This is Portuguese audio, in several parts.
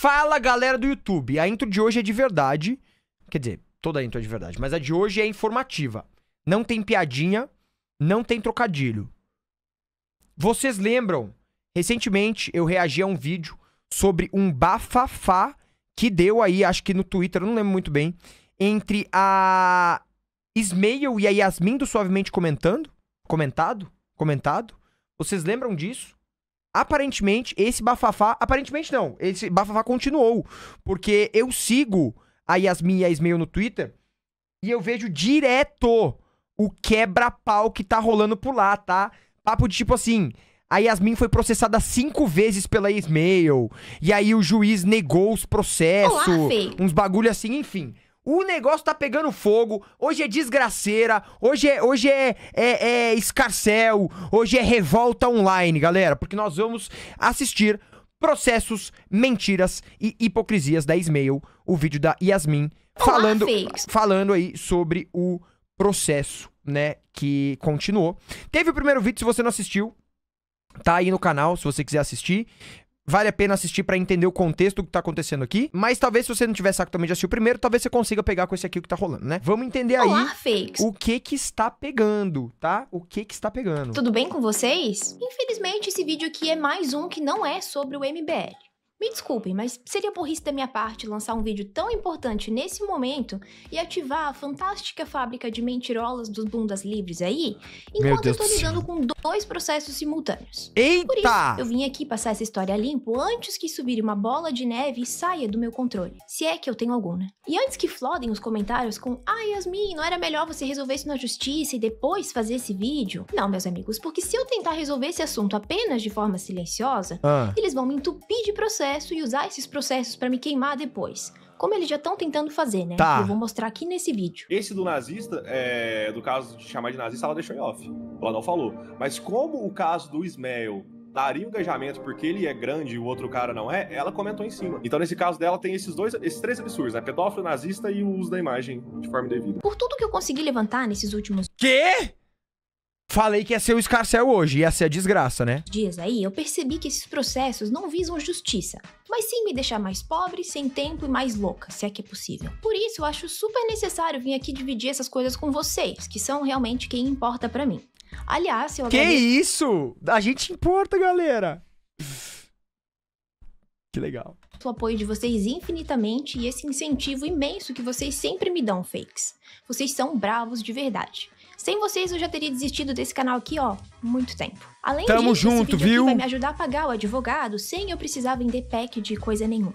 Fala galera do YouTube, a intro de hoje é de verdade. Quer dizer, toda a intro é de verdade, mas a de hoje é informativa. Não tem piadinha, não tem trocadilho. Vocês lembram? Recentemente eu reagi a um vídeo sobre um bafafá que deu aí, acho que no Twitter, não lembro muito bem, entre a Ismail e a Yasmin do Suavemente comentando, comentado, comentado. Vocês lembram disso? aparentemente, esse bafafá. Aparentemente não, esse bafafá continuou. Porque eu sigo a Yasmin e a Ismail no Twitter e eu vejo direto o quebra-pau que tá rolando por lá, tá? Papo de tipo assim. A Yasmin foi processada cinco vezes pela Ismail. E aí o juiz negou os processos. Olá, uns bagulho assim, enfim. O negócio tá pegando fogo. Hoje é desgraceira. Hoje é, hoje é, é, é escarcel. Hoje é revolta online, galera. Porque nós vamos assistir processos, mentiras e hipocrisias da Ismail, o vídeo da Yasmin, falando, Olá, falando aí sobre o processo, né, que continuou. Teve o primeiro vídeo, se você não assistiu, tá aí no canal, se você quiser assistir vale a pena assistir para entender o contexto que tá acontecendo aqui. Mas talvez se você não tiver saco também de assistir o primeiro, talvez você consiga pegar com esse aqui o que tá rolando, né? Vamos entender Olá, aí fakes. o que que está pegando, tá? O que que está pegando. Tudo bem com vocês? Infelizmente, esse vídeo aqui é mais um que não é sobre o MBL. Me desculpem, mas seria burrice da minha parte lançar um vídeo tão importante nesse momento e ativar a fantástica fábrica de mentirolas dos bundas livres aí, enquanto eu tô lidando com dois processos simultâneos. Eita! Por isso, eu vim aqui passar essa história limpo antes que subir uma bola de neve e saia do meu controle. Se é que eu tenho algum, né? E antes que flodem os comentários com Ah, Yasmin, não era melhor você resolver isso na justiça e depois fazer esse vídeo? Não, meus amigos, porque se eu tentar resolver esse assunto apenas de forma silenciosa, ah. eles vão me entupir de processo processo e usar esses processos para me queimar depois. Como eles já estão tentando fazer, né? Tá. Eu vou mostrar aqui nesse vídeo. Esse do nazista, é, do caso de chamar de nazista, ela deixou em off. Ela não falou. Mas como o caso do Ismael daria engajamento porque ele é grande e o outro cara não é, ela comentou em cima. Então, nesse caso dela, tem esses dois, esses três absurdos, né? Pedófilo, nazista e o uso da imagem de forma indevida. Por tudo que eu consegui levantar nesses últimos... Quê? Falei que ia ser o escarcel hoje, ia ser a desgraça, né? Dias aí, eu percebi que esses processos não visam justiça, mas sim me deixar mais pobre, sem tempo e mais louca, se é que é possível. Por isso, eu acho super necessário vir aqui dividir essas coisas com vocês, que são realmente quem importa para mim. Aliás, eu agradeço... Que isso? A gente importa, galera! Que legal. O apoio de vocês infinitamente e esse incentivo imenso que vocês sempre me dão, fakes. Vocês são bravos de verdade. Sem vocês, eu já teria desistido desse canal aqui, ó, muito tempo. Além Tamo disso, junto, esse viu? vai me ajudar a pagar o advogado sem eu precisar vender pack de coisa nenhuma.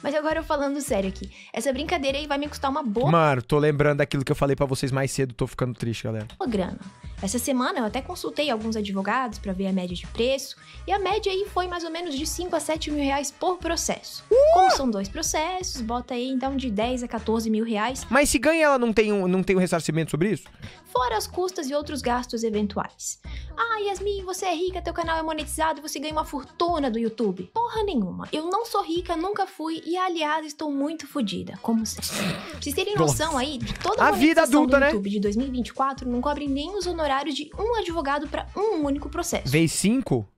Mas agora eu falando sério aqui. Essa brincadeira aí vai me custar uma boa. Mano, tô lembrando daquilo que eu falei para vocês mais cedo, tô ficando triste, galera. Uma grana. Essa semana eu até consultei alguns advogados para ver a média de preço e a média aí foi mais ou menos de 5 a 7 mil reais por processo. Uh! Como são dois processos, bota aí então de 10 a 14 mil reais. Mas se ganha, ela não tem um, não tem um ressarcimento sobre isso? Fora as custas e outros gastos eventuais. Ah, Yasmin, você é rica, teu canal é monetizado, você ganha uma fortuna do YouTube. Porra nenhuma. Eu não sou rica, nunca fui e, aliás, estou muito fodida, como sempre. Vocês terem noção aí de toda a, a vida adulta, do né? YouTube né? de 2024 não cobre nem os honorários honorário de um advogado para um único processo. Vez cinco?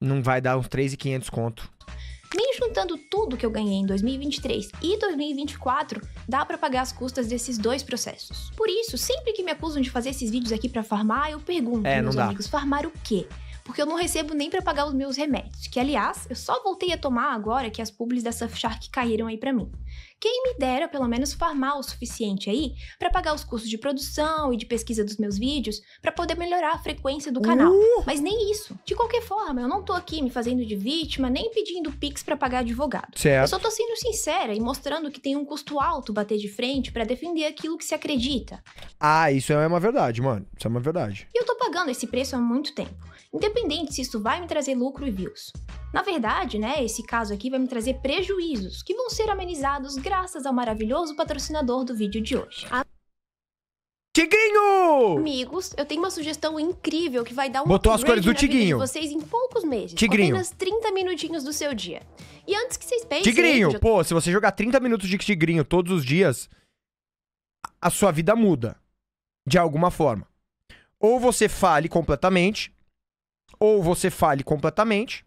Não vai dar uns 3.500 conto. Nem juntando tudo que eu ganhei em 2023 e 2024, dá para pagar as custas desses dois processos. Por isso, sempre que me acusam de fazer esses vídeos aqui para farmar, eu pergunto, é, meus amigos, farmar o quê? porque eu não recebo nem para pagar os meus remédios, que aliás, eu só voltei a tomar agora que as pubs da Surfshark caíram aí para mim. Quem me dera pelo menos farmar o suficiente aí para pagar os custos de produção e de pesquisa dos meus vídeos, para poder melhorar a frequência do canal. Uh! Mas nem isso. De qualquer forma, eu não tô aqui me fazendo de vítima, nem pedindo pix para pagar advogado. Certo. Eu só tô sendo sincera e mostrando que tem um custo alto bater de frente para defender aquilo que se acredita. Ah, isso é uma verdade, mano. Isso é uma verdade. E eu tô pagando esse preço há muito tempo independente se isso vai me trazer lucro e views. Na verdade, né, esse caso aqui vai me trazer prejuízos que vão ser amenizados graças ao maravilhoso patrocinador do vídeo de hoje. A... Tigrinho! Amigos, eu tenho uma sugestão incrível que vai dar um Botou as cores do Tigrinho. vocês em poucos meses. Tigrinho. Apenas 30 minutinhos do seu dia. E antes que vocês pensem... Tigrinho! pô, se você jogar 30 minutos de Tigrinho todos os dias, a sua vida muda. De alguma forma. Ou você fale completamente, ou você fale completamente,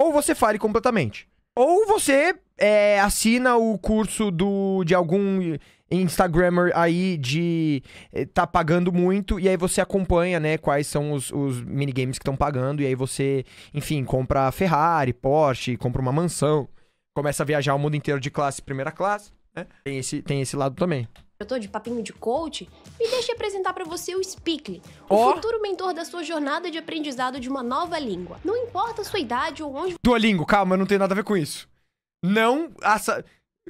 ou você fale completamente. Ou você é, assina o curso do, de algum Instagrammer aí de é, tá pagando muito e aí você acompanha, né, quais são os, os minigames que estão pagando e aí você, enfim, compra Ferrari, Porsche, compra uma mansão, começa a viajar o mundo inteiro de classe, primeira classe, né? Tem esse, tem esse lado também eu tô de papinho de coach, me deixe apresentar para você o Speakly, o oh. futuro mentor da sua jornada de aprendizado de uma nova língua. Não importa a sua idade ou onde... Duolingo, calma, não tem nada a ver com isso. Não... Essa...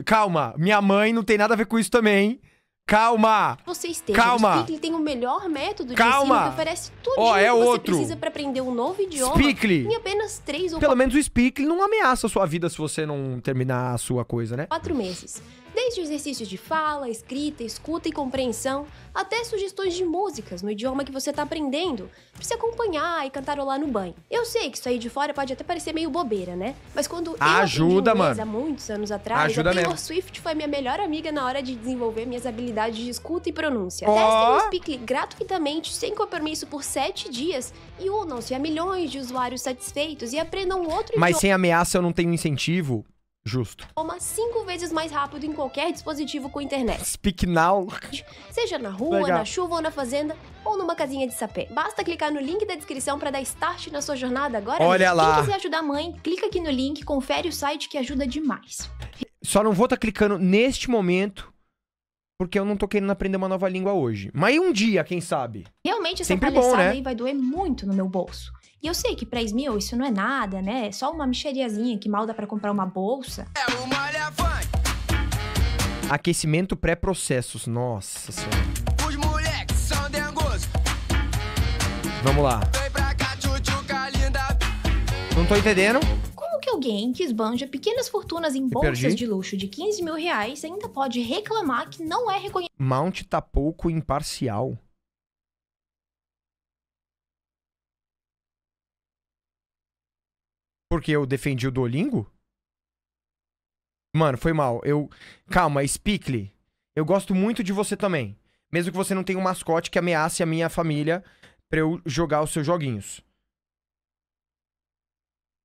Calma, minha mãe não tem nada a ver com isso também, Calma! Você esteja. Calma! O Speakly tem o melhor método de ensino que oferece tudo oh, é que você outro. precisa para aprender um novo idioma Speakly. em apenas três ou Pelo quatro... menos o Speakly não ameaça a sua vida se você não terminar a sua coisa, né? Quatro meses desde exercícios de fala, escrita, escuta e compreensão, até sugestões de músicas no idioma que você está aprendendo, pra se acompanhar e cantarolar no banho. Eu sei que isso aí de fora pode até parecer meio bobeira, né? Mas quando Ajuda, eu aprendi mano. há muitos anos atrás, Ajuda a Taylor mesmo. Swift foi minha melhor amiga na hora de desenvolver minhas habilidades de escuta e pronúncia. Oh. Testem o Speakly gratuitamente, sem compromisso por 7 dias e unam-se a milhões de usuários satisfeitos e aprendam outro Mas idioma. sem ameaça eu não tenho incentivo. Justo. Toma cinco vezes mais rápido em qualquer dispositivo com internet. Speak now. Seja na rua, Legal. na chuva ou na fazenda, ou numa casinha de sapé. Basta clicar no link da descrição para dar start na sua jornada agora. Olha lá. Quem quiser ajudar a mãe, clica aqui no link, confere o site que ajuda demais. Só não vou estar tá clicando neste momento porque eu não tô querendo aprender uma nova língua hoje. Mas um dia, quem sabe? Realmente essa Sempre palhaçada bom, né? aí vai doer muito no meu bolso. E eu sei que pra mil isso não é nada, né? É só uma mexeriazinha que mal dá para comprar uma bolsa. É uma Aquecimento pré-processos, nossa senhora. Os moleques são Vamos lá. Vem pra cá, tchutchuca linda. Não tô entendendo que alguém que esbanja pequenas fortunas em bolsas de luxo de 15 mil reais ainda pode reclamar que não é reconhecido. Mount tá pouco imparcial. Porque eu defendi o Duolingo? Mano, foi mal. Eu. Calma, Spikly, Eu gosto muito de você também. Mesmo que você não tenha um mascote que ameace a minha família pra eu jogar os seus joguinhos.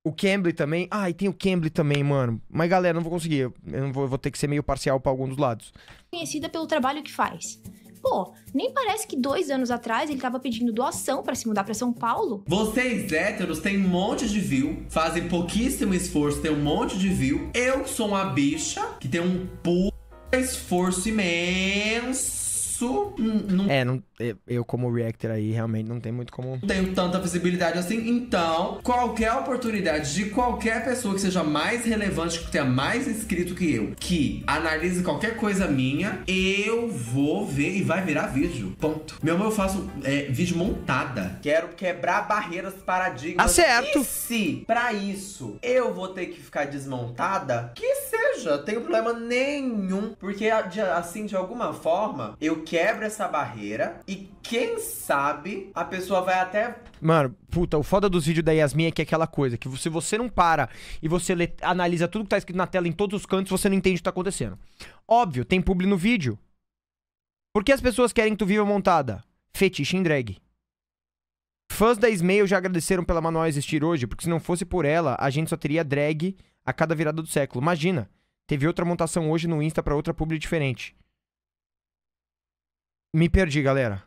O Cambly também. Ah, e tem o Cambly também, mano. Mas galera, não vou conseguir. Eu não vou, eu vou ter que ser meio parcial para algum dos lados. Conhecida pelo trabalho que faz pô, nem parece que dois anos atrás ele tava pedindo doação para se mudar para São Paulo. Vocês héteros têm um monte de view, fazem pouquíssimo esforço, tem um monte de view. Eu sou uma bicha que tem um puta esforço imenso. Não... É, não eu como reactor aí realmente não tem muito como. Não tenho tanta visibilidade assim, então qualquer oportunidade de qualquer pessoa que seja mais relevante, que tenha mais inscrito que eu, que analise qualquer coisa minha, eu vou ver e vai virar vídeo. Ponto. Meu amor, eu faço é, vídeo montada. Quero quebrar barreiras, paradigmas. Acerto! Ah, e se pra isso eu vou ter que ficar desmontada, que seja, tenho problema nenhum. Porque assim, de alguma forma, eu quebro essa barreira e quem sabe a pessoa vai até. Mano, puta, o foda dos vídeos da Yasmin é que é aquela coisa, que se você não para e você lê, analisa tudo que tá escrito na tela em todos os cantos, você não entende o que tá acontecendo. Óbvio, tem publi no vídeo. Por que as pessoas querem que tu viva montada? Fetiche em drag. Fãs da Ismail já agradeceram pela Manual existir hoje, porque se não fosse por ela, a gente só teria drag a cada virada do século. Imagina, teve outra montação hoje no Insta para outra publi diferente. Me perdi, galera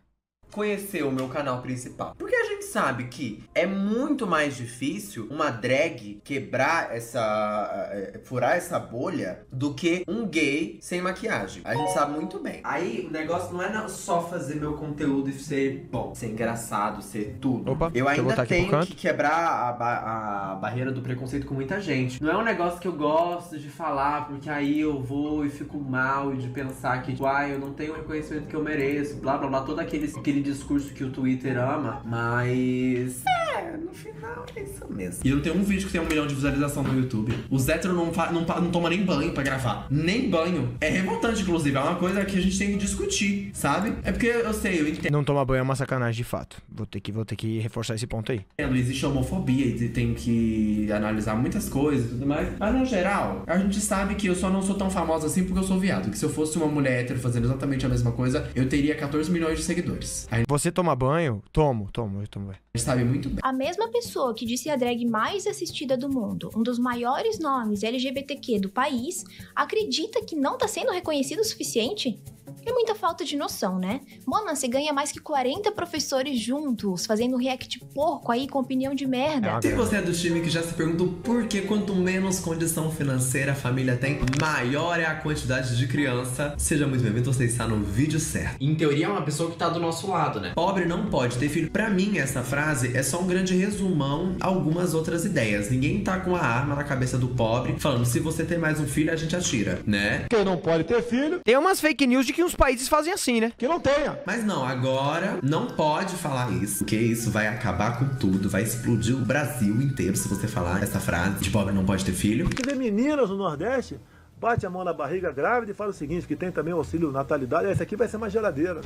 conhecer o meu canal principal. Porque a gente sabe que é muito mais difícil uma drag quebrar essa. Eh, eh, furar essa bolha do que um gay sem maquiagem. A gente sabe muito bem. Aí o negócio não é só fazer meu conteúdo e ser bom, ser engraçado, ser tudo. Opa, eu ainda tenho que quebrar a, ba a barreira do preconceito com muita gente. Não é um negócio que eu gosto de falar, porque aí eu vou e fico mal e de pensar que, uai, eu não tenho o reconhecimento que eu mereço, blá blá blá, todo aquele, aquele aquele discurso que o Twitter ama, mas. É, no final é isso mesmo. E não tem um vídeo que tem um milhão de visualização no YouTube. O Zetro não, não, não toma nem banho pra gravar. Nem banho. É revoltante, inclusive. É uma coisa que a gente tem que discutir, sabe? É porque eu sei, eu entendo. Não tomar banho é uma sacanagem de fato. Vou ter que, vou ter que reforçar esse ponto aí. É, existe é homofobia e tem que analisar muitas coisas e tudo mais. Mas no geral, a gente sabe que eu só não sou tão famosa assim porque eu sou viado. Que se eu fosse uma mulher hétero fazendo exatamente a mesma coisa, eu teria 14 milhões de seguidores. Aí você toma banho? Tomo, tomo, eu tomo banho sabe muito bem. A mesma pessoa que disse a drag mais assistida do mundo, um dos maiores nomes LGBTQ do país, acredita que não está sendo reconhecido o suficiente? É muita falta de noção, né? Mona, você ganha mais que 40 professores juntos, fazendo react porco aí com opinião de merda. Se você é do time que já se pergunta por que quanto menos condição financeira a família tem, maior é a quantidade de criança, seja muito bem-vindo, você está no vídeo certo. Em teoria, é uma pessoa que está do nosso lado, né? Pobre não pode ter filho. Para mim, essa frase frase é só um grande resumão, algumas outras ideias. Ninguém tá com a arma na cabeça do pobre falando: se você tem mais um filho, a gente atira, né? Quem não pode ter filho. Tem umas fake news de que uns países fazem assim, né? Que não tenha. Mas não, agora não pode falar isso, porque isso vai acabar com tudo, vai explodir o Brasil inteiro se você falar essa frase de pobre não pode ter filho. Você vê meninas no Nordeste bate a mão na barriga grávida e fala o seguinte, que tem também o auxílio natalidade, ah, esse aqui vai ser uma geladeira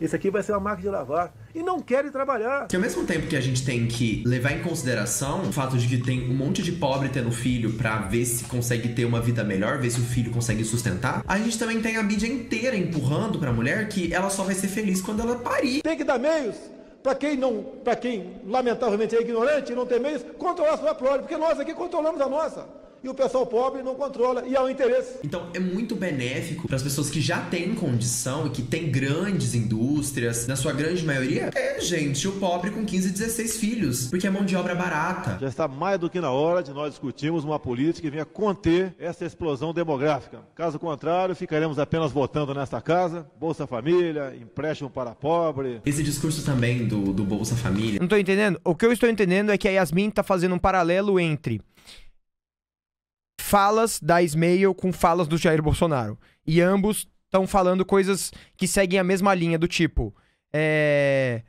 esse aqui vai ser uma máquina de lavar. E não querem trabalhar. Que ao mesmo tempo que a gente tem que levar em consideração o fato de que tem um monte de pobre tendo filho para ver se consegue ter uma vida melhor, ver se o filho consegue sustentar, a gente também tem a mídia inteira empurrando pra mulher que ela só vai ser feliz quando ela parir. Tem que dar meios para quem não, para quem lamentavelmente é ignorante e não tem meios, controlar a sua prole, porque nós aqui controlamos a nossa e o pessoal pobre não controla e há um interesse. Então é muito benéfico para as pessoas que já têm condição e que têm grandes indústrias, na sua grande maioria, é gente, o pobre com 15, 16 filhos, porque é mão de obra barata. Já está mais do que na hora de nós discutirmos uma política que venha conter essa explosão demográfica. Caso contrário, ficaremos apenas votando nesta casa, Bolsa Família, empréstimo para pobre. Esse discurso também do, do Bolsa Família. Não estou entendendo. O que eu estou entendendo é que a Yasmin está fazendo um paralelo entre falas da Smail com falas do Jair Bolsonaro. E ambos estão falando coisas que seguem a mesma linha, do tipo. É...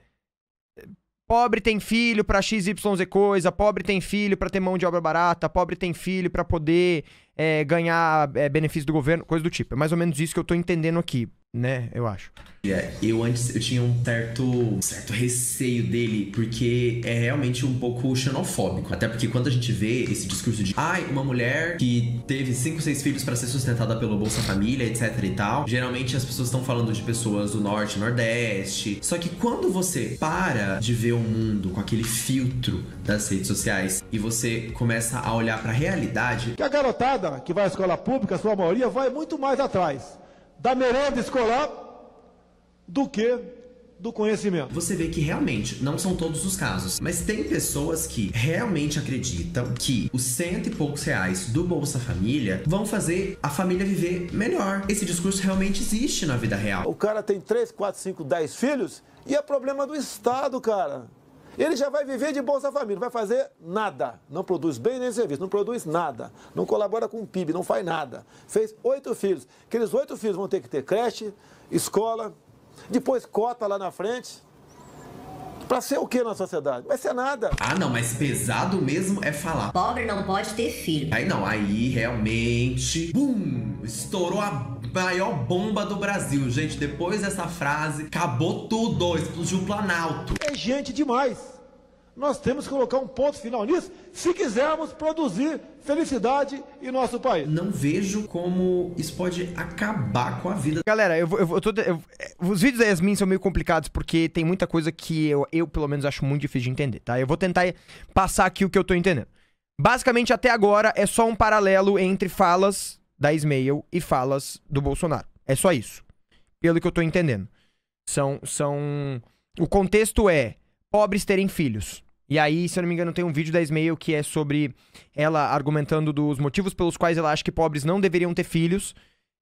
Pobre tem filho pra XYZ coisa, pobre tem filho pra ter mão de obra barata, pobre tem filho pra poder é, ganhar é, benefício do governo, coisa do tipo. É mais ou menos isso que eu tô entendendo aqui, né? Eu acho. É, eu antes eu tinha um certo, certo receio dele, porque é realmente um pouco xenofóbico. Até porque quando a gente vê esse discurso de ai, ah, uma mulher que teve cinco, seis filhos para ser sustentada pelo Bolsa Família, etc e tal, geralmente as pessoas estão falando de pessoas do norte, nordeste. Só que quando você para de ver o mundo com aquele filtro das redes sociais e você começa a olhar para a realidade, que a garotada que vai à escola pública, a sua maioria, vai muito mais atrás da merenda escolar do que do conhecimento. Você vê que realmente não são todos os casos, mas tem pessoas que realmente acreditam que os cento e poucos reais do Bolsa Família vão fazer a família viver melhor. Esse discurso realmente existe na vida real. O cara tem três, quatro, cinco, dez filhos e é problema do Estado, cara. Ele já vai viver de Bolsa Família, não vai fazer nada. Não produz bem nem serviço, não produz nada. Não colabora com o PIB, não faz nada. Fez oito filhos. Aqueles oito filhos vão ter que ter creche, escola, depois cota lá na frente. Pra ser o que na sociedade? Vai ser nada. Ah, não, mas pesado mesmo é falar. Pobre não pode ter filho. Aí não, aí realmente. Bum! Estourou a maior bomba do Brasil, gente. Depois dessa frase, acabou tudo. Explodiu o Planalto. É gente demais nós temos que colocar um ponto final nisso se quisermos produzir felicidade em nosso país. Não vejo como isso pode acabar com a vida. Galera, eu, eu, eu, tô, eu é, os vídeos da Yasmin são meio complicados porque tem muita coisa que eu, eu, pelo menos, acho muito difícil de entender, tá? Eu vou tentar passar aqui o que eu tô entendendo. Basicamente, até agora, é só um paralelo entre falas da Ismail e falas do Bolsonaro. É só isso. Pelo que eu tô entendendo. São. são... O contexto é pobres terem filhos. E aí, se eu não me engano, tem um vídeo da Ismael que é sobre ela argumentando dos motivos pelos quais ela acha que pobres não deveriam ter filhos.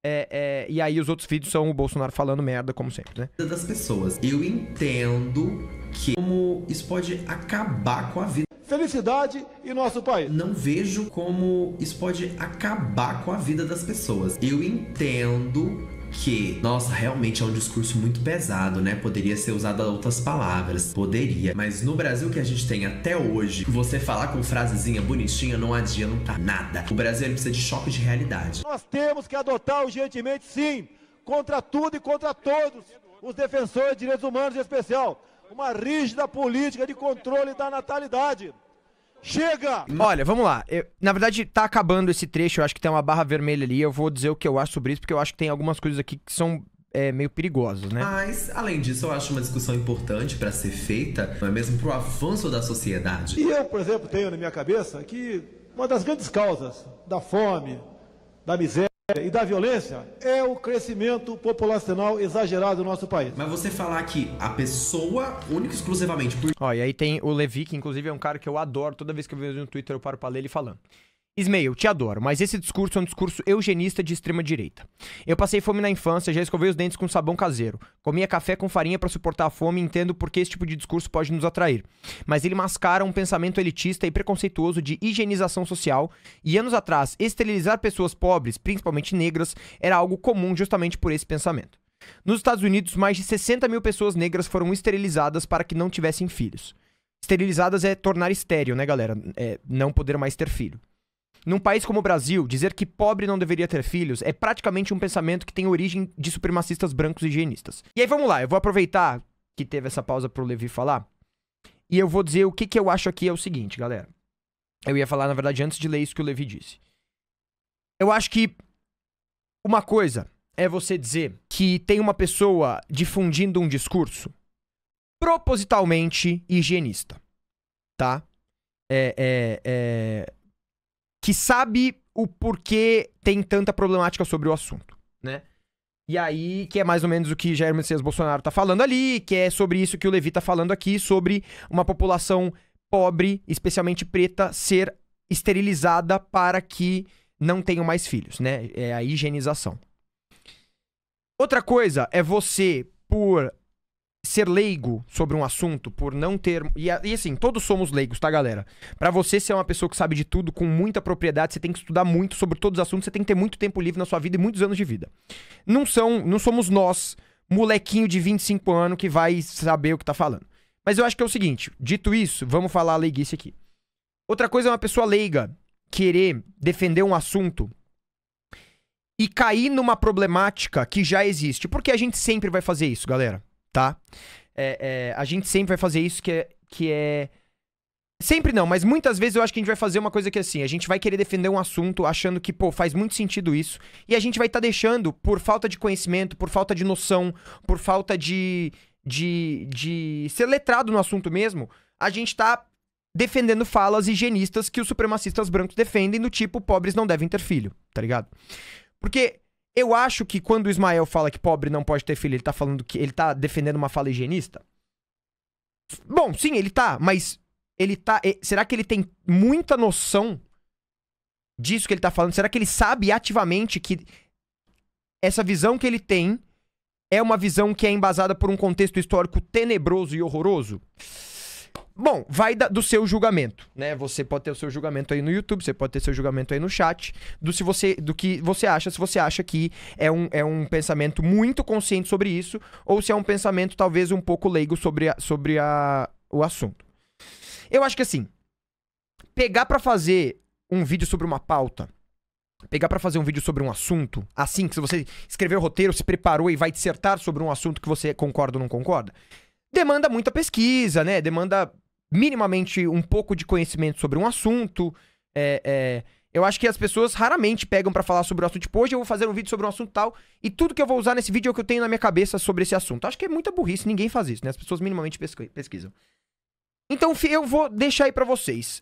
É, é, e aí os outros vídeos são o Bolsonaro falando merda, como sempre, né? Das pessoas. Eu entendo que como isso pode acabar com a vida. Felicidade e nosso país. Não vejo como isso pode acabar com a vida das pessoas. Eu entendo que, nossa, realmente é um discurso muito pesado, né? Poderia ser usado outras palavras, poderia. Mas no Brasil que a gente tem até hoje, você falar com frasezinha bonitinha não adianta tá nada. O Brasil precisa de choque de realidade. Nós temos que adotar urgentemente, sim, contra tudo e contra todos, os defensores de direitos humanos em especial, uma rígida política de controle da natalidade. Chega! Olha, vamos lá. Eu, na verdade, tá acabando esse trecho. Eu acho que tem uma barra vermelha ali. Eu vou dizer o que eu acho sobre isso, porque eu acho que tem algumas coisas aqui que são é, meio perigosos, né? Mas, além disso, eu acho uma discussão importante para ser feita, não é mesmo pro avanço da sociedade. E eu, por exemplo, tenho na minha cabeça que uma das grandes causas da fome, da miséria, e da violência é o crescimento populacional exagerado do nosso país. Mas você falar que a pessoa, única e exclusivamente... Por... Ó, e aí tem o Levi, que inclusive é um cara que eu adoro, toda vez que eu vejo no Twitter eu paro pra ler ele falando. Ismael, te adoro, mas esse discurso é um discurso eugenista de extrema direita. Eu passei fome na infância, já escovei os dentes com sabão caseiro, comia café com farinha para suportar a fome e entendo por que esse tipo de discurso pode nos atrair. Mas ele mascara um pensamento elitista e preconceituoso de higienização social, e anos atrás, esterilizar pessoas pobres, principalmente negras, era algo comum justamente por esse pensamento. Nos Estados Unidos, mais de 60 mil pessoas negras foram esterilizadas para que não tivessem filhos. Esterilizadas é tornar estéreo, né, galera? É não poder mais ter filho. Num país como o Brasil, dizer que pobre não deveria ter filhos é praticamente um pensamento que tem origem de supremacistas brancos e higienistas. E aí vamos lá, eu vou aproveitar que teve essa pausa pro Levi falar. E eu vou dizer o que, que eu acho aqui é o seguinte, galera. Eu ia falar, na verdade, antes de ler isso que o Levi disse. Eu acho que uma coisa é você dizer que tem uma pessoa difundindo um discurso propositalmente higienista, tá? É, é, é, que sabe o porquê tem tanta problemática sobre o assunto, né? E aí, que é mais ou menos o que Jair Messias Bolsonaro tá falando ali, que é sobre isso que o Levi tá falando aqui, sobre uma população pobre, especialmente preta, ser esterilizada para que não tenham mais filhos, né? É a higienização. Outra coisa é você, por ser leigo sobre um assunto, por não ter. E, e assim, todos somos leigos, tá, galera? Para você ser uma pessoa que sabe de tudo, com muita propriedade, você tem que estudar muito sobre todos os assuntos, você tem que ter muito tempo livre na sua vida e muitos anos de vida. Não são, não somos nós, molequinho de 25 anos, que vai saber o que tá falando. Mas eu acho que é o seguinte, dito isso, vamos falar a leiguice aqui. Outra coisa é uma pessoa leiga querer defender um assunto e cair numa problemática que já existe. Porque a gente sempre vai fazer isso, galera tá? É, é, a gente sempre vai fazer isso que é, que é. Sempre não, mas muitas vezes eu acho que a gente vai fazer uma coisa que é assim, a gente vai querer defender um assunto achando que, pô, faz muito sentido isso, e a gente vai estar tá deixando por falta de conhecimento, por falta de noção, por falta de, de, de ser letrado no assunto mesmo, a gente tá defendendo falas higienistas que os supremacistas brancos defendem, do tipo pobres não devem ter filho, tá ligado? Porque eu acho que quando o Ismael fala que pobre não pode ter filho, ele tá falando que ele tá defendendo uma fala higienista? Bom, sim, ele tá, mas ele tá. Será que ele tem muita noção disso que ele tá falando? Será que ele sabe ativamente que essa visão que ele tem é uma visão que é embasada por um contexto histórico tenebroso e horroroso? Bom, vai da, do seu julgamento, né? Você pode ter o seu julgamento aí no YouTube, você pode ter seu julgamento aí no chat, do se você, do que você acha, se você acha que é um, é um pensamento muito consciente sobre isso, ou se é um pensamento talvez um pouco leigo sobre, a, sobre a, o assunto. Eu acho que assim, pegar para fazer um vídeo sobre uma pauta, pegar para fazer um vídeo sobre um assunto, assim que se você escreveu o roteiro, se preparou e vai dissertar sobre um assunto que você concorda ou não concorda, demanda muita pesquisa, né? Demanda minimamente um pouco de conhecimento sobre um assunto. É, é, eu acho que as pessoas raramente pegam para falar sobre o assunto. Tipo, hoje eu vou fazer um vídeo sobre um assunto tal, e tudo que eu vou usar nesse vídeo é o que eu tenho na minha cabeça sobre esse assunto. Acho que é muita burrice, ninguém faz isso, né? As pessoas minimamente pesquisam. Então, eu vou deixar aí para vocês.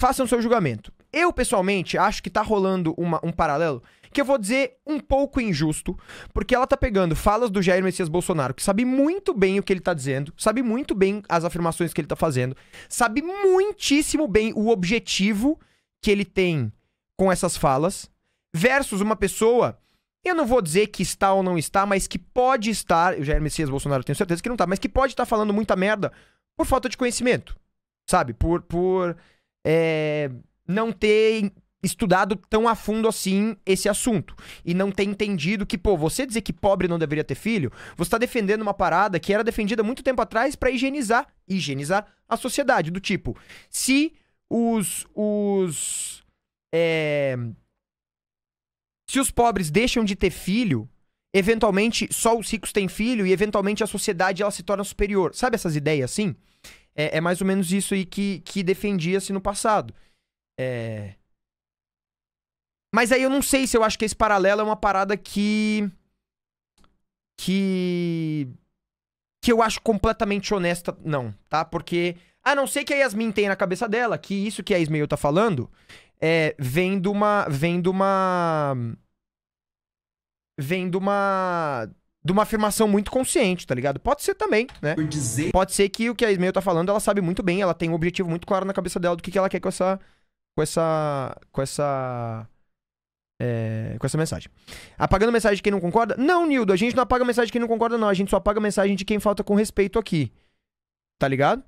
Façam seu julgamento. Eu, pessoalmente, acho que tá rolando uma, um paralelo que eu vou dizer um pouco injusto, porque ela tá pegando falas do Jair Messias Bolsonaro, que sabe muito bem o que ele tá dizendo, sabe muito bem as afirmações que ele tá fazendo, sabe muitíssimo bem o objetivo que ele tem com essas falas, versus uma pessoa eu não vou dizer que está ou não está, mas que pode estar. O Jair Messias Bolsonaro tenho certeza que não está, mas que pode estar falando muita merda por falta de conhecimento. Sabe? Por. por é, não ter estudado tão a fundo assim esse assunto e não ter entendido que, pô, você dizer que pobre não deveria ter filho, você tá defendendo uma parada que era defendida muito tempo atrás para higienizar, higienizar a sociedade, do tipo, se os os é, se os pobres deixam de ter filho, eventualmente só os ricos têm filho e eventualmente a sociedade ela se torna superior. Sabe essas ideias assim? É, é mais ou menos isso aí que, que defendia-se no passado. É... Mas aí eu não sei se eu acho que esse paralelo é uma parada que. Que. Que eu acho completamente honesta, não, tá? Porque. A não ser que a Yasmin tenha na cabeça dela que isso que a Ismael tá falando é, vem de uma. Vem de uma. Vem de uma. De uma afirmação muito consciente, tá ligado? Pode ser também, né? Dizer... Pode ser que o que a Ismael tá falando, ela sabe muito bem, ela tem um objetivo muito claro na cabeça dela do que, que ela quer com essa. Com essa. Com essa é, com essa mensagem. Apagando mensagem de quem não concorda? Não, Nildo, a gente não apaga mensagem de quem não concorda, não. A gente só apaga mensagem de quem falta com respeito aqui. Tá ligado?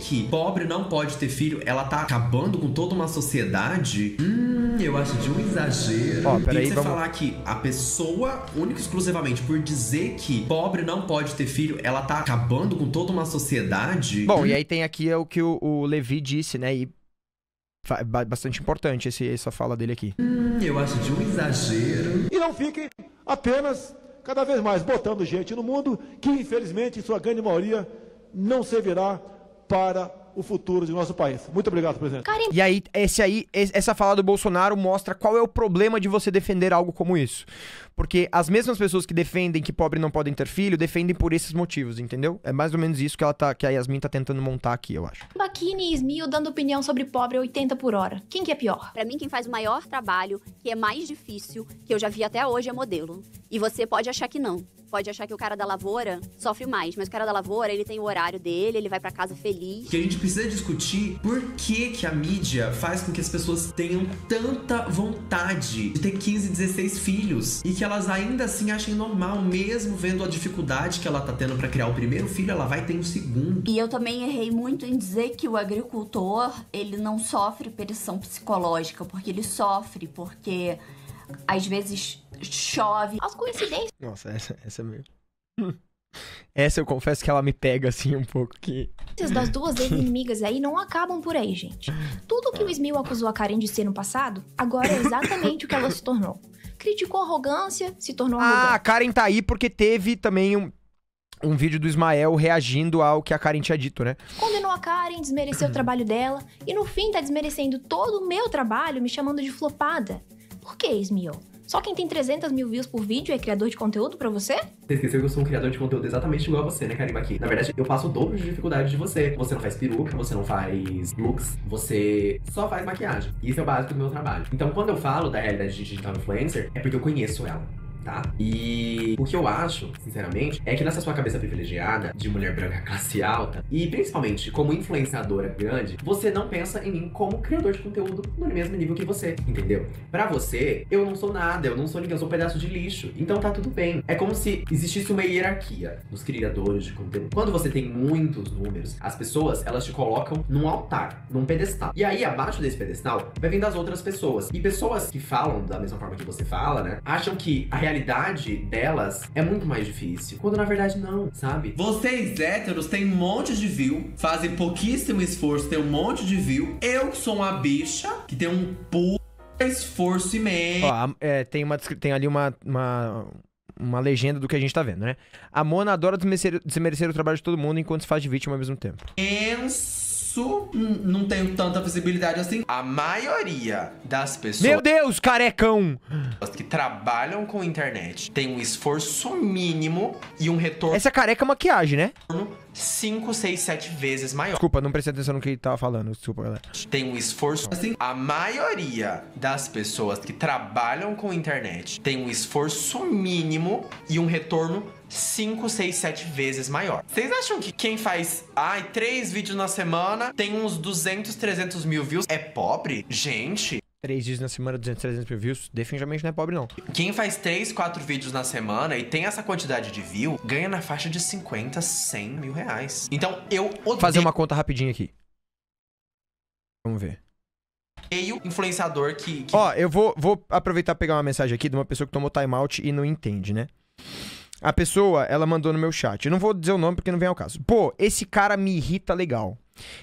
que pobre não pode ter filho, ela tá acabando com toda uma sociedade. Hum, eu acho de um exagero. Ó, peraí, e você vamos... falar que a pessoa, única e exclusivamente por dizer que pobre não pode ter filho, ela tá acabando com toda uma sociedade. Bom, e aí tem aqui é o que o, o Levi disse, né? E bastante importante esse, essa fala dele aqui. Hum, eu acho de um exagero. E não fiquem apenas cada vez mais botando gente no mundo que, infelizmente, em sua grande maioria, não servirá para o futuro de nosso país. Muito obrigado, presidente. Carinha. E aí, esse aí, essa fala do Bolsonaro mostra qual é o problema de você defender algo como isso. Porque as mesmas pessoas que defendem que pobre não podem ter filho, defendem por esses motivos, entendeu? É mais ou menos isso que ela tá, que a Yasmin tá tentando montar aqui, eu acho. Bakini e Smil dando opinião sobre pobre 80 por hora. Quem que é pior? Para mim, quem faz o maior trabalho, que é mais difícil, que eu já vi até hoje, é modelo. E você pode achar que não. Pode achar que o cara da lavoura sofre mais, mas o cara da lavoura, ele tem o horário dele, ele vai para casa feliz. Que a gente precisa discutir por que que a mídia faz com que as pessoas tenham tanta vontade de ter 15, 16 filhos e que elas ainda assim achem normal, mesmo vendo a dificuldade que ela tá tendo para criar o primeiro filho, ela vai ter um segundo. E eu também errei muito em dizer que o agricultor, ele não sofre pressão psicológica, porque ele sofre, porque às vezes chove. As coincidências. Nossa, essa, essa é meio. Essa eu confesso que ela me pega assim um pouco que. Das duas inimigas aí não acabam por aí, gente. Tudo que o Smil acusou a Karen de ser no passado, agora é exatamente o que ela se tornou criticou a arrogância, se tornou arrogante. Ah, a Karen tá aí porque teve também um, um vídeo do Ismael reagindo ao que a Karen tinha dito, né? Condenou a Karen, desmereceu o trabalho dela e no fim tá desmerecendo todo o meu trabalho, me chamando de flopada. Por que, Ismael? Só quem tem 300 mil views por vídeo é criador de conteúdo pra você? Você esqueceu que eu sou um criador de conteúdo exatamente igual a você, né, Karima? Aqui. Na verdade, eu passo o dobro de dificuldade de você. Você não faz peruca, você não faz looks, você só faz maquiagem. Isso é o básico do meu trabalho. Então, quando eu falo da realidade de digital influencer, é porque eu conheço ela tá? E o que eu acho, sinceramente, é que nessa sua cabeça privilegiada de mulher branca classe alta e principalmente como influenciadora grande, você não pensa em mim como criador de conteúdo no mesmo nível que você, entendeu? Para você, eu não sou nada, eu não sou ninguém, eu sou um pedaço de lixo. Então tá tudo bem. É como se existisse uma hierarquia dos criadores de conteúdo. Quando você tem muitos números, as pessoas, elas te colocam num altar, num pedestal. E aí abaixo desse pedestal vai vindo as outras pessoas. E pessoas que falam da mesma forma que você fala, né? Acham que a realidade realidade delas é muito mais difícil. Quando na verdade não, sabe? Vocês héteros têm um monte de view, fazem pouquíssimo esforço, tem um monte de view. Eu sou uma bicha que tem um puto esforço imenso. Ó, é, tem, uma, tem ali uma, uma uma legenda do que a gente tá vendo, né? A Mona adora desmerecer, desmerecer o trabalho de todo mundo enquanto se faz de vítima ao mesmo tempo. Enso isso não tenho tanta visibilidade assim. A maioria das pessoas... Meu Deus, carecão! Que trabalham com internet tem um esforço mínimo e um retorno... Essa careca é maquiagem, né? 5, 6, 7 vezes maior. Desculpa, não prestei atenção no que ele tava falando. Desculpa, galera. Tem um esforço... Assim, a maioria das pessoas que trabalham com internet tem um esforço mínimo e um retorno 5, 6, 7 vezes maior. Vocês acham que quem faz, ai, 3 vídeos na semana tem uns 200, 300 mil views? É pobre? Gente, 3 vídeos na semana, 200, 300 mil views, definitivamente não é pobre, não. Quem faz 3, 4 vídeos na semana e tem essa quantidade de view, ganha na faixa de 50, 100 mil reais. Então, eu odeio... Fazer uma conta rapidinha aqui. Vamos ver. Meio influenciador que... que... Ó, eu vou, vou aproveitar e pegar uma mensagem aqui de uma pessoa que tomou timeout e não entende, né? A pessoa, ela mandou no meu chat. Eu não vou dizer o nome porque não vem ao caso. Pô, esse cara me irrita legal.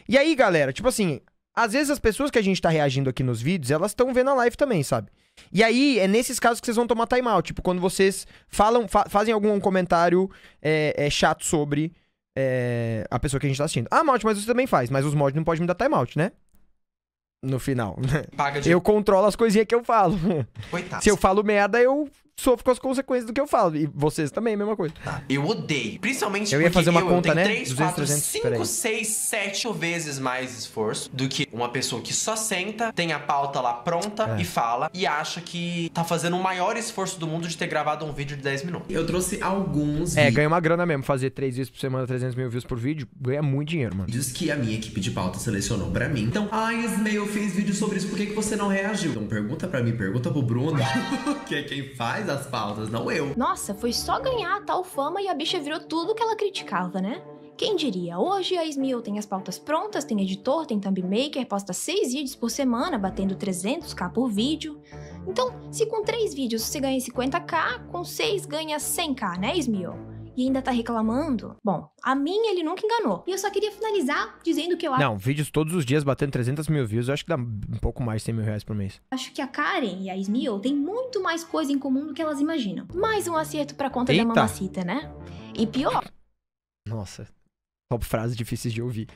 E aí, galera, tipo assim, às vezes as pessoas que a gente tá reagindo aqui nos vídeos, elas estão vendo a live também, sabe? E aí, é nesses casos que vocês vão tomar timeout. Tipo, quando vocês falam, fa fazem algum comentário é, é chato sobre é, a pessoa que a gente tá assistindo. Ah, Malte, mas você também faz. Mas os mods não podem me dar timeout, né? no final. De... Eu controlo as coisinhas que eu falo. Coitado. Se eu falo merda, eu sofro com as consequências do que eu falo. E vocês também, a mesma coisa. Ah, eu odeio. Principalmente eu ia fazer uma eu, conta, eu né? 3, 4, 5, 6, 7 vezes mais esforço do que uma pessoa que só senta, tem a pauta lá pronta é. e fala e acha que tá fazendo o maior esforço do mundo de ter gravado um vídeo de 10 minutos. Eu trouxe alguns. É, ganha uma grana mesmo. Fazer 3 vezes por semana, 300 mil views por vídeo, ganha muito dinheiro, mano. Diz que a minha equipe de pauta selecionou pra mim. Então, ai, ah, Ismael fez vídeo sobre isso, por que, que você não reagiu? Então, pergunta pra mim, pergunta pro Bruno, que é quem faz faz as pautas, não eu. Nossa, foi só ganhar a tal fama e a bicha virou tudo que ela criticava, né? Quem diria? Hoje a Smil tem as pautas prontas, tem editor, tem thumb maker, posta seis vídeos por semana, batendo 300k por vídeo. Então, se com três vídeos você ganha 50k, com seis ganha 100k, né, Smil? e ainda tá reclamando? Bom, a mim ele nunca enganou. E eu só queria finalizar dizendo que eu acho. Não, vídeos todos os dias batendo 300 mil views, eu acho que dá um pouco mais de 100 mil reais por mês. Acho que a Karen e a Smil têm muito mais coisa em comum do que elas imaginam. Mais um acerto pra conta Eita. da mamacita, né? E pior. Nossa, Top frases difíceis de ouvir.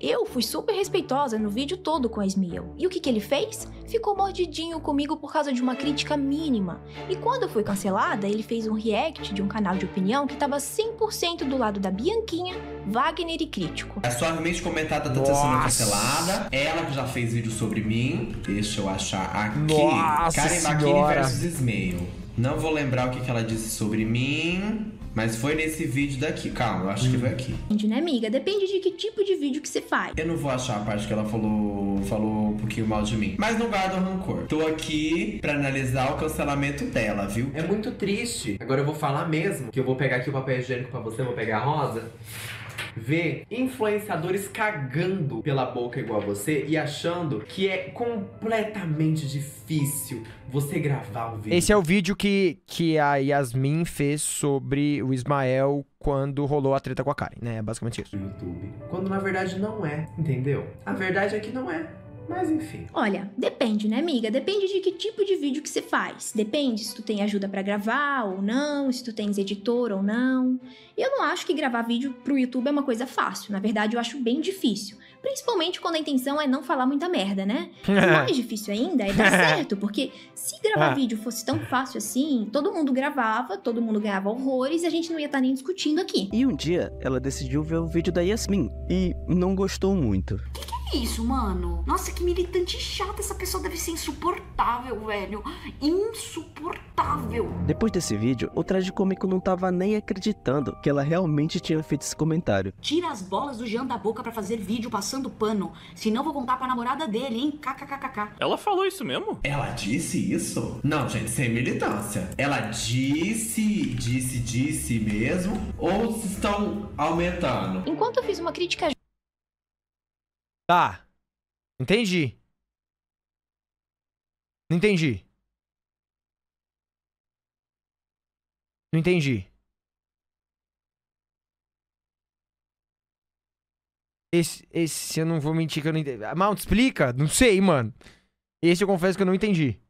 eu fui super respeitosa no vídeo todo com a Smiel. E o que, que ele fez? Ficou mordidinho comigo por causa de uma crítica mínima. E quando eu fui cancelada, ele fez um react de um canal de opinião que tava 100% do lado da Bianquinha, Wagner e Crítico. A é só realmente comentar tá Nossa. sendo cancelada. Ela que já fez vídeo sobre mim. Deixa eu achar aqui. Nossa Karen McKinney versus Smail. Não vou lembrar o que, que ela disse sobre mim. Mas foi nesse vídeo daqui. Calma, eu acho hum. que foi aqui. Depende, né, amiga? Depende de que tipo de vídeo que você faz. Eu não vou achar a parte que ela falou, falou um pouquinho mal de mim. Mas não guardo rancor. Tô aqui pra analisar o cancelamento dela, viu? É muito triste. Agora eu vou falar mesmo, que eu vou pegar aqui o papel higiênico pra você, vou pegar a rosa ver influenciadores cagando pela boca igual a você e achando que é completamente difícil você gravar o vídeo. Esse é o vídeo que, que a Yasmin fez sobre o Ismael quando rolou a treta com a Karen, né? É basicamente isso. YouTube. Quando na verdade não é, entendeu? A verdade é que não é. Mas enfim. Olha, depende, né, amiga? Depende de que tipo de vídeo que você faz. Depende se tu tem ajuda para gravar ou não, se tu tens editor ou não. Eu não acho que gravar vídeo pro YouTube é uma coisa fácil. Na verdade, eu acho bem difícil. Principalmente quando a intenção é não falar muita merda, né? mais difícil ainda é dar certo, porque se gravar é. vídeo fosse tão fácil assim, todo mundo gravava, todo mundo ganhava horrores e a gente não ia estar tá nem discutindo aqui. E um dia ela decidiu ver o vídeo da Yasmin e não gostou muito. Que que é isso, mano? Nossa, que militante chata. Essa pessoa deve ser insuportável, velho. Insuportável. Depois desse vídeo, o tragicômico não tava nem acreditando que ela realmente tinha feito esse comentário. Tira as bolas do Jean da boca para fazer vídeo passando pano. Senão vou contar pra namorada dele, hein? KKKKK. Ela falou isso mesmo? Ela disse isso? Não, gente, sem militância. Ela disse, disse, disse mesmo? Ou estão aumentando? Enquanto eu fiz uma crítica Tá. Entendi. Não entendi. Não entendi. Esse, esse eu não vou mentir que eu não entendi. Ah, Mount, explica? Não sei, mano. Esse eu confesso que eu não entendi.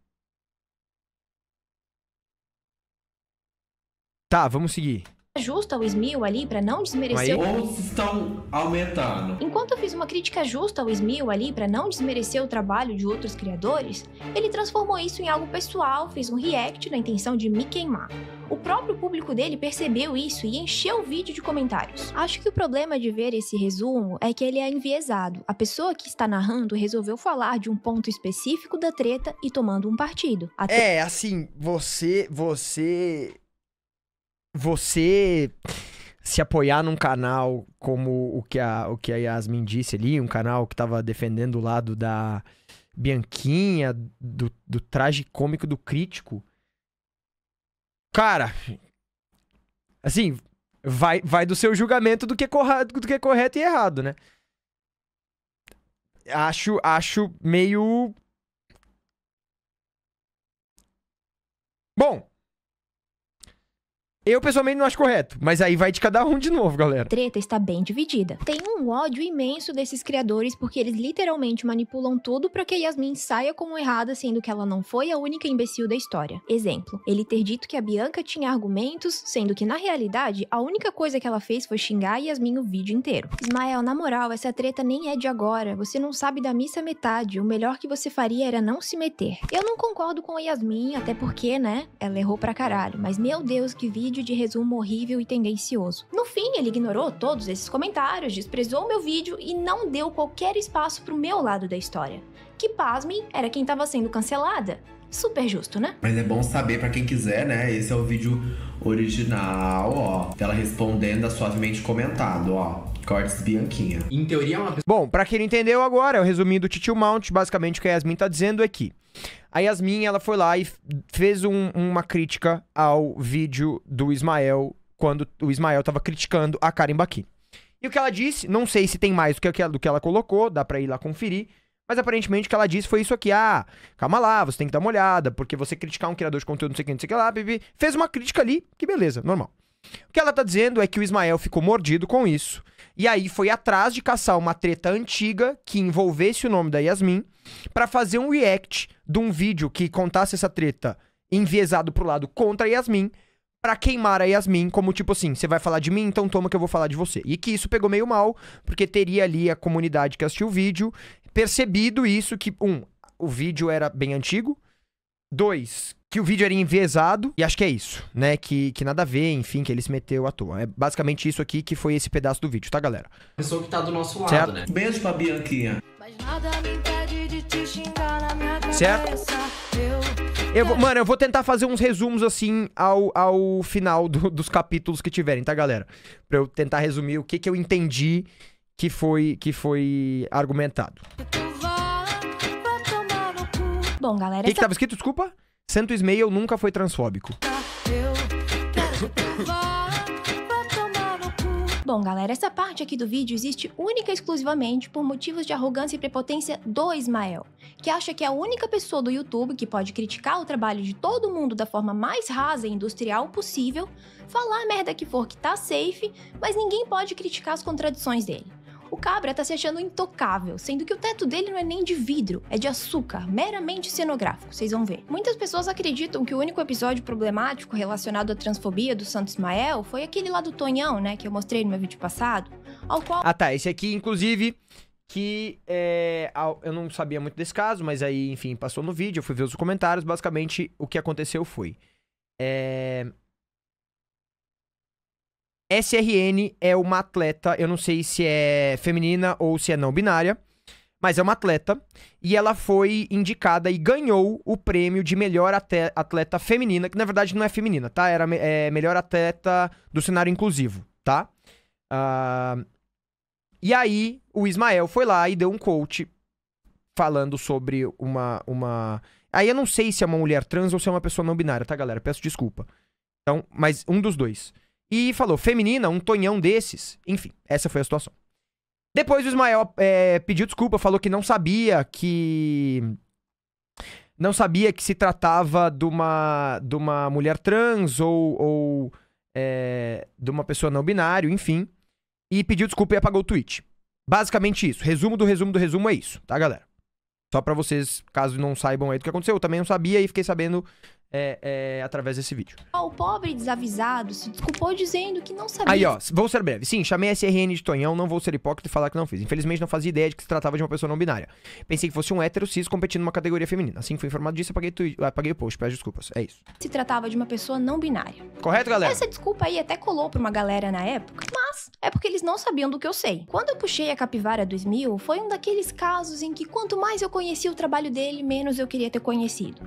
Tá, vamos seguir justa ao Smil ali para não desmerecer. Mas outros estão aumentando. Enquanto eu fiz uma crítica justa ao Smil ali para não desmerecer o trabalho de outros criadores, ele transformou isso em algo pessoal, fez um react na intenção de me queimar. O próprio público dele percebeu isso e encheu o vídeo de comentários. Acho que o problema de ver esse resumo é que ele é enviesado. A pessoa que está narrando resolveu falar de um ponto específico da treta e tomando um partido. É, assim, você você você se apoiar num canal como o que a, o que a Yasmin disse ali, um canal que estava defendendo o lado da Bianquinha, do, do traje cômico do crítico. Cara, assim, vai, vai do seu julgamento do que, é correto, do que é correto e errado, né? Acho, acho meio. Bom, eu pessoalmente não acho correto, mas aí vai de cada um de novo, galera. A treta está bem dividida. Tem um ódio imenso desses criadores porque eles literalmente manipulam tudo para que Yasmin saia como errada, sendo que ela não foi a única imbecil da história. Exemplo: ele ter dito que a Bianca tinha argumentos, sendo que na realidade a única coisa que ela fez foi xingar Yasmin o vídeo inteiro. Ismael, na moral, essa treta nem é de agora. Você não sabe da missa metade. O melhor que você faria era não se meter. Eu não concordo com a Yasmin, até porque, né? Ela errou pra caralho, mas meu Deus, que vídeo vídeo de resumo horrível e tendencioso. No fim, ele ignorou todos esses comentários, desprezou meu vídeo e não deu qualquer espaço pro meu lado da história. Que, pasmem, era quem estava sendo cancelada. Super justo, né? Mas é bom saber para quem quiser, né? Esse é o vídeo original, ó, Ela respondendo a suavemente comentado, ó. Cortes Bianquinha. Em teoria é uma pessoa... Bom, pra quem não entendeu agora, é o resumindo do Titio Mount, basicamente o que a Yasmin tá dizendo é que a Yasmin, ela foi lá e fez um, uma crítica ao vídeo do Ismael, quando o Ismael tava criticando a Karen Baki. E o que ela disse, não sei se tem mais do que, do que ela colocou, dá pra ir lá conferir, mas aparentemente o que ela disse foi isso aqui. Ah, calma lá, você tem que dar uma olhada, porque você criticar um criador de conteúdo, não sei o que, não sei o que lá, bibi. Fez uma crítica ali, que beleza, normal. O que ela tá dizendo é que o Ismael ficou mordido com isso. E aí foi atrás de caçar uma treta antiga que envolvesse o nome da Yasmin para fazer um react de um vídeo que contasse essa treta enviesado pro lado contra a Yasmin para queimar a Yasmin, como tipo assim, você vai falar de mim, então toma que eu vou falar de você. E que isso pegou meio mal, porque teria ali a comunidade que assistiu o vídeo percebido isso que um, o vídeo era bem antigo, Dois, que o vídeo era enviesado, e acho que é isso, né? Que, que nada a ver, enfim, que ele se meteu à toa. É basicamente isso aqui que foi esse pedaço do vídeo, tá, galera? pessoa que tá do nosso lado, certo? né? Beijo pra Bianquinha. certo? Eu vou, mano, eu vou tentar fazer uns resumos assim ao, ao final do, dos capítulos que tiverem, tá, galera? Pra eu tentar resumir o que, que eu entendi que foi, que foi argumentado. Bom, galera... O que, essa... que tava escrito? Desculpa? Santo Ismael nunca foi transfóbico. Bom, galera, essa parte aqui do vídeo existe única e exclusivamente por motivos de arrogância e prepotência do Ismael, que acha que é a única pessoa do YouTube que pode criticar o trabalho de todo mundo da forma mais rasa e industrial possível, falar a merda que for que tá safe, mas ninguém pode criticar as contradições dele. O cabra tá se achando intocável, sendo que o teto dele não é nem de vidro, é de açúcar, meramente cenográfico, vocês vão ver. Muitas pessoas acreditam que o único episódio problemático relacionado à transfobia do Santo Ismael foi aquele lá do Tonhão, né, que eu mostrei no meu vídeo passado, ao qual... Ah tá, esse aqui, inclusive, que é, eu não sabia muito desse caso, mas aí, enfim, passou no vídeo, eu fui ver os comentários, basicamente o que aconteceu foi... É, SRN é uma atleta, eu não sei se é feminina ou se é não binária, mas é uma atleta. E ela foi indicada e ganhou o prêmio de melhor atleta feminina, que na verdade não é feminina, tá? Era é, melhor atleta do cenário inclusivo, tá? Uh, e aí o Ismael foi lá e deu um coach falando sobre uma, uma. Aí eu não sei se é uma mulher trans ou se é uma pessoa não binária, tá, galera? Peço desculpa. Então, mas um dos dois. E falou, feminina, um tonhão desses. Enfim, essa foi a situação. Depois o Ismael é, pediu desculpa, falou que não sabia que. Não sabia que se tratava de uma, de uma mulher trans ou, ou é, de uma pessoa não binário, enfim. E pediu desculpa e apagou o tweet. Basicamente isso. Resumo do resumo do resumo é isso, tá, galera? Só para vocês, caso não saibam aí do que aconteceu, eu também não sabia e fiquei sabendo é, é, através desse vídeo. Ah, o pobre desavisado se desculpou dizendo que não sabia. Aí, ó, vou ser breve. Sim, chamei a SRN de Tonhão, não vou ser hipócrita e falar que não fiz. Infelizmente, não fazia ideia de que se tratava de uma pessoa não binária. Pensei que fosse um hétero cis competindo numa categoria feminina. Assim que fui informado disso, apaguei, tui... apaguei o post, peço desculpas. É isso. Se tratava de uma pessoa não binária. Correto, galera? Essa desculpa aí até colou pra uma galera na época, mas é porque eles não sabiam do que eu sei. Quando eu puxei a Capivara 2000, foi um daqueles casos em que quanto mais eu conhecia o trabalho dele, menos eu queria ter conhecido.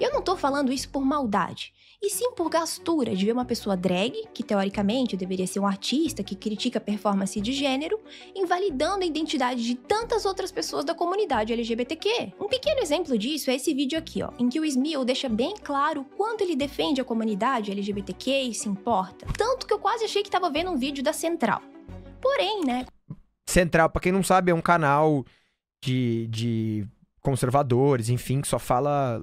Eu não tô falando isso isso por maldade, e sim por gastura de ver uma pessoa drag, que teoricamente deveria ser um artista que critica a performance de gênero, invalidando a identidade de tantas outras pessoas da comunidade LGBTQ. Um pequeno exemplo disso é esse vídeo aqui, ó, em que o Smil deixa bem claro quanto ele defende a comunidade LGBTQ e se importa. Tanto que eu quase achei que estava vendo um vídeo da Central. Porém, né? Central, para quem não sabe, é um canal de, de conservadores, enfim, que só fala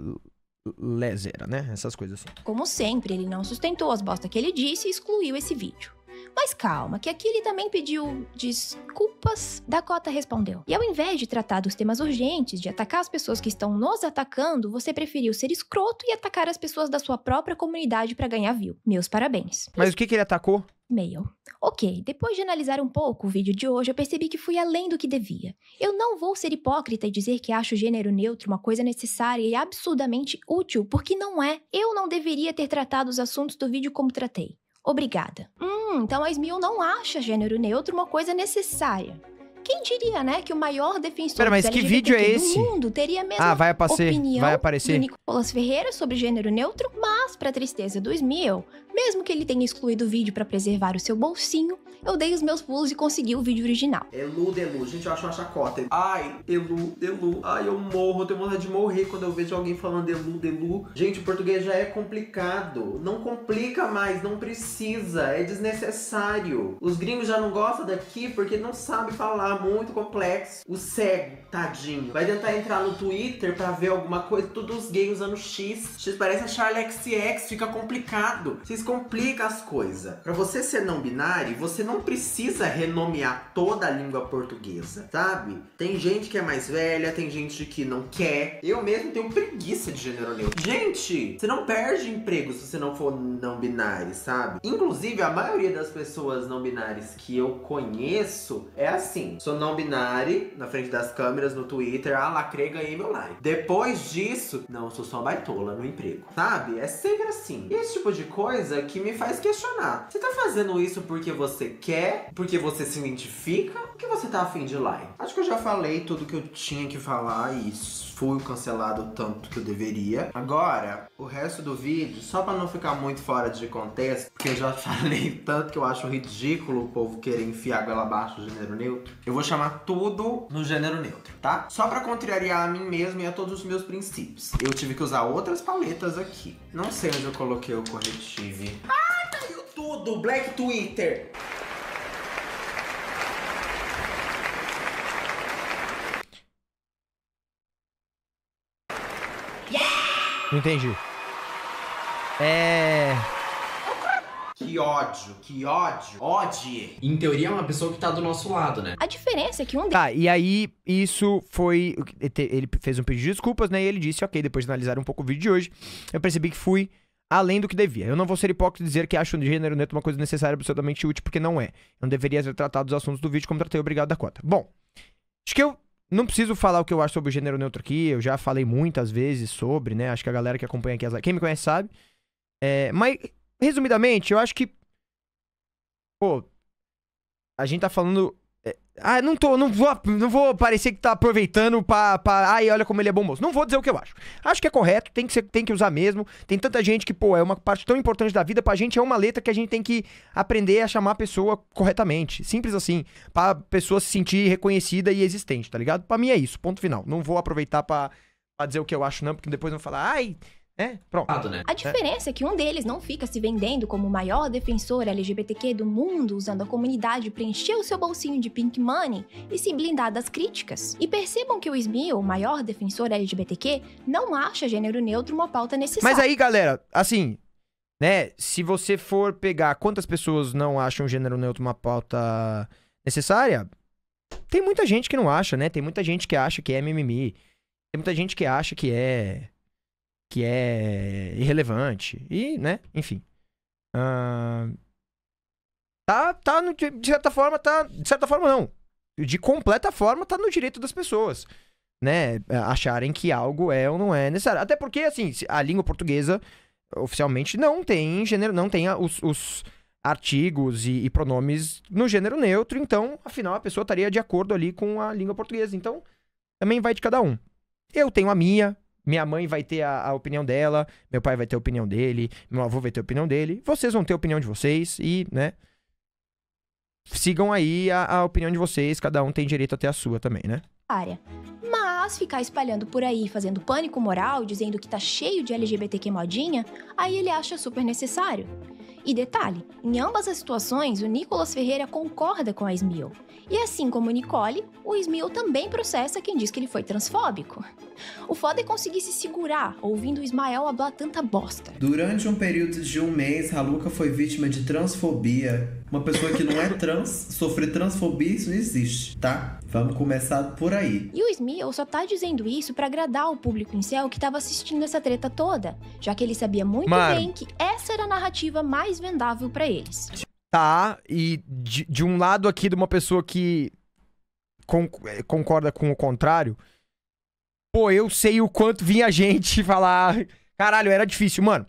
né? Essas coisas assim. Como sempre, ele não sustentou as bostas que ele disse e excluiu esse vídeo. Mas calma, que aqui ele também pediu desculpas. Dakota respondeu. E ao invés de tratar dos temas urgentes, de atacar as pessoas que estão nos atacando, você preferiu ser escroto e atacar as pessoas da sua própria comunidade para ganhar view. Meus parabéns. Mas o que, que ele atacou? Mail. Ok, depois de analisar um pouco o vídeo de hoje, eu percebi que fui além do que devia. Eu não vou ser hipócrita e dizer que acho gênero neutro uma coisa necessária e absurdamente útil, porque não é. Eu não deveria ter tratado os assuntos do vídeo como tratei. Obrigada. Hum, então a Smil não acha gênero neutro uma coisa necessária. Quem diria, né, que o maior defensor Pera, mas que vídeo é esse? do mundo teria a mesma ah, vai aparecer, opinião vai aparecer. do Nicolas Ferreira sobre gênero neutro, mas, para tristeza dos mil, mesmo que ele tenha excluído o vídeo para preservar o seu bolsinho, eu dei os meus pulos e consegui o vídeo original. Elu, Delu, gente, eu acho uma chacota. Ai, Elu, Delu, ai, eu morro, eu tenho vontade de morrer quando eu vejo alguém falando Elu, Delu. Gente, o português já é complicado. Não complica mais, não precisa, é desnecessário. Os gringos já não gostam daqui porque não sabem falar muito complexo. O cego, tadinho, vai tentar entrar no Twitter para ver alguma coisa, todos os gays usando X. X parece a Charlie XX, fica complicado. Vocês complicam as coisas. Para você ser não binário, você não precisa renomear toda a língua portuguesa, sabe? Tem gente que é mais velha, tem gente que não quer. Eu mesmo tenho preguiça de gênero neutro. Gente, você não perde emprego se você não for não binário, sabe? Inclusive, a maioria das pessoas não binárias que eu conheço é assim. Sou não binário, na frente das câmeras, no Twitter. Ah, lacrei, ganhei meu like. Depois disso, não, sou só baitola no emprego. Sabe? É sempre assim. esse tipo de coisa que me faz questionar. Você tá fazendo isso porque você quer? Porque você se identifica? Por que você tá afim de like? Acho que eu já falei tudo que eu tinha que falar e fui cancelado tanto que eu deveria. Agora, o resto do vídeo, só pra não ficar muito fora de contexto, porque eu já falei tanto que eu acho ridículo o povo querer enfiar goela abaixo do gênero neutro. Eu vou chamar tudo no gênero neutro, tá? Só pra contrariar a mim mesmo e a todos os meus princípios. Eu tive que usar outras paletas aqui. Não sei onde eu coloquei o corretivo. Ah, caiu tá tudo! Black Twitter! Não entendi. É. Que ódio, que ódio, ódio. Em teoria é uma pessoa que tá do nosso lado, né? A diferença é que um Tá, e aí isso foi. Ele fez um pedido de desculpas, né? E ele disse, ok, depois de analisar um pouco o vídeo de hoje, eu percebi que fui além do que devia. Eu não vou ser hipócrita e dizer que acho o gênero neto uma coisa necessária absolutamente útil, porque não é. Eu não deveria ter tratado os assuntos do vídeo como tratei, obrigado da cota. Bom, acho que eu não preciso falar o que eu acho sobre o gênero neutro aqui, eu já falei muitas vezes sobre, né? Acho que a galera que acompanha aqui, quem me conhece sabe. É, mas resumidamente, eu acho que. Pô. A gente tá falando. É, ah, não tô. Não vou, não vou parecer que tá aproveitando pra, pra. Ai, olha como ele é bom moço. Não vou dizer o que eu acho. Acho que é correto, tem que, ser, tem que usar mesmo. Tem tanta gente que, pô, é uma parte tão importante da vida. Pra gente é uma letra que a gente tem que aprender a chamar a pessoa corretamente. Simples assim. Pra pessoa se sentir reconhecida e existente, tá ligado? Pra mim é isso. Ponto final. Não vou aproveitar pra, pra dizer o que eu acho, não, porque depois vão falar, ai é, pronto. Né? A diferença é que um deles não fica se vendendo como o maior defensor LGBTQ do mundo, usando a comunidade para encher o seu bolsinho de pink money e se blindar das críticas. E percebam que o SMI, o maior defensor LGBTQ, não acha gênero neutro uma pauta necessária. Mas aí, galera, assim, né, se você for pegar quantas pessoas não acham gênero neutro uma pauta necessária, tem muita gente que não acha, né? Tem muita gente que acha que é mimimi. Tem muita gente que acha que é que é irrelevante. E, né, enfim. Uh, tá, tá no, de certa forma, tá. De certa forma, não. De completa forma, tá no direito das pessoas. Né, acharem que algo é ou não é necessário. Até porque, assim, a língua portuguesa oficialmente não tem gênero, não tem os, os artigos e, e, pronomes no gênero neutro, então, afinal, a pessoa estaria de acordo ali com a língua portuguesa. Então, também vai de cada um. Eu tenho a minha, minha mãe vai ter a, a, opinião dela, meu pai vai ter a opinião dele, meu avô vai ter a opinião dele, vocês vão ter a opinião de vocês e, né? Sigam aí a, a opinião de vocês, cada um tem direito a ter a sua também, né? Área. Mas... Mas ficar espalhando por aí, fazendo pânico moral, dizendo que tá cheio de LGBTQ modinha, aí ele acha super necessário. E detalhe, em ambas as situações, o Nicolas Ferreira concorda com a Smil. E assim como Nicole, o Smil também processa quem diz que ele foi transfóbico. O foda é conseguir se segurar ouvindo o Ismael hablar tanta bosta. Durante um período de um mês, Haluca foi vítima de transfobia. Uma pessoa que não é trans, sofrer transfobia, isso não existe, tá? Vamos começar por aí. E o Smil só tá tá dizendo isso para agradar o público em céu que estava assistindo essa treta toda, já que ele sabia muito Mano. bem que essa era a narrativa mais vendável para eles. Tá, e de, de, um lado aqui de uma pessoa que é, concorda com o contrário, pô, eu sei o quanto vinha a gente falar, caralho, era difícil, mano.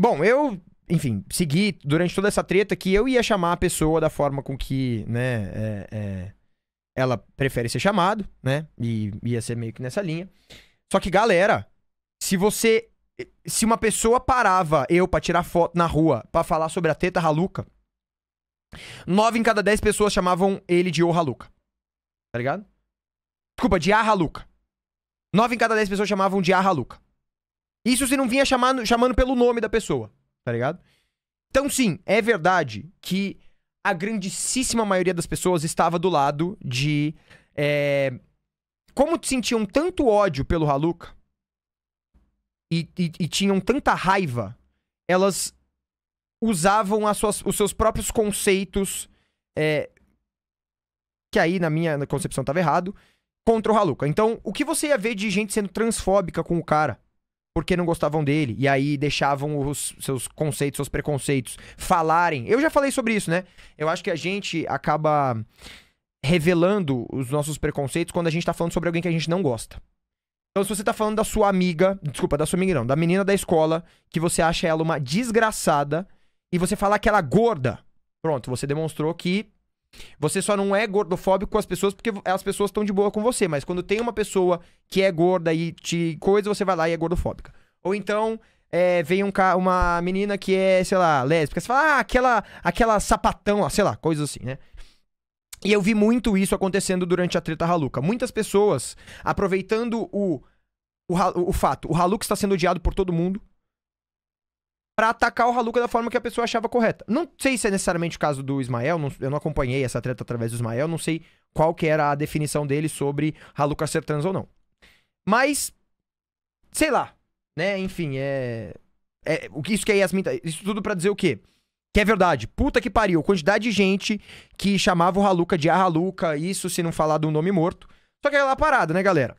Bom, eu, enfim, segui durante toda essa treta que eu ia chamar a pessoa da forma com que, né, é, é ela prefere ser chamado, né? E ia ser meio que nessa linha. Só que, galera, se você. Se uma pessoa parava eu para tirar foto na rua para falar sobre a teta raluca, nove em cada dez pessoas chamavam ele de o raluca. Tá ligado? Desculpa, de a raluca. Nove em cada dez pessoas chamavam de a raluca. Isso se não vinha chamando, chamando pelo nome da pessoa, tá ligado? Então, sim, é verdade que a grandíssima maioria das pessoas estava do lado de. É, como sentiam tanto ódio pelo Haluca e, e, e tinham tanta raiva, elas usavam as suas, os seus próprios conceitos, é, que aí na minha concepção estava errado, contra o Haluca. Então, o que você ia ver de gente sendo transfóbica com o cara? porque não gostavam dele. E aí deixavam os seus conceitos, seus preconceitos falarem. Eu já falei sobre isso, né? Eu acho que a gente acaba revelando os nossos preconceitos quando a gente tá falando sobre alguém que a gente não gosta. Então, se você tá falando da sua amiga, desculpa, da sua amiga não, da menina da escola, que você acha ela uma desgraçada, e você falar que ela é gorda, pronto, você demonstrou que você só não é gordofóbico com as pessoas porque as pessoas estão de boa com você, mas quando tem uma pessoa que é gorda e te coisa, você vai lá e é gordofóbica. Ou então, é, vem um ca... uma menina que é, sei lá, lésbica. Você fala, ah, aquela, aquela sapatão sei lá, coisas assim, né? E eu vi muito isso acontecendo durante a treta Haluca. Muitas pessoas aproveitando o, o, o fato, o haluca está sendo odiado por todo mundo, para atacar o Haluca da forma que a pessoa achava correta. Não sei se é necessariamente o caso do Ismael, não, eu não acompanhei essa treta através do Ismael, não sei qual que era a definição dele sobre Haluca ser trans ou não. Mas, sei lá, né, enfim, é... é isso que a Yasmin... Tá, isso tudo para dizer o quê? Que é verdade, puta que pariu, quantidade de gente que chamava o Haluca de Haluka, isso se não falar de um nome morto. Só que é aquela parada, né, galera?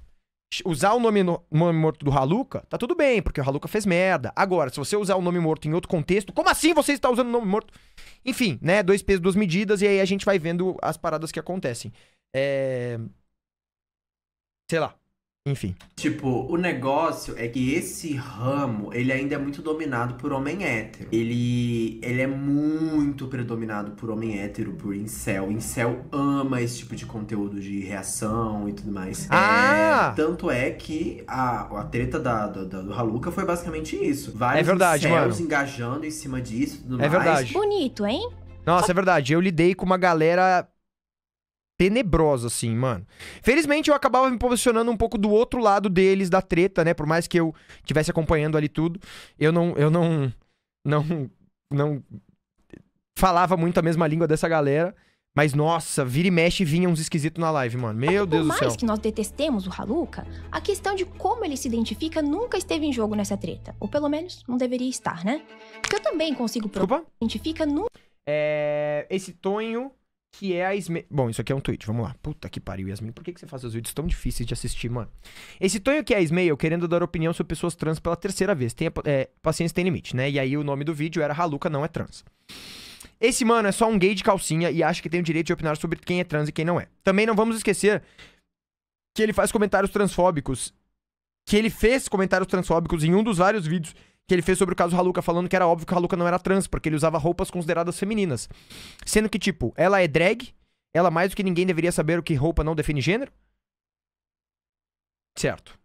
usar o nome, no, nome morto do Haluca, tá tudo bem, porque o Haluca fez merda. Agora, se você usar o nome morto em outro contexto, como assim você está usando o nome morto? Enfim, né? Dois pesos, duas medidas, e aí a gente vai vendo as paradas que acontecem. É... Sei lá, enfim. Tipo, o negócio é que esse ramo, ele ainda é muito dominado por homem hétero. Ele, ele é muito predominado por homem hétero, por incel. Incel ama esse tipo de conteúdo de reação e tudo mais. Ah! É, tanto é que a, a treta da, da, da do Haluca foi basicamente isso. Vários é verdade, incels mano. engajando em cima disso tudo tudo é mais. É verdade. Bonito, hein? Nossa, é verdade. Eu lidei com uma galera tenebrosa, assim, mano. Felizmente eu acabava me posicionando um pouco do outro lado deles, da treta, né? Por mais que eu tivesse acompanhando ali tudo, eu não. Eu não. Não. Não. Falava muito a mesma língua dessa galera. Mas, nossa, vira e mexe vinha uns esquisitos na live, mano. Meu Por Deus do céu. Por mais que nós detestemos o Haluca, a questão de como ele se identifica nunca esteve em jogo nessa treta. Ou pelo menos não deveria estar, né? Porque eu também consigo provar. Identifica nunca. É. Esse Tonho que é a Sme... Bom, isso aqui é um tweet, vamos lá. Puta que pariu, Yasmin. Por que, que você faz os vídeos tão difíceis de assistir, mano? Esse Tonho que é a Ismael, querendo dar opinião sobre pessoas trans pela terceira vez. Tem, é, paciência tem limite, né? E aí o nome do vídeo era Haluka não é trans. Esse mano é só um gay de calcinha e acha que tem o direito de opinar sobre quem é trans e quem não é. Também não vamos esquecer que ele faz comentários transfóbicos. Que ele fez comentários transfóbicos em um dos vários vídeos que ele fez sobre o caso Haluka, falando que era óbvio que Haluka não era trans, porque ele usava roupas consideradas femininas. Sendo que, tipo, ela é drag, ela mais do que ninguém deveria saber o que roupa não define gênero? Certo.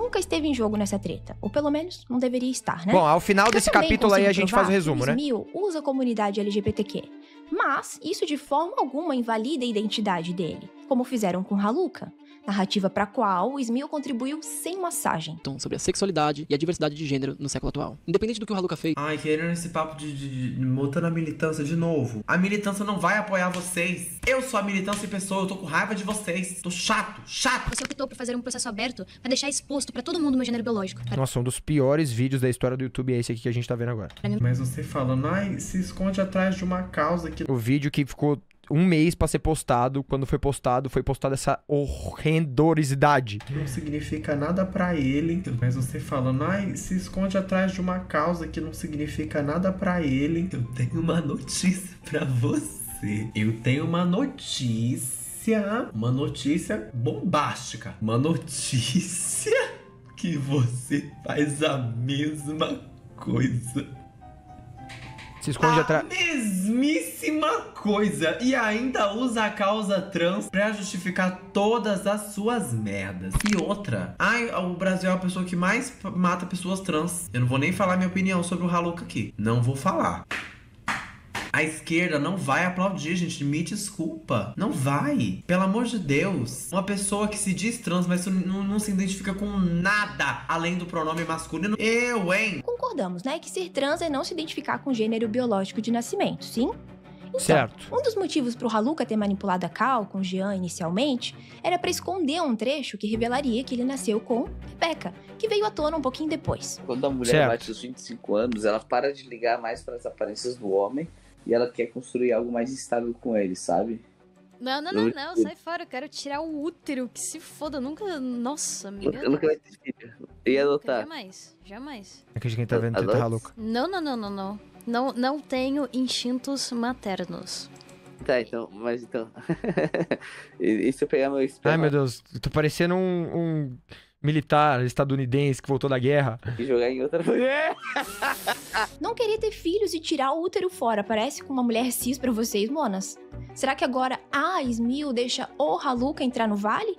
Nunca esteve em jogo nessa treta, ou pelo menos não deveria estar, né? Bom, ao final desse capítulo aí a gente faz o resumo, né? Mil usa a comunidade LGBTQ, mas isso de forma alguma invalida a identidade dele, como fizeram com Haluka narrativa para a qual Smil contribuiu sem massagem. Então, sobre a sexualidade e a diversidade de gênero no século atual. Independente do que o Haluka fez. Ai, querendo esse papo de, de, de botando a militância de novo. A militância não vai apoiar vocês. Eu sou a militância em pessoa, eu tô com raiva de vocês. Tô chato, chato. Você optou por fazer um processo aberto para deixar exposto para todo mundo o meu gênero biológico. Pra... Nossa, um dos piores vídeos da história do YouTube é esse aqui que a gente tá vendo agora. Mas você falando, ai, se esconde atrás de uma causa que. O vídeo que ficou um mês para ser postado. Quando foi postado, foi postada essa horrendosidade Não significa nada para ele, mas você falando, ai, se esconde atrás de uma causa que não significa nada para ele. Eu tenho uma notícia para você. Eu tenho uma notícia, uma notícia bombástica, uma notícia que você faz a mesma coisa se esconde atrás. Mesmíssima coisa! E ainda usa a causa trans pra justificar todas as suas merdas. E outra. Ai, o Brasil é a pessoa que mais mata pessoas trans. Eu não vou nem falar minha opinião sobre o Haluca aqui. Não vou falar. A esquerda não vai aplaudir, gente. Me desculpa. Não vai. Pelo amor de Deus. Uma pessoa que se diz trans, mas não, não se identifica com nada além do pronome masculino. Eu, hein? Concordamos, né? Que ser trans é não se identificar com gênero biológico de nascimento, sim? Então, certo. Um dos motivos para o Haluka ter manipulado a Cal com Jean inicialmente era para esconder um trecho que revelaria que ele nasceu com Rebecca, que veio à tona um pouquinho depois. Quando a mulher certo. bate os 25 anos, ela para de ligar mais para as aparências do homem e ela quer construir algo mais estável com ele, sabe? Não, não, não, não, sai fora, eu quero tirar o útero, que se foda, nunca. Nossa, amiga. Eu nunca vai ter filho. E adotar. Jamais, jamais. É que gente tá vendo tá louco. Não, não, não, não, não. Não, não tenho instintos maternos. Tá, então, mas então. e, e se eu pegar meu espelho? Ai, meu Deus, tô parecendo um. um militar estadunidense que voltou da guerra. E jogar em outra mulher. É! Não querer ter filhos e tirar o útero fora. Parece com uma mulher cis para vocês, monas. Será que agora a Ismil deixa o Haluca entrar no vale?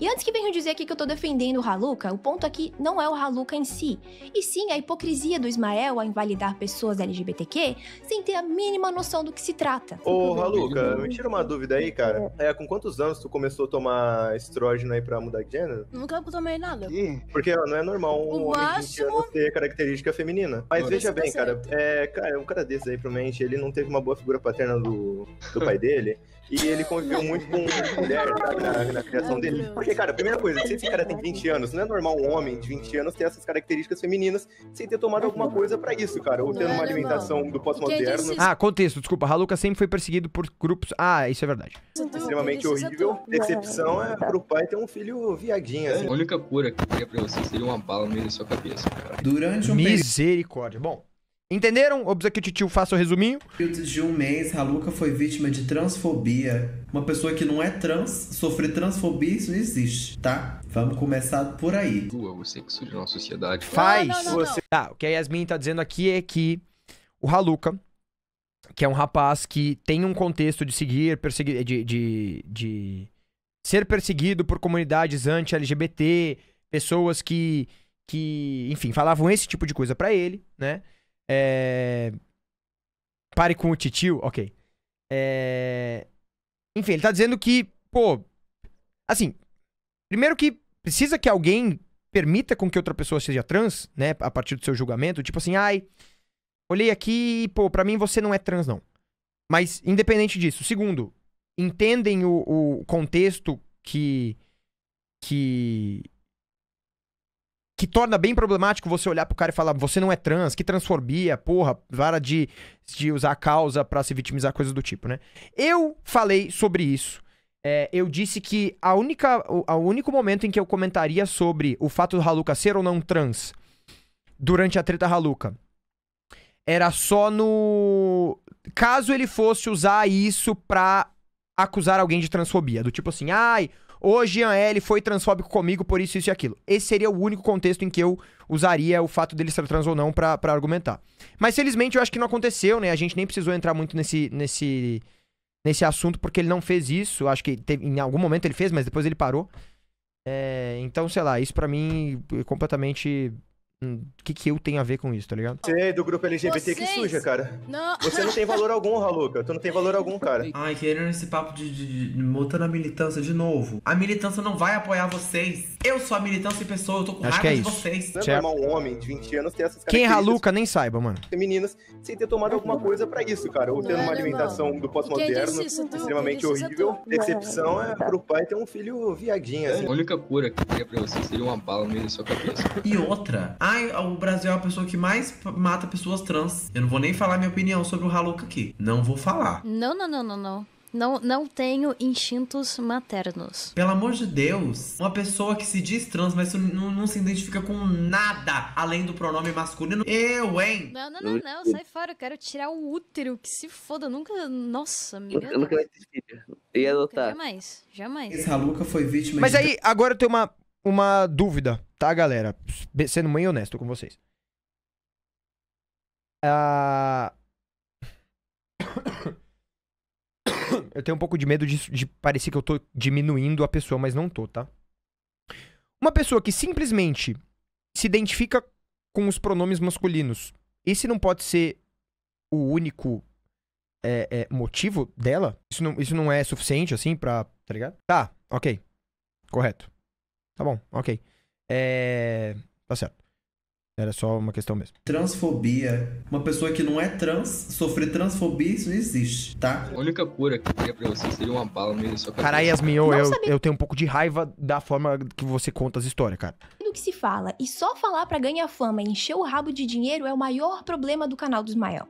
E antes que venham dizer aqui que eu tô defendendo o Haluca, o ponto aqui não é o Haluca em si, e sim a hipocrisia do Ismael a invalidar pessoas LGBTQ sem ter a mínima noção do que se trata. Ô, Haluca, me tira uma dúvida aí, cara. É. é, com quantos anos tu começou a tomar estrógeno aí pra mudar de gênero? Nunca tomei nada. Ih. Porque não é normal um o homem máximo... ter característica feminina. Mas veja tá bem, tá cara, é, cara, um cara desses aí, provavelmente, ele não teve uma boa figura paterna do, do pai dele. E ele conviveu muito com mulher sabe, né, na, na, criação dele. Porque, cara, primeira coisa, se esse cara tem 20 anos, não é normal um homem de 20 anos ter essas características femininas sem ter tomado alguma coisa para isso, cara. Ou tendo é uma alimentação do pós-moderno. Ah, contexto, desculpa. Haluka sempre foi perseguido por grupos. Ah, isso é verdade. Extremamente horrível. Decepção é. é pro pai ter um filho viadinho, assim. A única cura que eu queria pra você seria uma bala no meio da sua cabeça, cara. Durante um Misericórdia. Bom, Entenderam? que o tio faça o resuminho. No de um mês, Haluca foi vítima de transfobia. Uma pessoa que não é trans, sofrer transfobia, isso não existe, tá? Vamos começar por aí. Lua, você que surgiu na sociedade. Faz! Não, não, não, você... Tá, o que a Yasmin tá dizendo aqui é que o Haluca, que é um rapaz que tem um contexto de seguir, perseguir, de, de, de ser perseguido por comunidades anti-LGBT, pessoas que, que, enfim, falavam esse tipo de coisa para ele, né? É... Pare com o titio, ok. É... Enfim, ele tá dizendo que, pô, assim, primeiro que precisa que alguém permita com que outra pessoa seja trans, né, a partir do seu julgamento, tipo assim, ai, olhei aqui, pô, pra mim você não é trans não. Mas, independente disso, segundo, entendem o, o contexto que, que que torna bem problemático você olhar pro cara e falar, você não é trans, que transfobia, porra, vara de, de usar a causa para se vitimizar, coisas do tipo, né? Eu falei sobre isso. É, eu disse que a única, o único momento em que eu comentaria sobre o fato do Haluka ser ou não trans durante a treta Haluka era só no. Caso ele fosse usar isso pra acusar alguém de transfobia. Do tipo assim, ai, o Jean L foi transfóbico comigo por isso, isso e aquilo. Esse seria o único contexto em que eu usaria o fato dele ser trans ou não para argumentar. Mas felizmente eu acho que não aconteceu, né? A gente nem precisou entrar muito nesse, nesse, nesse assunto porque ele não fez isso. Acho que teve, em algum momento ele fez, mas depois ele parou. É, então, sei lá, isso para mim é completamente o hum, que, que eu tenho a ver com isso, tá ligado? Você é do grupo LGBT Vocês... que suja, cara. Não. Você não tem valor algum, Raluca. Tu não tem valor algum, cara. Ai, querendo esse papo de, de, de, a militância de novo. A militância não vai apoiar vocês. Eu sou a militância em pessoa, eu tô com Acho raiva é de isso. vocês. Não é um homem de 20 anos essas Quem é Raluca nem saiba, mano. Meninas sem ter tomado alguma coisa pra isso, cara. Ou tendo uma alimentação não. do pós-moderno extremamente horrível. Decepção é pro pai ter um filho viadinho, assim. A única cura que eu teria pra você seria uma bala no meio da sua cabeça. E outra. Ah, o Brasil é a pessoa que mais mata pessoas trans. Eu não vou nem falar minha opinião sobre o Haluca aqui. Não vou falar. Não, não, não, não, não. Não, não tenho instintos maternos. Pelo amor de Deus, uma pessoa que se diz trans, mas não, não se identifica com nada além do pronome masculino. Eu, hein? Não, não, não, não, sai fora, eu quero tirar o útero, que se foda, nunca. Nossa, meu Eu nunca mais. Ia adotar. Jamais, jamais. Esse Haluca foi vítima Mas de... aí, agora tem uma uma dúvida, tá, galera? Sendo bem honesto com vocês. Ah, eu tenho um pouco de medo de, de parecer que eu tô diminuindo a pessoa, mas não tô, tá? Uma pessoa que simplesmente se identifica com os pronomes masculinos, esse não pode ser o único é, é, motivo dela? Isso não, isso não é suficiente, assim, pra. Tá ligado? Tá, ok. Correto. Tá bom, ok. É... Tá certo. Era só uma questão mesmo. Transfobia. Uma pessoa que não é trans, sofrer transfobia, isso não existe, tá? A única cura que eu teria pra você seria uma bala mesmo meio cara, Yasmin, eu, eu, eu, tenho um pouco de raiva da forma que você conta as histórias, cara. Do que se fala, e só falar para ganhar fama e encher o rabo de dinheiro é o maior problema do canal do Ismael.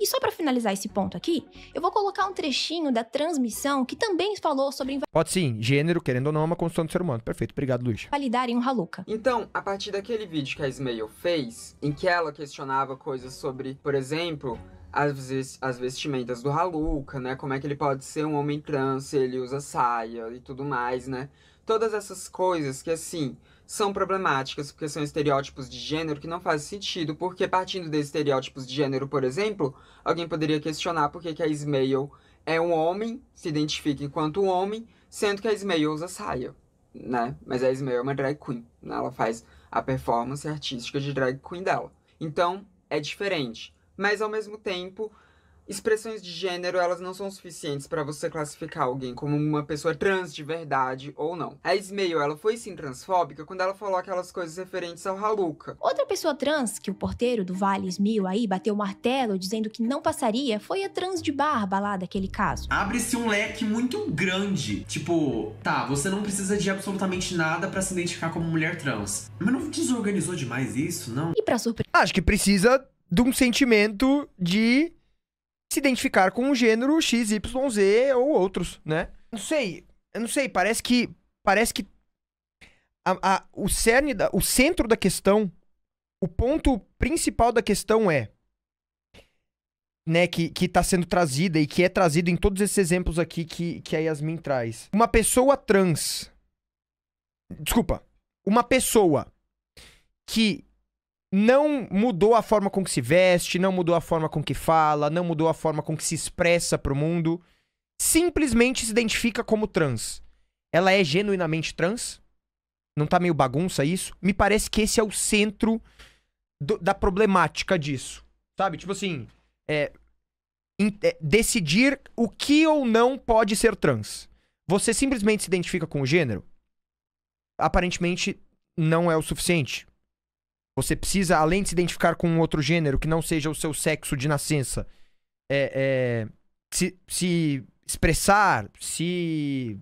E só para finalizar esse ponto aqui, eu vou colocar um trechinho da transmissão que também falou sobre. Pode sim, gênero, querendo ou não, é uma construção do ser humano. Perfeito, obrigado, Luiz. Validar em um Haluca. Então, a partir daquele vídeo que a Ismail fez, em que ela questionava coisas sobre, por exemplo, as, as vestimentas do Haluca, né? Como é que ele pode ser um homem trans se ele usa saia e tudo mais, né? Todas essas coisas que, assim, são problemáticas, porque são estereótipos de gênero que não fazem sentido, porque partindo desses estereótipos de gênero, por exemplo, alguém poderia questionar por que, que a Ismail é um homem, se identifica enquanto homem, sendo que a Ismail usa saia, né? Mas a Ismail é uma drag queen, né? ela faz a performance artística de drag queen dela. Então, é diferente. Mas, ao mesmo tempo, expressões de gênero elas não são suficientes para você classificar alguém como uma pessoa trans de verdade ou não. A Ismael, ela foi sim transfóbica quando ela falou aquelas coisas referentes ao Haluca. Outra pessoa trans que o porteiro do Vale Ismael aí bateu o martelo dizendo que não passaria foi a trans de barba lá daquele caso. Abre-se um leque muito grande. Tipo, tá, você não precisa de absolutamente nada para se identificar como mulher trans. Mas não desorganizou demais isso, não? E para surpresa, acho que precisa de um sentimento de se identificar com o gênero X, Y, Z ou outros, né? Não sei, eu não sei, parece que parece que a, a, o cerne, da, o centro da questão, o ponto principal da questão é né, que, que tá sendo trazida e que é trazido em todos esses exemplos aqui que, que a Yasmin traz. Uma pessoa trans. Desculpa. Uma pessoa que não mudou a forma com que se veste, não mudou a forma com que fala, não mudou a forma com que se expressa pro mundo. Simplesmente se identifica como trans. Ela é genuinamente trans? Não tá meio bagunça isso? Me parece que esse é o centro do, da problemática disso. Sabe? Tipo assim, é, in, é, decidir o que ou não pode ser trans. Você simplesmente se identifica com o gênero? Aparentemente não é o suficiente você precisa, além de se identificar com um outro gênero que não seja o seu sexo de nascença, é, é, se, se, expressar, se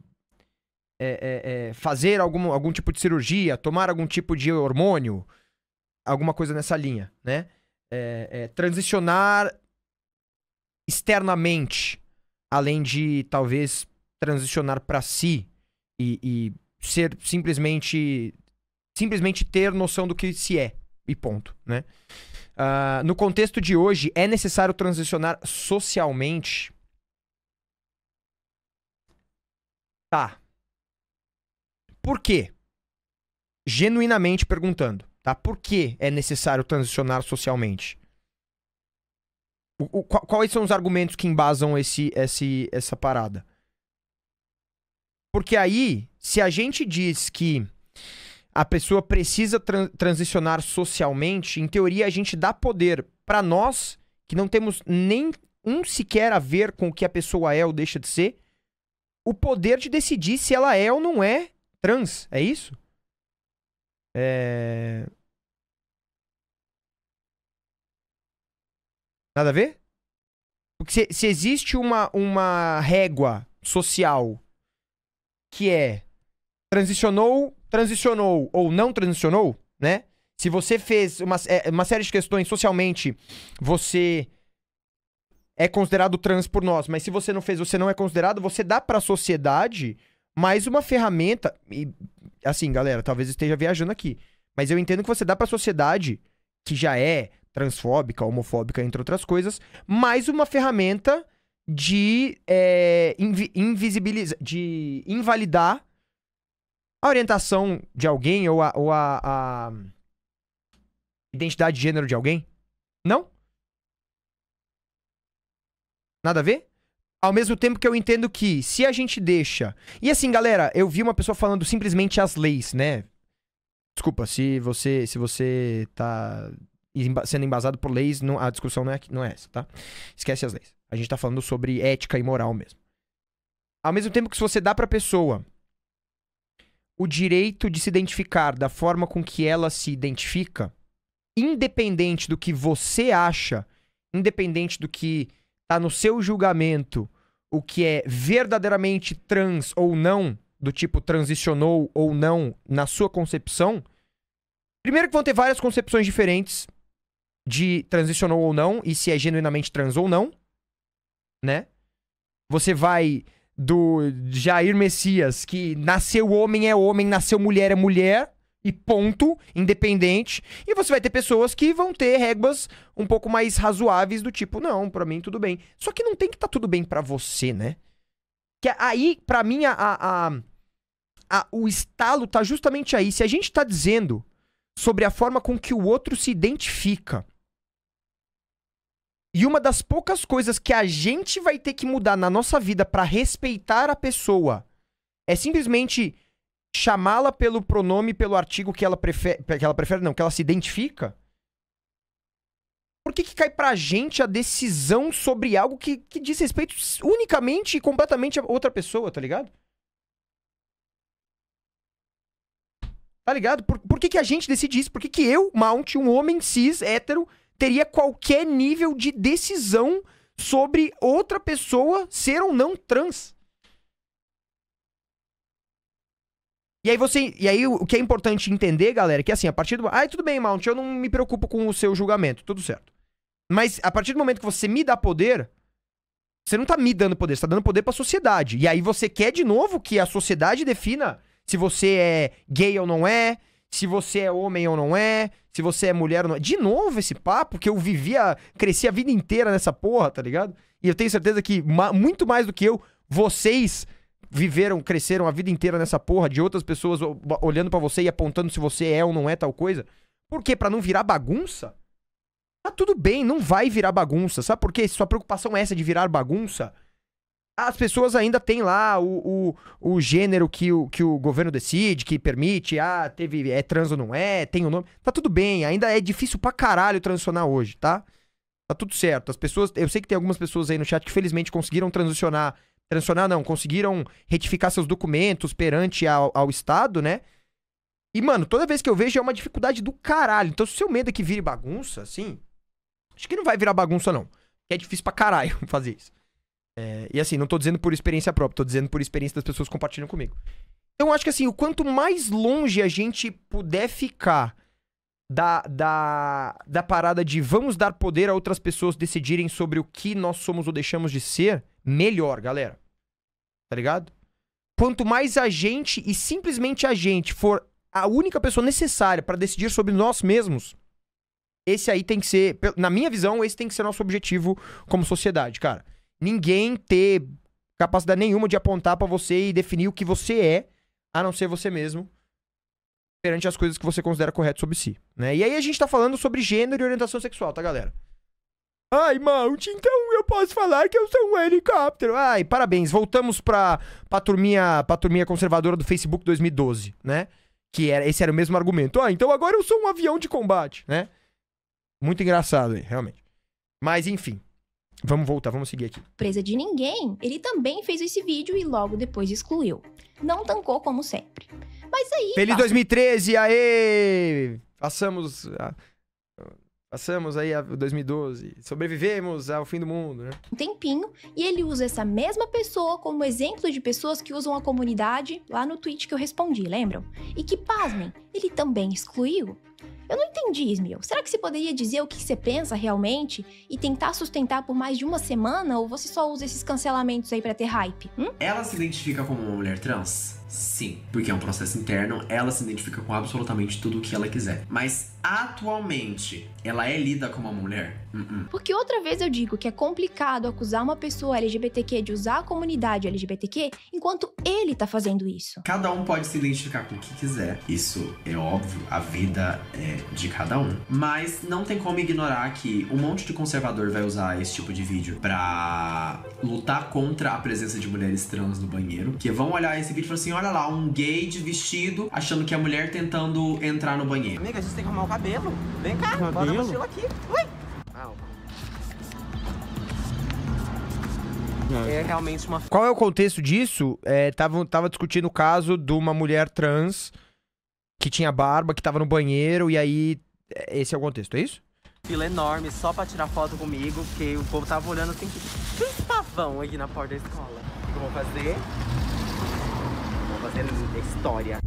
é, é, é fazer algum, algum tipo de cirurgia, tomar algum tipo de hormônio, alguma coisa nessa linha, né? É, transicionar externamente, além de talvez transicionar para si e, e ser simplesmente simplesmente ter noção do que se é, e ponto, né? Uh, no contexto de hoje, é necessário transicionar socialmente? Tá. Por quê? Genuinamente perguntando, tá? Por que é necessário transicionar socialmente? O, o, quais são os argumentos que embasam esse, esse, essa parada? Porque aí, se a gente diz que a pessoa precisa transicionar socialmente, em teoria a gente dá poder para nós que não temos nem um sequer a ver com o que a pessoa é ou deixa de ser, o poder de decidir se ela é ou não é trans, é isso? É... Nada a ver? Porque se, se existe uma, uma régua social que é transicionou transicionou ou não transicionou, né? Se você fez uma, uma série de questões socialmente, você é considerado trans por nós, mas se você não fez, você não é considerado, você dá para a sociedade mais uma ferramenta e assim, galera, talvez esteja viajando aqui, mas eu entendo que você dá para a sociedade que já é transfóbica, homofóbica, entre outras coisas, mais uma ferramenta de é, eh, invisibilizar, de invalidar a orientação de alguém ou a, ou a, a identidade de gênero de alguém? Não? Nada a ver? Ao mesmo tempo que eu entendo que se a gente deixa. E assim, galera, eu vi uma pessoa falando simplesmente as leis, né? Desculpa, se você se você tá sendo embasado por leis, não, a discussão não é, não é essa, tá? Esquece as leis. A gente tá falando sobre ética e moral mesmo. Ao mesmo tempo que se você dá pra pessoa o direito de se identificar da forma com que ela se identifica, independente do que você acha, independente do que está no seu julgamento, o que é verdadeiramente trans ou não, do tipo transicionou ou não na sua concepção, primeiro que vão ter várias concepções diferentes de transicionou ou não e se é genuinamente trans ou não, né? Você vai do Jair Messias, que nasceu homem é homem, nasceu mulher é mulher, e ponto, independente. E você vai ter pessoas que vão ter regras um pouco mais razoáveis, do tipo, não, pra mim tudo bem. Só que não tem que tá tudo bem para você, né? Que aí, pra mim, a, a, a, o estalo tá justamente aí. Se a gente tá dizendo sobre a forma com que o outro se identifica e uma das poucas coisas que a gente vai ter que mudar na nossa vida para respeitar a pessoa é simplesmente chamá-la pelo pronome, pelo artigo que ela prefere, que ela prefere não, que ela se identifica. Por que, que cai pra gente a decisão sobre algo que, que diz respeito unicamente e completamente a outra pessoa, tá ligado? Tá ligado? Por, por que, que a gente decide isso? Por que, que eu, Mount, um homem cis, hétero, teria qualquer nível de decisão sobre outra pessoa ser ou não trans. E aí você, e aí o que é importante entender, galera, é que assim, a partir do, ai, ah, tudo bem, Mount, eu não me preocupo com o seu julgamento, tudo certo. Mas a partir do momento que você me dá poder, você não tá me dando poder, você tá dando poder pra sociedade. E aí você quer de novo que a sociedade defina se você é gay ou não é, se você é homem ou não é, se você é mulher ou não é. De novo esse papo que eu vivia, cresci a vida inteira nessa porra, tá ligado? E eu tenho certeza que ma muito mais do que eu, vocês viveram, cresceram a vida inteira nessa porra de outras pessoas olhando para você e apontando se você é ou não é tal coisa. Por quê? Pra não virar bagunça? Tá tudo bem, não vai virar bagunça. Sabe por quê? Se sua preocupação é essa de virar bagunça, as pessoas ainda têm lá o, o, o, gênero que o, que o governo decide, que permite, ah, teve, é trans ou não é, tem o um nome. Tá tudo bem, ainda é difícil pra caralho transicionar hoje, tá? Tá tudo certo. As pessoas, eu sei que tem algumas pessoas aí no chat que felizmente conseguiram transicionar, transicionar não, conseguiram retificar seus documentos perante ao, ao Estado, né? E, mano, toda vez que eu vejo é uma dificuldade do caralho. Então, se o seu medo é que vire bagunça, assim, acho que não vai virar bagunça, não. É difícil pra caralho fazer isso. É, e assim, não tô dizendo por experiência própria, tô dizendo por experiência das pessoas que compartilham comigo. Então, eu acho que assim, o quanto mais longe a gente puder ficar da, da, da parada de vamos dar poder a outras pessoas decidirem sobre o que nós somos ou deixamos de ser, melhor, galera. Tá ligado? Quanto mais a gente e simplesmente a gente for a única pessoa necessária para decidir sobre nós mesmos, esse aí tem que ser, na minha visão, esse tem que ser nosso objetivo como sociedade, cara ninguém ter capacidade nenhuma de apontar para você e definir o que você é, a não ser você mesmo, perante as coisas que você considera corretas sobre si, né? E aí a gente tá falando sobre gênero e orientação sexual, tá, galera? Ai, Mount, então eu posso falar que eu sou um helicóptero. Ai, parabéns. Voltamos pra, pra, turminha, pra turminha conservadora do Facebook 2012, né? Que era, esse era o mesmo argumento. Ah, então agora eu sou um avião de combate, né? Muito engraçado aí, realmente. Mas, enfim. Vamos voltar, vamos seguir aqui. Presa de ninguém, ele também fez esse vídeo e logo depois excluiu. Não tancou como sempre. Mas aí. Feliz 2013, aê! Passamos. A... Passamos aí a 2012, sobrevivemos ao fim do mundo, né? Um tempinho, e ele usa essa mesma pessoa como exemplo de pessoas que usam a comunidade lá no tweet que eu respondi, lembram? E que, pasmem, ele também excluiu. Eu não entendi, Ismiel. Será que você poderia dizer o que você pensa realmente e tentar sustentar por mais de uma semana? Ou você só usa esses cancelamentos aí para ter hype? Hum? Ela se identifica como uma mulher trans? Sim, porque é um processo interno, ela se identifica com absolutamente tudo o que ela quiser. Mas atualmente, ela é lida como uma mulher? Uh -uh. Porque outra vez eu digo que é complicado acusar uma pessoa LGBTQ de usar a comunidade LGBTQ enquanto ele tá fazendo isso. Cada um pode se identificar com o que quiser. Isso é óbvio, a vida é de cada um. Mas não tem como ignorar que um monte de conservador vai usar esse tipo de vídeo pra lutar contra a presença de mulheres trans no banheiro. Que vão olhar esse vídeo e falar assim: olha lá, um gay de vestido achando que é mulher tentando entrar no banheiro. Amiga, a gente tem que arrumar o cabelo. Vem cá, cabelo? a mochila aqui. Ui! É realmente uma. Qual é o contexto disso? É, tava, tava discutindo o caso de uma mulher trans que tinha barba, que tava no banheiro, e aí. É, esse é o contexto, é isso? Fila enorme, só pra tirar foto comigo, porque o povo tava olhando assim. Que espavão aqui na porta da escola. O que eu vou fazer? Vou fazer história.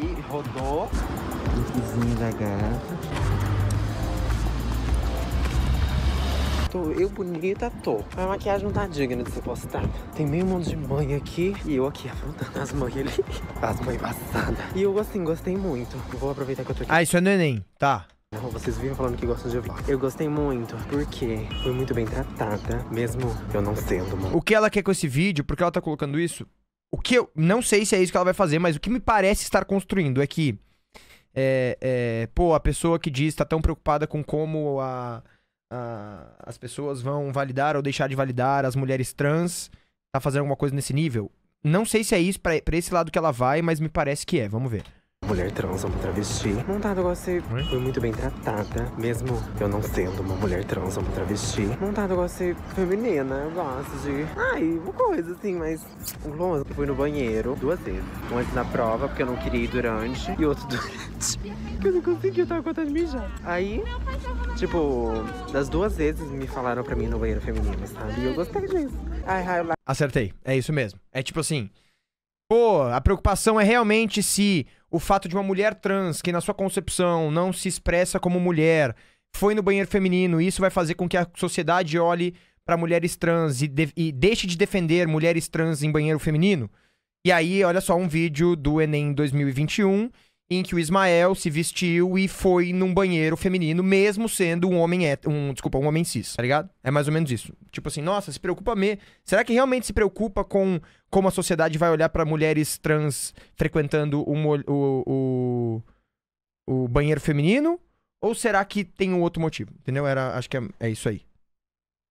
aqui, rodou. Lookzinho da tô Eu bonita tô. A maquiagem não tá digna de ser postada. Tem meio mundo de mãe aqui e eu aqui afrontando as mães ali. As mães passadas. E eu, assim, gostei muito. Vou aproveitar que eu tô aqui. Ah, isso é neném. Tá. vocês viram falando que gostam de vlog. Eu gostei muito, porque fui muito bem tratada, mesmo eu não sendo, mano. O que ela quer com esse vídeo, porque ela tá colocando isso, o que eu não sei se é isso que ela vai fazer, mas o que me parece estar construindo é que é, é, pô, a pessoa que diz está tão preocupada com como a, a, as pessoas vão validar ou deixar de validar as mulheres trans, tá fazendo alguma coisa nesse nível. Não sei se é isso para esse lado que ela vai, mas me parece que é. Vamos ver mulher trans, uma travesti. Montado, eu gostei. Oi? muito bem tratada, mesmo eu não sendo uma mulher trans, uma travesti. Montado, eu gostei feminina, eu gosto de. Ai, uma coisa assim, mas. Fui no banheiro duas vezes. Um antes da prova, porque eu não queria ir durante, e outro durante. Porque eu não consegui, eu tava com de mijar. Aí, tipo, das duas vezes me falaram pra mim no banheiro feminino, sabe? E eu gostei disso. Ai, ai, Acertei, é isso mesmo. É tipo assim. Pô, a preocupação é realmente se o fato de uma mulher trans que, na sua concepção, não se expressa como mulher, foi no banheiro feminino, isso vai fazer com que a sociedade olhe para mulheres trans e, de e deixe de defender mulheres trans em banheiro feminino? E aí, olha só um vídeo do Enem 2021 em que o Ismael se vestiu e foi num banheiro feminino, mesmo sendo um homem et... um desculpa, um homem cis, tá ligado? É mais ou menos isso. Tipo assim, nossa, se preocupa me. Será que realmente se preocupa com como a sociedade vai olhar para mulheres trans frequentando o, o, o, o, banheiro feminino? Ou será que tem um outro motivo? Entendeu? Era, acho que é, é isso aí.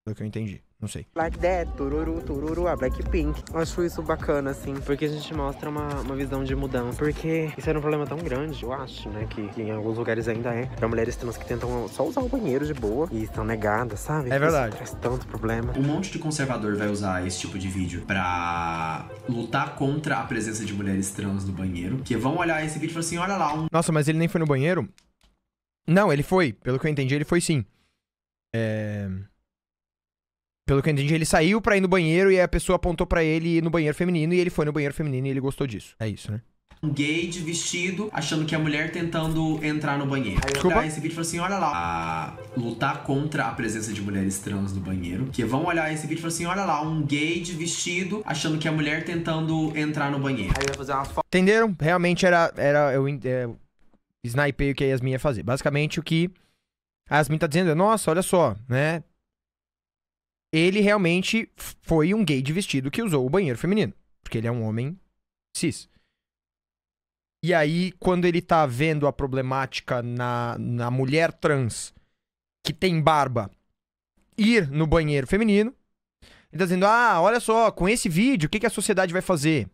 Do que eu entendi. Não sei. Like that, tururu, tururu, a ah, Blackpink. Eu acho isso bacana, assim, porque a gente mostra uma, uma visão de mudança. Porque isso era um problema tão grande, eu acho, né? Que, que em alguns lugares ainda é. Pra mulheres trans que tentam só usar o banheiro de boa e estão negadas, sabe? É verdade. Isso traz tanto problema. Um monte de conservador vai usar esse tipo de vídeo pra lutar contra a presença de mulheres trans no banheiro. Que vão olhar esse vídeo e falar assim: olha lá um. Nossa, mas ele nem foi no banheiro? Não, ele foi. Pelo que eu entendi, ele foi sim. É. Pelo que eu entendi, ele saiu pra ir no banheiro e a pessoa apontou para ele ir no banheiro feminino e ele foi no banheiro feminino e ele gostou disso. É isso, né? Um gay de vestido, achando que é a mulher tentando entrar no banheiro. Aí Desculpa. esse vídeo e assim: olha lá. A lutar contra a presença de mulheres trans no banheiro. Que vão olhar esse vídeo e assim: olha lá, um gay de vestido, achando que é a mulher tentando entrar no banheiro. Aí vai fazer uma foto. Entenderam? Realmente era. era eu é, snipei o que a Yasmin ia fazer. Basicamente, o que a Yasmin tá dizendo é: nossa, olha só, né? ele realmente foi um gay de vestido que usou o banheiro feminino. Porque ele é um homem cis. E aí, quando ele tá vendo a problemática na, na mulher trans que tem barba ir no banheiro feminino, ele tá dizendo: ah, olha só, com esse vídeo, o que, que a sociedade vai fazer?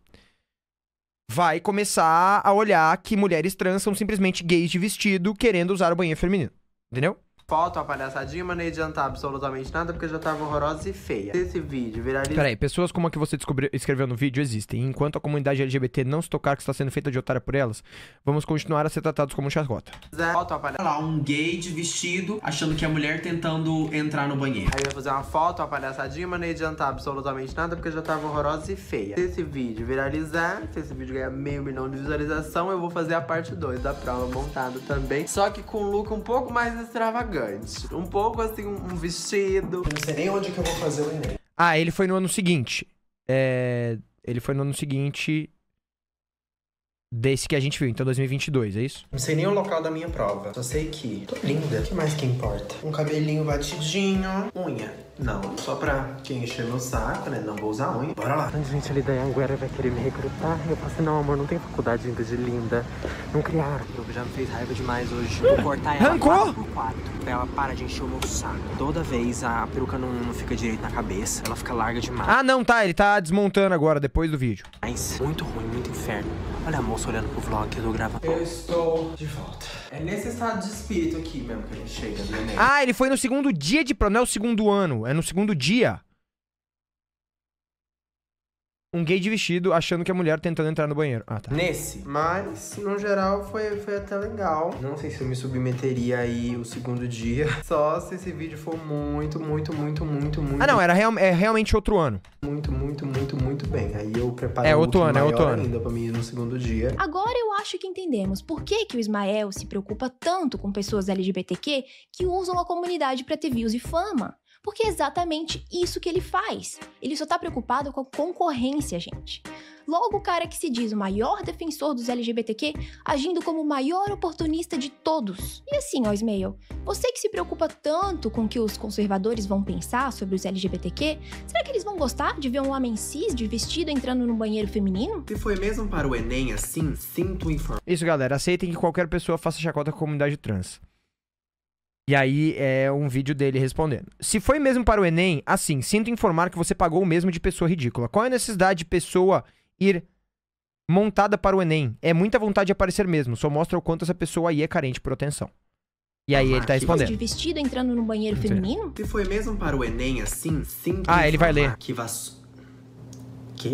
Vai começar a olhar que mulheres trans são simplesmente gays de vestido querendo usar o banheiro feminino. Entendeu? foto, uma palhaçadinha, mas não ia adiantar absolutamente nada porque já tava horrorosa e feia. Esse vídeo viraliza. Peraí, pessoas como a que você descobriu, escreveu no vídeo existem. Enquanto a comunidade LGBT não se tocar que está sendo feita de otária por elas, vamos continuar a ser tratados como chacota. Foto, a palha... lá, um gay de vestido achando que é mulher tentando entrar no banheiro. Aí eu ia fazer uma foto, uma palhaçadinha, mas não ia adiantar absolutamente nada porque já tava horrorosa e feia. Se esse vídeo viralizar, se esse vídeo ganhar meio milhão de visualização, eu vou fazer a parte 2 da prova montada também. Só que com um look um pouco mais extravagante elegante. Um pouco assim, um, um vestido. Eu não sei nem onde que eu vou fazer o Enem. Ah, ele foi no ano seguinte. É... Ele foi no ano seguinte desse que a gente viu, então 2022, é isso? Não sei nem o local da minha prova, só sei que tô linda. O que mais que importa? Um cabelinho batidinho, unha. Não, só pra quem encher meu saco, né? Não vou usar unha. Bora lá. Tanta gente ali da Anguera vai querer me recrutar. eu falei assim, não, amor, não tem faculdade ainda de linda. Não criaram. Eu já me fez raiva demais hoje. Vou cortar ela Rancou? Pra ela para de encher o meu saco. Toda vez a peruca não, não fica direito na cabeça. Ela fica larga demais. Ah, não, tá. Ele tá desmontando agora, depois do vídeo. Mas é muito ruim, muito inferno. Olha a moça olhando pro vlog que eu tô gravando. Eu estou de volta. É nesse estado de espírito aqui mesmo que a gente chega, né? né? Ah, ele foi no segundo dia de prova, não é o segundo ano é no segundo dia. Um gay de vestido achando que a mulher tentando entrar no banheiro. Ah, tá. Nesse. Mas, no geral, foi, foi até legal. Não sei se eu me submeteria aí o segundo dia. Só se esse vídeo for muito, muito, muito, muito, muito. Ah, não, era real, é realmente outro ano. Muito, muito, muito, muito bem. Aí eu preparei é, outro um ano, é outro ano. ainda pra mim ir no segundo dia. Agora eu acho que entendemos por que, que o Ismael se preocupa tanto com pessoas LGBTQ que usam a comunidade pra ter views e fama. Porque é exatamente isso que ele faz. Ele só está preocupado com a concorrência, gente. Logo, o cara que se diz o maior defensor dos LGBTQ agindo como o maior oportunista de todos. E assim, ó, Ismail, você que se preocupa tanto com o que os conservadores vão pensar sobre os LGBTQ, será que eles vão gostar de ver um homem cis de vestido entrando no banheiro feminino? Se foi mesmo para o Enem assim, sinto informar. Isso, galera, aceitem que qualquer pessoa faça chacota com a comunidade trans. E aí é um vídeo dele respondendo. Se foi mesmo para o Enem, assim, sinto informar que você pagou o mesmo de pessoa ridícula. Qual é a necessidade de pessoa ir montada para o Enem? É muita vontade de aparecer mesmo, só mostra o quanto essa pessoa aí é carente por atenção. E aí ele tá respondendo. De vestido entrando no banheiro feminino? Se foi mesmo para o Enem assim, sim. Ah, ele vai ler. Que vas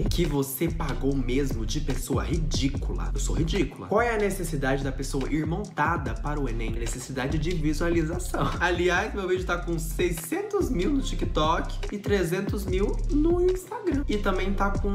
quê? Que você pagou mesmo de pessoa ridícula. Eu sou ridícula. Qual é a necessidade da pessoa ir montada para o Enem? Necessidade de visualização. Aliás, meu vídeo tá com 600 mil no TikTok e 300 mil no Instagram. E também tá com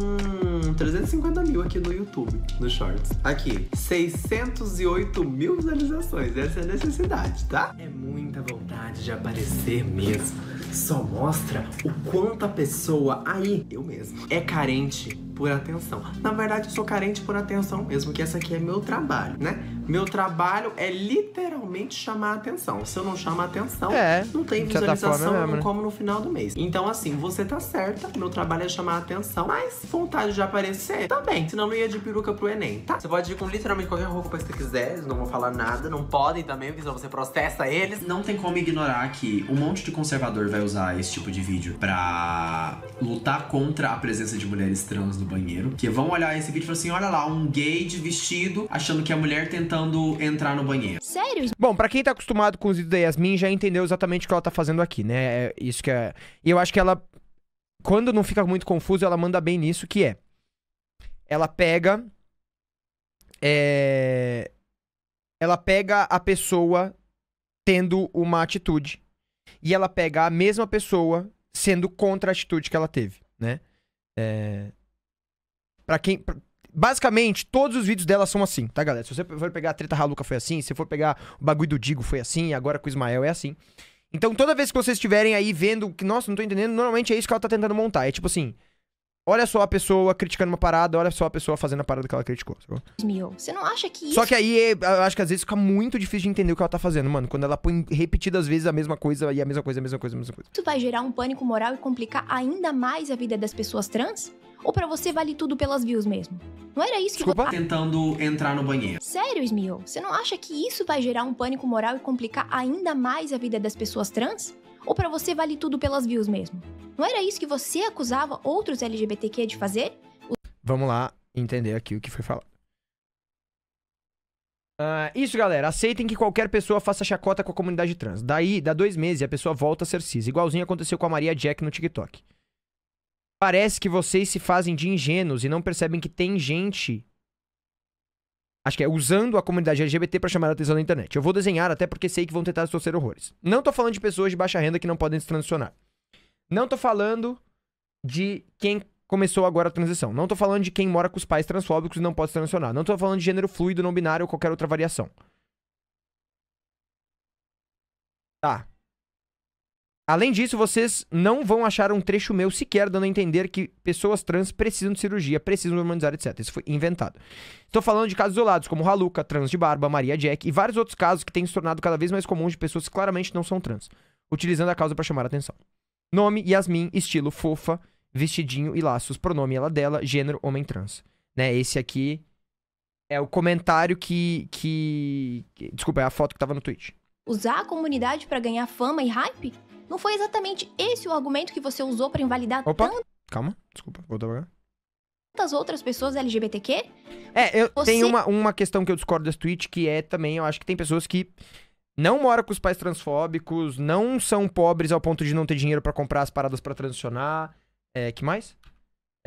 350 mil aqui no YouTube, no Shorts. Aqui, 608 mil visualizações. Essa é a necessidade, tá? É muita vontade de aparecer mesmo. Só mostra o quanto a pessoa aí, eu mesmo, é carente carente por atenção. Na verdade, eu sou carente por atenção mesmo, que essa aqui é meu trabalho, né? Meu trabalho é literalmente chamar atenção. Se eu não chamar atenção, é, não tem é visualização, não né? como no final do mês. Então, assim, você tá certa, meu trabalho é chamar atenção, mas vontade de aparecer, também. Tá Senão não ia de peruca pro Enem, tá? Você pode ir com literalmente qualquer roupa que você quiser, eles não vão falar nada, não podem também, porque senão você processa eles. Não tem como ignorar que um monte de conservador vai usar esse tipo de vídeo pra lutar contra a presença de mulheres mulheres trans do banheiro, que vão olhar esse vídeo e falar assim: olha lá, um gay de vestido achando que é a mulher tentando entrar no banheiro. Sério? Bom, para quem tá acostumado com os vídeos da Yasmin, já entendeu exatamente o que ela tá fazendo aqui, né? É isso que é. E eu acho que ela, quando não fica muito confuso, ela manda bem nisso, que é. Ela pega. É... Ela pega a pessoa tendo uma atitude. E ela pega a mesma pessoa sendo contra a atitude que ela teve, né? É... Pra quem. Pra... Basicamente, todos os vídeos dela são assim, tá, galera? Se você for pegar a treta Raluca foi assim. Se for pegar o bagulho do Digo, foi assim. Agora com o Ismael é assim. Então, toda vez que vocês estiverem aí vendo que, nossa, não tô entendendo, normalmente é isso que ela tá tentando montar. É tipo assim, Olha só a pessoa criticando uma parada, olha só a pessoa fazendo a parada que ela criticou. Sabe? você não acha que isso... Só que aí, eh, eu acho que às vezes fica muito difícil de entender o que ela tá fazendo, mano. Quando ela põe repetidas vezes a mesma coisa, e a mesma coisa, a mesma coisa, a mesma coisa. Isso vai gerar um pânico moral e complicar ainda mais a vida das pessoas trans? Ou para você vale tudo pelas views mesmo? Não era isso que eu você... Tá Tentando entrar no banheiro. Sério, Smil? Você não acha que isso vai gerar um pânico moral e complicar ainda mais a vida das pessoas trans? Ou para você vale tudo pelas views mesmo? Não era isso que você acusava outros LGBTQ de fazer? Vamos lá entender aqui o que foi falado. Uh, isso, galera. Aceitem que qualquer pessoa faça chacota com a comunidade trans. Daí, dá dois meses, a pessoa volta a ser cis. Igualzinho aconteceu com a Maria Jack no TikTok. Parece que vocês se fazem de ingênuos e não percebem que tem gente Acho que é usando a comunidade LGBT para chamar a atenção da internet. Eu vou desenhar até porque sei que vão tentar torcer horrores. Não tô falando de pessoas de baixa renda que não podem se transicionar. Não tô falando de quem começou agora a transição. Não tô falando de quem mora com os pais transfóbicos e não pode se transicionar. Não tô falando de gênero fluido, não binário ou qualquer outra variação. Tá. Além disso, vocês não vão achar um trecho meu sequer dando a entender que pessoas trans precisam de cirurgia, precisam harmonizar, etc. Isso foi inventado. Estou falando de casos isolados, como Haluca, trans de barba, Maria Jack e vários outros casos que têm se tornado cada vez mais comuns de pessoas que claramente não são trans, utilizando a causa para chamar a atenção. Nome, Yasmin, estilo, fofa, vestidinho e laços, pronome, ela, dela, gênero, homem trans. Né, esse aqui é o comentário que, que... Desculpa, é a foto que estava no tweet. Usar a comunidade para ganhar fama e hype? Não foi exatamente esse o argumento que você usou para invalidar Opa. Tanto... Calma, desculpa, vou devagar tantas outras pessoas LGBTQ. É, eu você... tem uma, uma questão que eu discordo desse tweet, que é também, eu acho que tem pessoas que não moram com os pais transfóbicos, não são pobres ao ponto de não ter dinheiro para comprar as paradas para transicionar. É, que mais?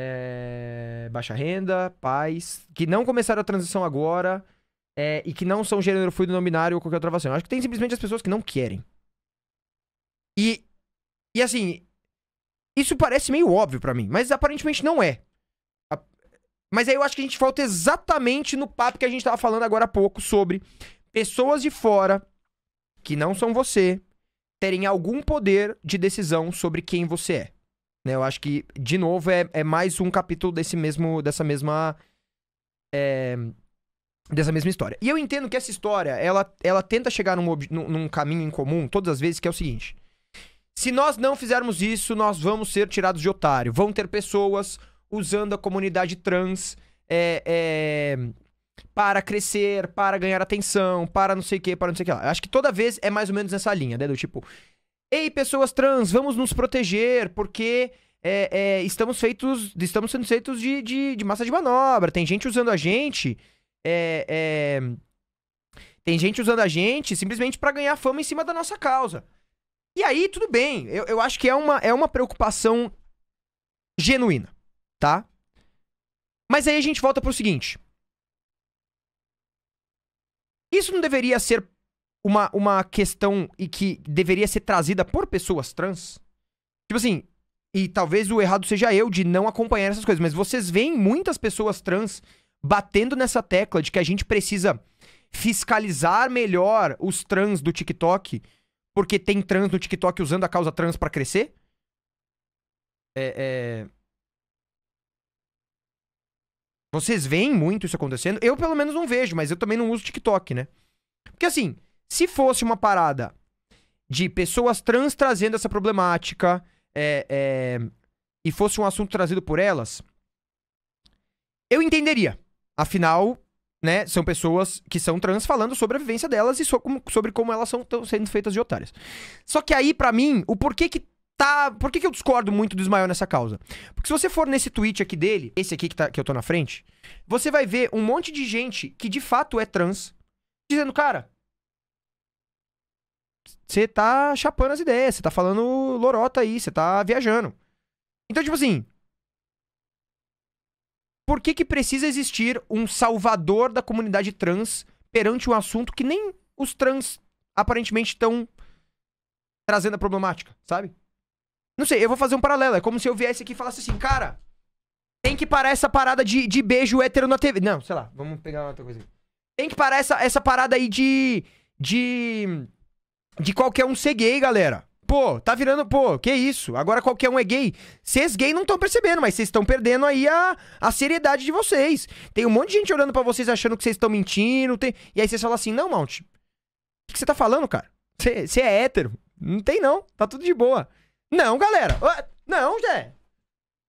É, baixa renda, pais, que não começaram a transição agora é, e que não são gênero fluido, não binário ou qualquer outra vacina. Eu acho que tem simplesmente as pessoas que não querem. E, e assim, isso parece meio óbvio para mim, mas aparentemente não é. Mas aí eu acho que a gente falta exatamente no papo que a gente tava falando agora há pouco sobre pessoas de fora que não são você terem algum poder de decisão sobre quem você é. Né? Eu acho que, de novo, é, é mais um capítulo desse mesmo, dessa mesma. É, dessa mesma história. E eu entendo que essa história, ela, ela tenta chegar num, num, num caminho em comum todas as vezes, que é o seguinte. Se nós não fizermos isso, nós vamos ser tirados de otário. Vão ter pessoas usando a comunidade trans é, é, para crescer, para ganhar atenção, para não sei o que, para não sei o que lá. Acho que toda vez é mais ou menos nessa linha, né? Do tipo, ei, pessoas trans, vamos nos proteger, porque é, é estamos feitos, estamos sendo feitos de, de, de, massa de manobra. Tem gente usando a gente, é, é, tem gente usando a gente simplesmente para ganhar fama em cima da nossa causa. E aí, tudo bem. Eu, eu acho que é uma, é uma preocupação genuína, tá? Mas aí a gente volta pro seguinte. Isso não deveria ser uma, uma questão e que deveria ser trazida por pessoas trans? Tipo assim, e talvez o errado seja eu de não acompanhar essas coisas, mas vocês veem muitas pessoas trans batendo nessa tecla de que a gente precisa fiscalizar melhor os trans do TikTok porque tem trans no TikTok usando a causa trans para crescer? É, é... Vocês veem muito isso acontecendo? Eu, pelo menos, não vejo, mas eu também não uso TikTok, né? Porque, assim, se fosse uma parada de pessoas trans trazendo essa problemática é, é, e fosse um assunto trazido por elas, eu entenderia. Afinal, né, são pessoas que são trans falando sobre a vivência delas e so sobre como elas são sendo feitas de otárias. Só que aí, para mim, o porquê que tá. Por que, que eu discordo muito do Ismael nessa causa? Porque se você for nesse tweet aqui dele, esse aqui que, tá, que eu tô na frente, você vai ver um monte de gente que de fato é trans, dizendo, cara. Você tá chapando as ideias, você tá falando lorota aí, você tá viajando. Então, tipo assim, por que, que precisa existir um salvador da comunidade trans perante um assunto que nem os trans aparentemente estão trazendo a problemática, sabe? Não sei, eu vou fazer um paralelo. É como se eu viesse aqui e falasse assim, cara, tem que parar essa parada de, de beijo hétero na TV. Não, sei lá, vamos pegar outra coisa aqui. Tem que parar essa, essa parada aí de. de. de qualquer um ser gay, galera. Pô, tá virando, pô, que isso? Agora qualquer um é gay. Vocês gay não estão percebendo, mas vocês estão perdendo aí a, a seriedade de vocês. Tem um monte de gente olhando para vocês achando que vocês estão mentindo. Tem... E aí vocês falam assim: não, Mount, o que você tá falando, cara? Você é hétero? Não tem não, tá tudo de boa. Não, galera. Não, Zé.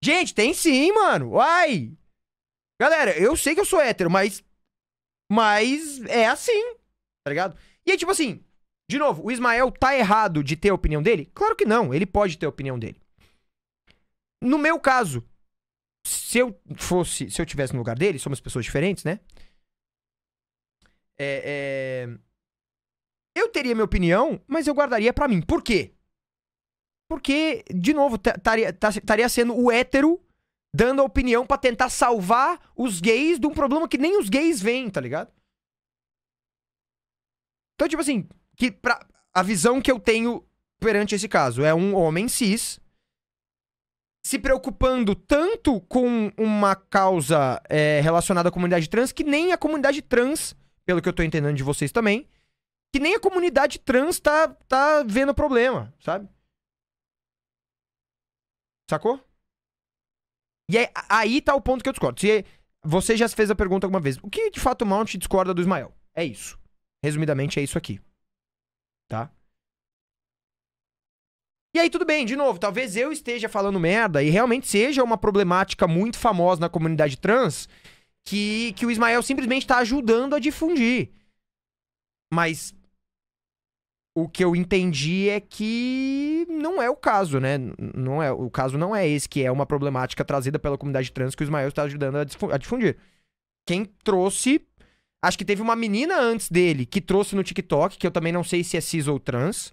Gente, tem sim, mano. Uai. Galera, eu sei que eu sou hétero, mas. Mas é assim, tá ligado? E aí, tipo assim, de novo, o Ismael tá errado de ter a opinião dele? Claro que não, ele pode ter a opinião dele. No meu caso, se eu fosse, se eu tivesse no lugar dele, somos pessoas diferentes, né? É, é... Eu teria minha opinião, mas eu guardaria para mim. Por quê? Porque, de novo, estaria sendo o hétero dando a opinião para tentar salvar os gays de um problema que nem os gays veem, tá ligado? Então, tipo assim, que pra, a visão que eu tenho perante esse caso é um homem cis se preocupando tanto com uma causa é, relacionada à comunidade trans que nem a comunidade trans, pelo que eu tô entendendo de vocês também, que nem a comunidade trans tá, tá vendo problema, sabe? Sacou? E é aí, aí tá o ponto que eu discordo. Se é, você já fez a pergunta alguma vez. O que de fato o Mount discorda do Ismael? É isso. Resumidamente, é isso aqui tá? E aí, tudo bem, de novo, talvez eu esteja falando merda e realmente seja uma problemática muito famosa na comunidade trans que, que o Ismael simplesmente está ajudando a difundir. Mas o que eu entendi é que não é o caso, né? Não é, o caso não é esse, que é uma problemática trazida pela comunidade trans que o Ismael está ajudando a difundir. Quem trouxe Acho que teve uma menina antes dele que trouxe no TikTok, que eu também não sei se é cis ou trans.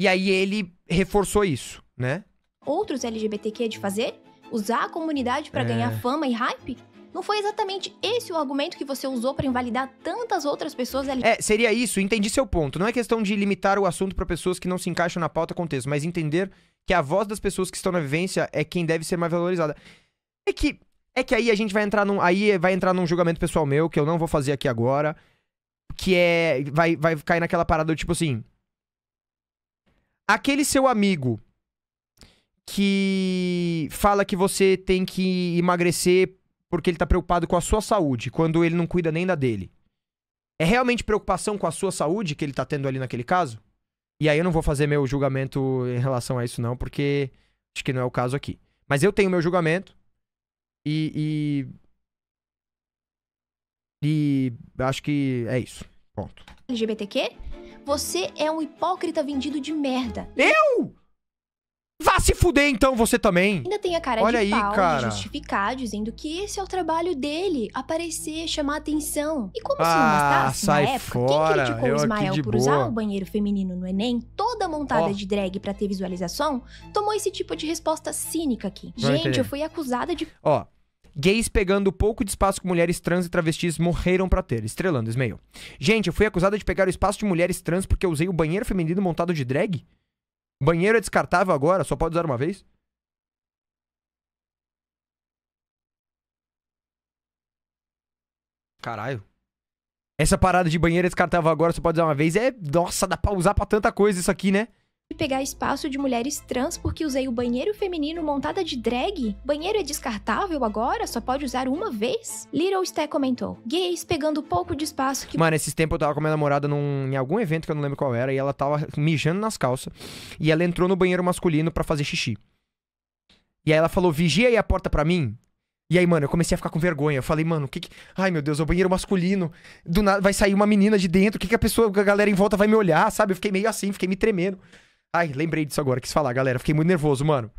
E aí ele reforçou isso, né? Outros LGBTQ é de fazer? Usar a comunidade para é... ganhar fama e hype? Não foi exatamente esse o argumento que você usou para invalidar tantas outras pessoas LGBT? É, seria isso, entendi seu ponto. Não é questão de limitar o assunto para pessoas que não se encaixam na pauta contexto, mas entender que a voz das pessoas que estão na vivência é quem deve ser mais valorizada. É que é que aí a gente vai entrar num. Aí vai entrar num julgamento pessoal meu, que eu não vou fazer aqui agora. Que é. Vai, vai cair naquela parada do tipo assim. Aquele seu amigo que fala que você tem que emagrecer porque ele tá preocupado com a sua saúde, quando ele não cuida nem da dele. É realmente preocupação com a sua saúde que ele tá tendo ali naquele caso? E aí eu não vou fazer meu julgamento em relação a isso, não, porque acho que não é o caso aqui. Mas eu tenho meu julgamento. E, e. E. Acho que é isso. Ponto. LGBTQ? Você é um hipócrita vendido de merda. Eu? Vá se fuder então você também. Ainda tem a cara Olha de aí, pau cara. de justificar, dizendo que esse é o trabalho dele, aparecer, chamar atenção. E como ah, se não ah, bastasse, sai na época, fora. quem criticou o Ismael por boa. usar o banheiro feminino no Enem, toda montada oh. de drag para ter visualização, tomou esse tipo de resposta cínica aqui. Gente, entender. eu fui acusada de... Ó, oh. Gays pegando pouco de espaço que mulheres trans e travestis morreram para ter. Estrelando, Ismael. Gente, eu fui acusada de pegar o espaço de mulheres trans porque eu usei o banheiro feminino montado de drag? Banheiro é descartável agora? Só pode usar uma vez? Caralho. Essa parada de banheiro é descartável agora, só pode usar uma vez. É, nossa, dá pra usar pra tanta coisa isso aqui, né? de pegar espaço de mulheres trans porque usei o banheiro feminino montada de drag? Banheiro é descartável agora? Só pode usar uma vez? Little Sté comentou. Gays pegando pouco de espaço que. Mano, esses tempos eu tava com minha namorada num, em algum evento que eu não lembro qual era e ela tava mijando nas calças e ela entrou no banheiro masculino para fazer xixi. E aí ela falou: vigia aí a porta para mim. E aí, mano, eu comecei a ficar com vergonha. Eu falei, mano, o que que. Ai, meu Deus, é o banheiro masculino. Do nada vai sair uma menina de dentro. O que que a pessoa, a galera em volta vai me olhar, sabe? Eu fiquei meio assim, fiquei me tremendo. Ai, lembrei disso agora, quis falar, galera. Fiquei muito nervoso, mano.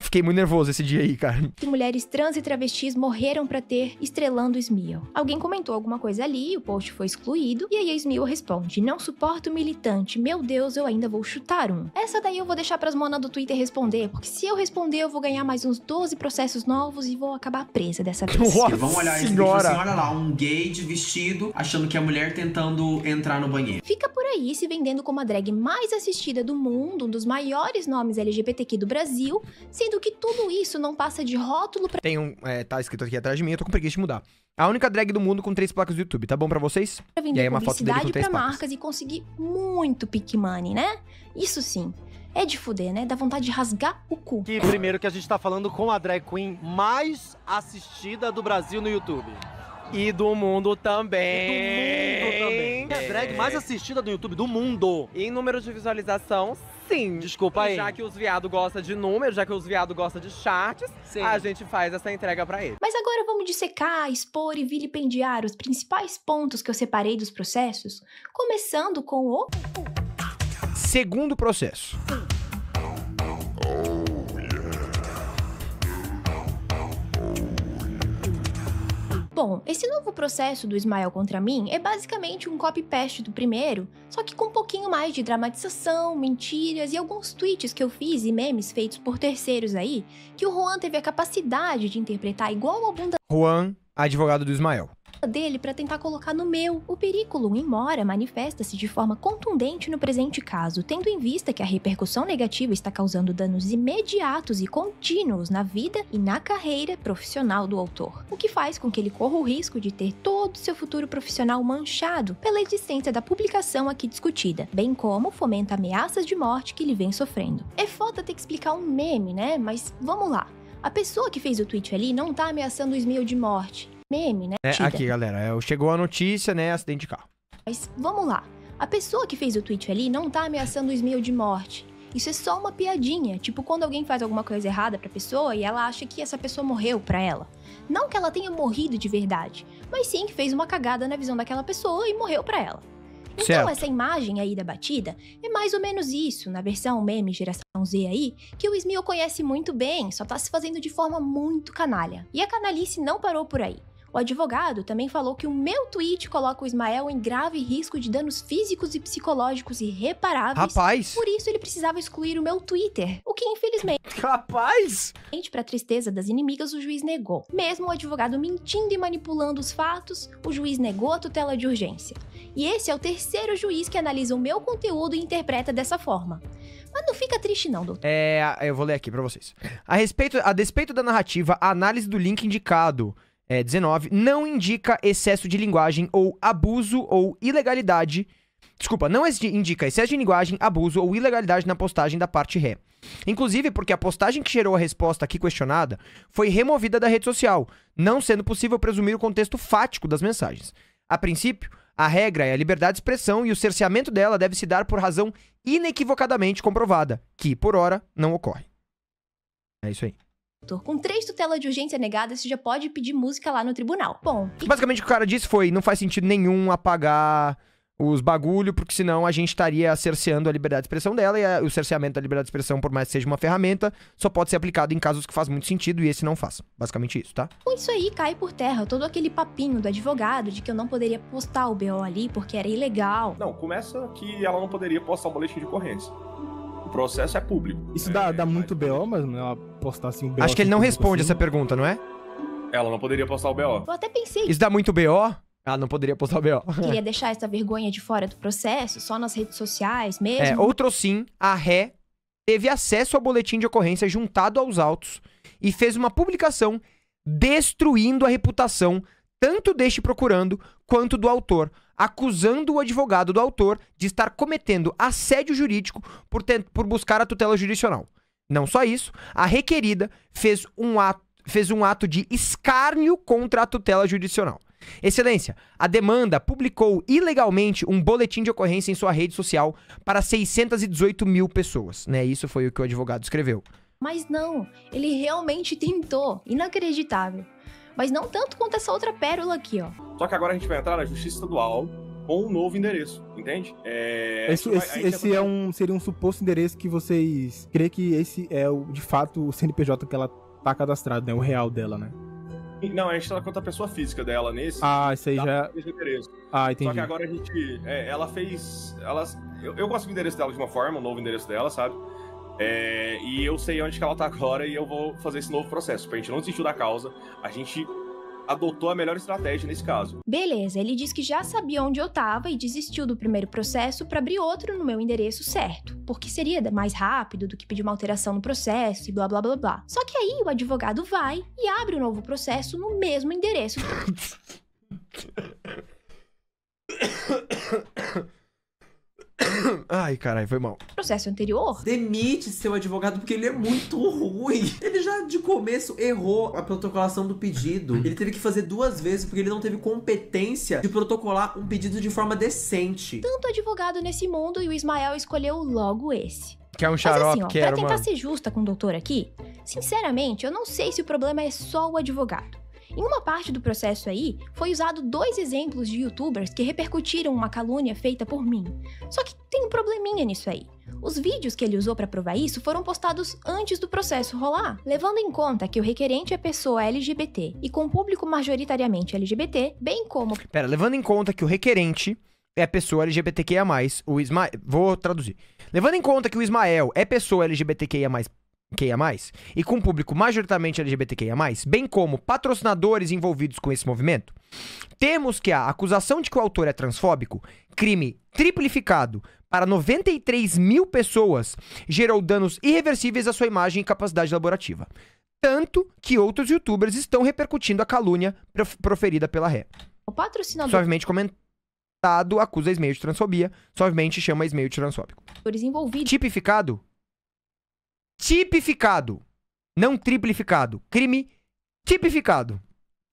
Fiquei muito nervoso esse dia aí, cara. Que mulheres trans e travestis morreram para ter estrelando Smil. Alguém comentou alguma coisa ali, o post foi excluído, e aí a Smil responde: Não suporto militante, meu Deus, eu ainda vou chutar um. Essa daí eu vou deixar pras monas do Twitter responder, porque se eu responder, eu vou ganhar mais uns 12 processos novos e vou acabar presa dessa vez. Nossa, Vamos olhar esse vídeo assim, olha lá, um gay de vestido achando que é mulher tentando entrar no banheiro. Fica por aí se vendendo como a drag mais assistida do mundo, um dos maiores nomes LGBTQ do Brasil, se sendo que tudo isso não passa de rótulo pra... Tem um... É, tá escrito aqui atrás de mim, eu tô com preguiça de mudar. A única drag do mundo com três placas do YouTube, tá bom para vocês? Pra vender e aí uma foto dele com três pra marcas e conseguir muito pick money, né? Isso sim. É de fuder, né? Dá vontade de rasgar o cu. Que primeiro que a gente tá falando com a drag queen mais assistida do Brasil no YouTube. E do mundo também. E do mundo também. É a drag mais assistida do YouTube do mundo. E em número de visualização, assim. Desculpa aí. Já que os viados gostam de números, já que os viados gostam de charts, Sim. a gente faz essa entrega para ele. Mas agora vamos dissecar, expor e vilipendiar os principais pontos que eu separei dos processos, começando com o segundo processo. Sim. Bom, esse novo processo do Ismael contra mim é basicamente um copy-paste do primeiro, só que com um pouquinho mais de dramatização, mentiras e alguns tweets que eu fiz e memes feitos por terceiros aí, que o Juan teve a capacidade de interpretar igual ao bunda... Juan, advogado do Ismael dele para tentar colocar no meu. O perículo in mora manifesta-se de forma contundente no presente caso, tendo em vista que a repercussão negativa está causando danos imediatos e contínuos na vida e na carreira profissional do autor, o que faz com que ele corra o risco de ter todo seu futuro profissional manchado pela existência da publicação aqui discutida, bem como fomenta ameaças de morte que ele vem sofrendo. É foda ter que explicar um meme, né? Mas vamos lá. A pessoa que fez o tweet ali não tá ameaçando o Ismael de morte meme, né? É, aqui, galera, é, chegou a notícia, né? Acidente de carro. Mas vamos lá. A pessoa que fez o tweet ali não tá ameaçando o Smil de morte. Isso é só uma piadinha, tipo quando alguém faz alguma coisa errada pra pessoa e ela acha que essa pessoa morreu pra ela. Não que ela tenha morrido de verdade, mas sim que fez uma cagada na visão daquela pessoa e morreu pra ela. Então, certo. essa imagem aí da batida é mais ou menos isso, na versão meme geração Z aí, que o Smil conhece muito bem, só tá se fazendo de forma muito canalha. E a canalice não parou por aí. O advogado também falou que o meu tweet coloca o Ismael em grave risco de danos físicos e psicológicos irreparáveis. Rapaz! Por isso ele precisava excluir o meu Twitter, o que infelizmente. Rapaz! Para tristeza das inimigas, o juiz negou. Mesmo o advogado mentindo e manipulando os fatos, o juiz negou a tutela de urgência. E esse é o terceiro juiz que analisa o meu conteúdo e interpreta dessa forma. Mas não fica triste não, doutor. É, eu vou ler aqui para vocês. A respeito, a despeito da narrativa, a análise do link indicado é, 19, não indica excesso de linguagem ou abuso ou ilegalidade. Desculpa, não indica excesso de linguagem, abuso ou ilegalidade na postagem da parte ré. Inclusive porque a postagem que gerou a resposta aqui questionada foi removida da rede social, não sendo possível presumir o contexto fático das mensagens. A princípio, a regra é a liberdade de expressão e o cerceamento dela deve se dar por razão inequivocadamente comprovada, que, por hora, não ocorre. É isso aí. Com três tutelas de urgência negadas, você já pode pedir música lá no tribunal. Bom. E... Basicamente, o que o cara disse foi: não faz sentido nenhum apagar os bagulho, porque senão a gente estaria cerceando a liberdade de expressão dela, e o cerceamento da liberdade de expressão, por mais que seja uma ferramenta, só pode ser aplicado em casos que faz muito sentido e esse não faz. Basicamente isso, tá? Com isso aí cai por terra todo aquele papinho do advogado de que eu não poderia postar o BO ali porque era ilegal. Não, começa que ela não poderia postar um boletim de ocorrência. O processo é público. Isso é, dá, dá é muito BO, mas não é uma postar assim um BO. Acho que ele não responde assim. essa pergunta, não é? Ela não poderia postar o BO. Eu até pensei. Isso dá muito BO? Ela não poderia postar o BO. Queria deixar essa vergonha de fora do processo, só nas redes sociais é, mesmo. É, outro sim, a ré teve acesso ao boletim de ocorrência juntado aos autos e fez uma publicação destruindo a reputação tanto deste procurando quanto do autor, acusando o advogado do autor de estar cometendo assédio jurídico por, por buscar a tutela jurisdicional. Não só isso, a requerida fez um ato, fez um ato de escárnio contra a tutela judicial. Excelência, a demanda publicou ilegalmente um boletim de ocorrência em sua rede social para 618 mil pessoas. Né? Isso foi o que o advogado escreveu. Mas não, ele realmente tentou. Inacreditável. Mas não tanto quanto essa outra pérola aqui, ó. Só que agora a gente vai entrar na Justiça Estadual com um novo endereço, entende? É, é esse, vai, esse, é, um, seria um suposto endereço que vocês crê que esse é o, de fato o CNPJ que ela tá cadastrado, né? O real dela, né? Não, a gente tá conta a pessoa física dela nesse. Ah, isso aí já. É ah, entendi. Só que agora a gente. É, ela fez. Ela, eu, eu gosto do endereço dela de uma forma, um novo endereço dela, sabe? É, e eu sei onde que ela tá agora e eu vou fazer esse novo processo. Pra gente não desistir da causa, a gente adotou a melhor estratégia nesse caso. Beleza, ele diz que já sabia onde eu tava e desistiu do primeiro processo para abrir outro no meu endereço certo, porque seria mais rápido do que pedir uma alteração no processo e blá blá blá blá. Só que aí o advogado vai e abre o um novo processo no mesmo endereço. Ai, caralho, foi mal. Processo anterior? Demite seu advogado porque ele é muito ruim. Ele já de começo errou a protocolação do pedido. Uhum. Ele teve que fazer duas vezes porque ele não teve competência de protocolar um pedido de forma decente. Tanto advogado nesse mundo e o Ismael escolheu logo esse. Quer um assim, xarope, que assim, ó, quero, pra tentar ser justa com o doutor aqui, sinceramente, eu não sei se o problema é só o advogado. Em uma parte do processo aí, foi usado dois exemplos de youtubers que repercutiram uma calúnia feita por mim. Só que tem um probleminha nisso aí. Os vídeos que ele usou para provar isso foram postados antes do processo rolar. Levando em conta que o requerente é pessoa LGBT e com público majoritariamente LGBT, bem como. Pera, levando em conta que o requerente é pessoa LGBTQIA, o Ismael. Vou traduzir. Levando em conta que o Ismael é pessoa LGBTQIA, LGBTQIA+, e com um público majoritariamente LGBTQIA+, bem como patrocinadores envolvidos com esse movimento, temos que a acusação de que o autor é transfóbico, crime triplificado para 93 mil pessoas, gerou danos irreversíveis à sua imagem e capacidade laborativa. Tanto que outros youtubers estão repercutindo a calúnia proferida pela ré. O patrocinador... Suavemente comentado acusa ex-mail de transfobia, suavemente chama ex-mail de transfóbico. Envolvidos. Tipificado tipificado, não triplificado, crime tipificado.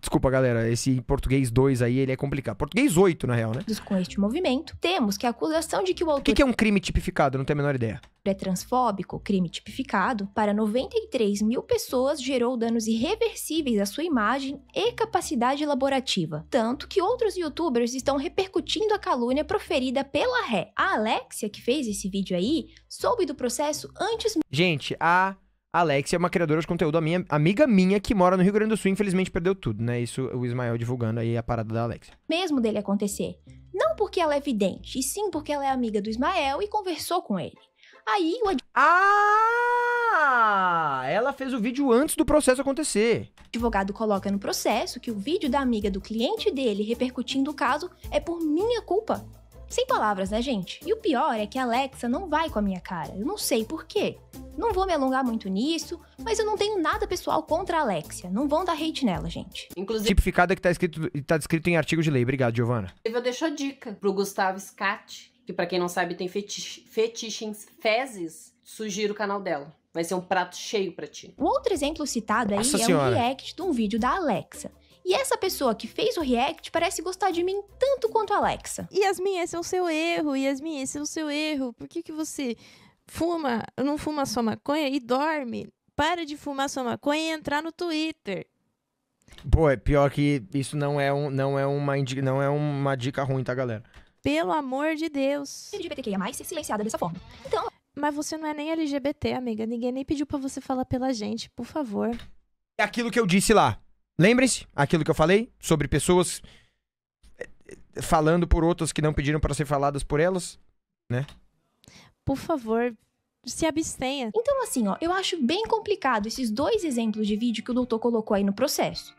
Desculpa, galera, esse português 2 aí, ele é complicado. Português 8, na real, né? Com este movimento, temos que a acusação de que o autor... O que, que é um crime tipificado? Não tenho a menor ideia. É transfóbico, crime tipificado, para 93 mil pessoas gerou danos irreversíveis à sua imagem e capacidade elaborativa. Tanto que outros youtubers estão repercutindo a calúnia proferida pela ré. A Alexia, que fez esse vídeo aí, soube do processo antes... Gente, a Alexia é uma criadora de conteúdo, a minha, amiga minha, que mora no Rio Grande do Sul, infelizmente perdeu tudo, né? Isso o Ismael divulgando aí a parada da Alexia. Mesmo dele acontecer. Não porque ela é vidente, e sim porque ela é amiga do Ismael e conversou com ele. Aí o advogado. Ah! Ela fez o vídeo antes do processo acontecer. O advogado coloca no processo que o vídeo da amiga do cliente dele repercutindo o caso é por minha culpa. Sem palavras, né, gente? E o pior é que a Alexa não vai com a minha cara. Eu não sei por quê. Não vou me alongar muito nisso, mas eu não tenho nada pessoal contra a Alexia. Não vão dar hate nela, gente. Inclusive. Tipificada que tá escrito, tá descrito em artigo de lei. Obrigado, Giovana. Eu deixo a dica pro Gustavo Scat, que para quem não sabe tem fetiche, fetiche em fezes. Sugiro o canal dela. Vai ser um prato cheio para ti. O outro exemplo citado aí Nossa é senhora. um react de um vídeo da Alexa. E essa pessoa que fez o react parece gostar de mim tanto quanto a Alexa. Yasmin, esse é o seu erro, Yasmin, esse é o seu erro. Por que, que você fuma, não fuma sua maconha e dorme? Para de fumar sua maconha e entrar no Twitter. Pô, é pior que isso não é, um, não é, uma, não é uma dica ruim, tá, galera? Pelo amor de Deus. LGBTQIA+, ser silenciada dessa forma. Então... Mas você não é nem LGBT, amiga. Ninguém nem pediu para você falar pela gente, por favor. É aquilo que eu disse lá. Lembrem-se, aquilo que eu falei sobre pessoas eh, eh, falando por outras que não pediram para ser faladas por elas, né? Por favor, se abstenha. Então, assim, ó, eu acho bem complicado esses dois exemplos de vídeo que o doutor colocou aí no processo.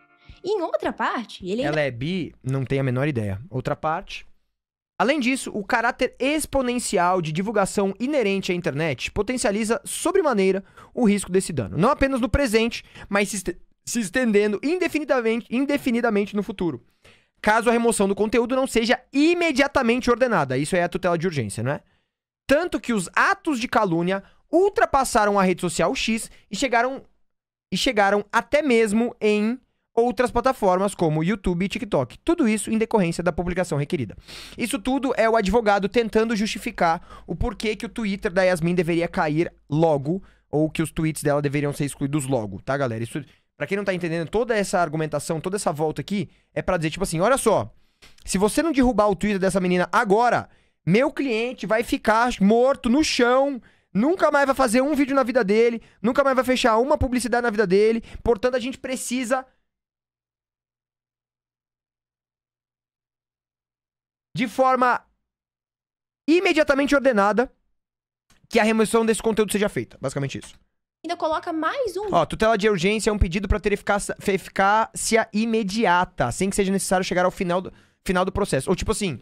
E em outra parte, ele. Ela é bi, não tem a menor ideia. Outra parte. Além disso, o caráter exponencial de divulgação inerente à internet potencializa sobremaneira o risco desse dano. Não apenas no presente, mas se estendendo indefinidamente, indefinidamente no futuro, caso a remoção do conteúdo não seja imediatamente ordenada. Isso é a tutela de urgência, não é? Tanto que os atos de calúnia ultrapassaram a rede social X e chegaram e chegaram até mesmo em outras plataformas como YouTube e TikTok. Tudo isso em decorrência da publicação requerida. Isso tudo é o advogado tentando justificar o porquê que o Twitter da Yasmin deveria cair logo ou que os tweets dela deveriam ser excluídos logo, tá, galera? Isso para quem não tá entendendo, toda essa argumentação, toda essa volta aqui é para dizer tipo assim, olha só, se você não derrubar o Twitter dessa menina agora, meu cliente vai ficar morto no chão, nunca mais vai fazer um vídeo na vida dele, nunca mais vai fechar uma publicidade na vida dele. Portanto, a gente precisa de forma imediatamente ordenada que a remoção desse conteúdo seja feita. Basicamente isso ainda coloca mais um. Ó, tutela de urgência é um pedido para ter eficácia imediata, sem que seja necessário chegar ao final do, final do processo. Ou tipo assim,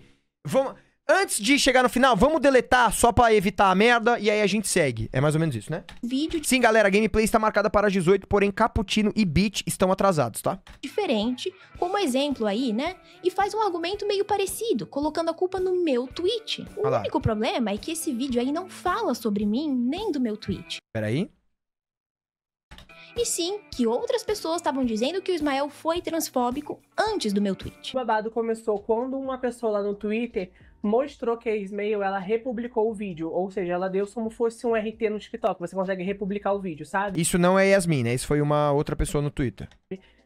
vamos. Antes de chegar no final, vamos deletar só para evitar a merda e aí a gente segue. É mais ou menos isso, né? Vídeo. Sim, galera, a gameplay está marcada para 18, porém Caputino e Beat estão atrasados, tá? Diferente, como exemplo aí, né? E faz um argumento meio parecido, colocando a culpa no meu tweet. O único problema é que esse vídeo aí não fala sobre mim nem do meu tweet. Peraí e sim que outras pessoas estavam dizendo que o Ismael foi transfóbico antes do meu tweet. O babado começou quando uma pessoa lá no Twitter mostrou que a Ismael ela republicou o vídeo, ou seja, ela deu como fosse um RT no TikTok, você consegue republicar o vídeo, sabe? Isso não é Yasmin, né? Isso foi uma outra pessoa no Twitter.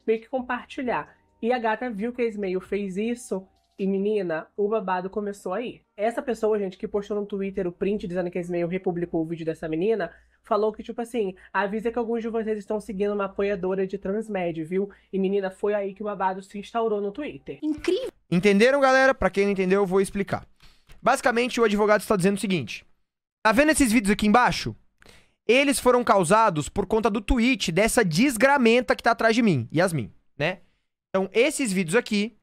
Meio que compartilhar. E a gata viu que a Ismael fez isso e menina, o babado começou aí. Essa pessoa, gente, que postou no Twitter o print dizendo que a Ismael republicou o vídeo dessa menina, falou que, tipo assim, avisa que alguns de vocês estão seguindo uma apoiadora de transmédio, viu? E menina, foi aí que o babado se instaurou no Twitter. Incrível! Entenderam, galera? Para quem não entendeu, eu vou explicar. Basicamente, o advogado está dizendo o seguinte: tá vendo esses vídeos aqui embaixo? Eles foram causados por conta do tweet dessa desgramenta que tá atrás de mim, Yasmin, né? Então, esses vídeos aqui,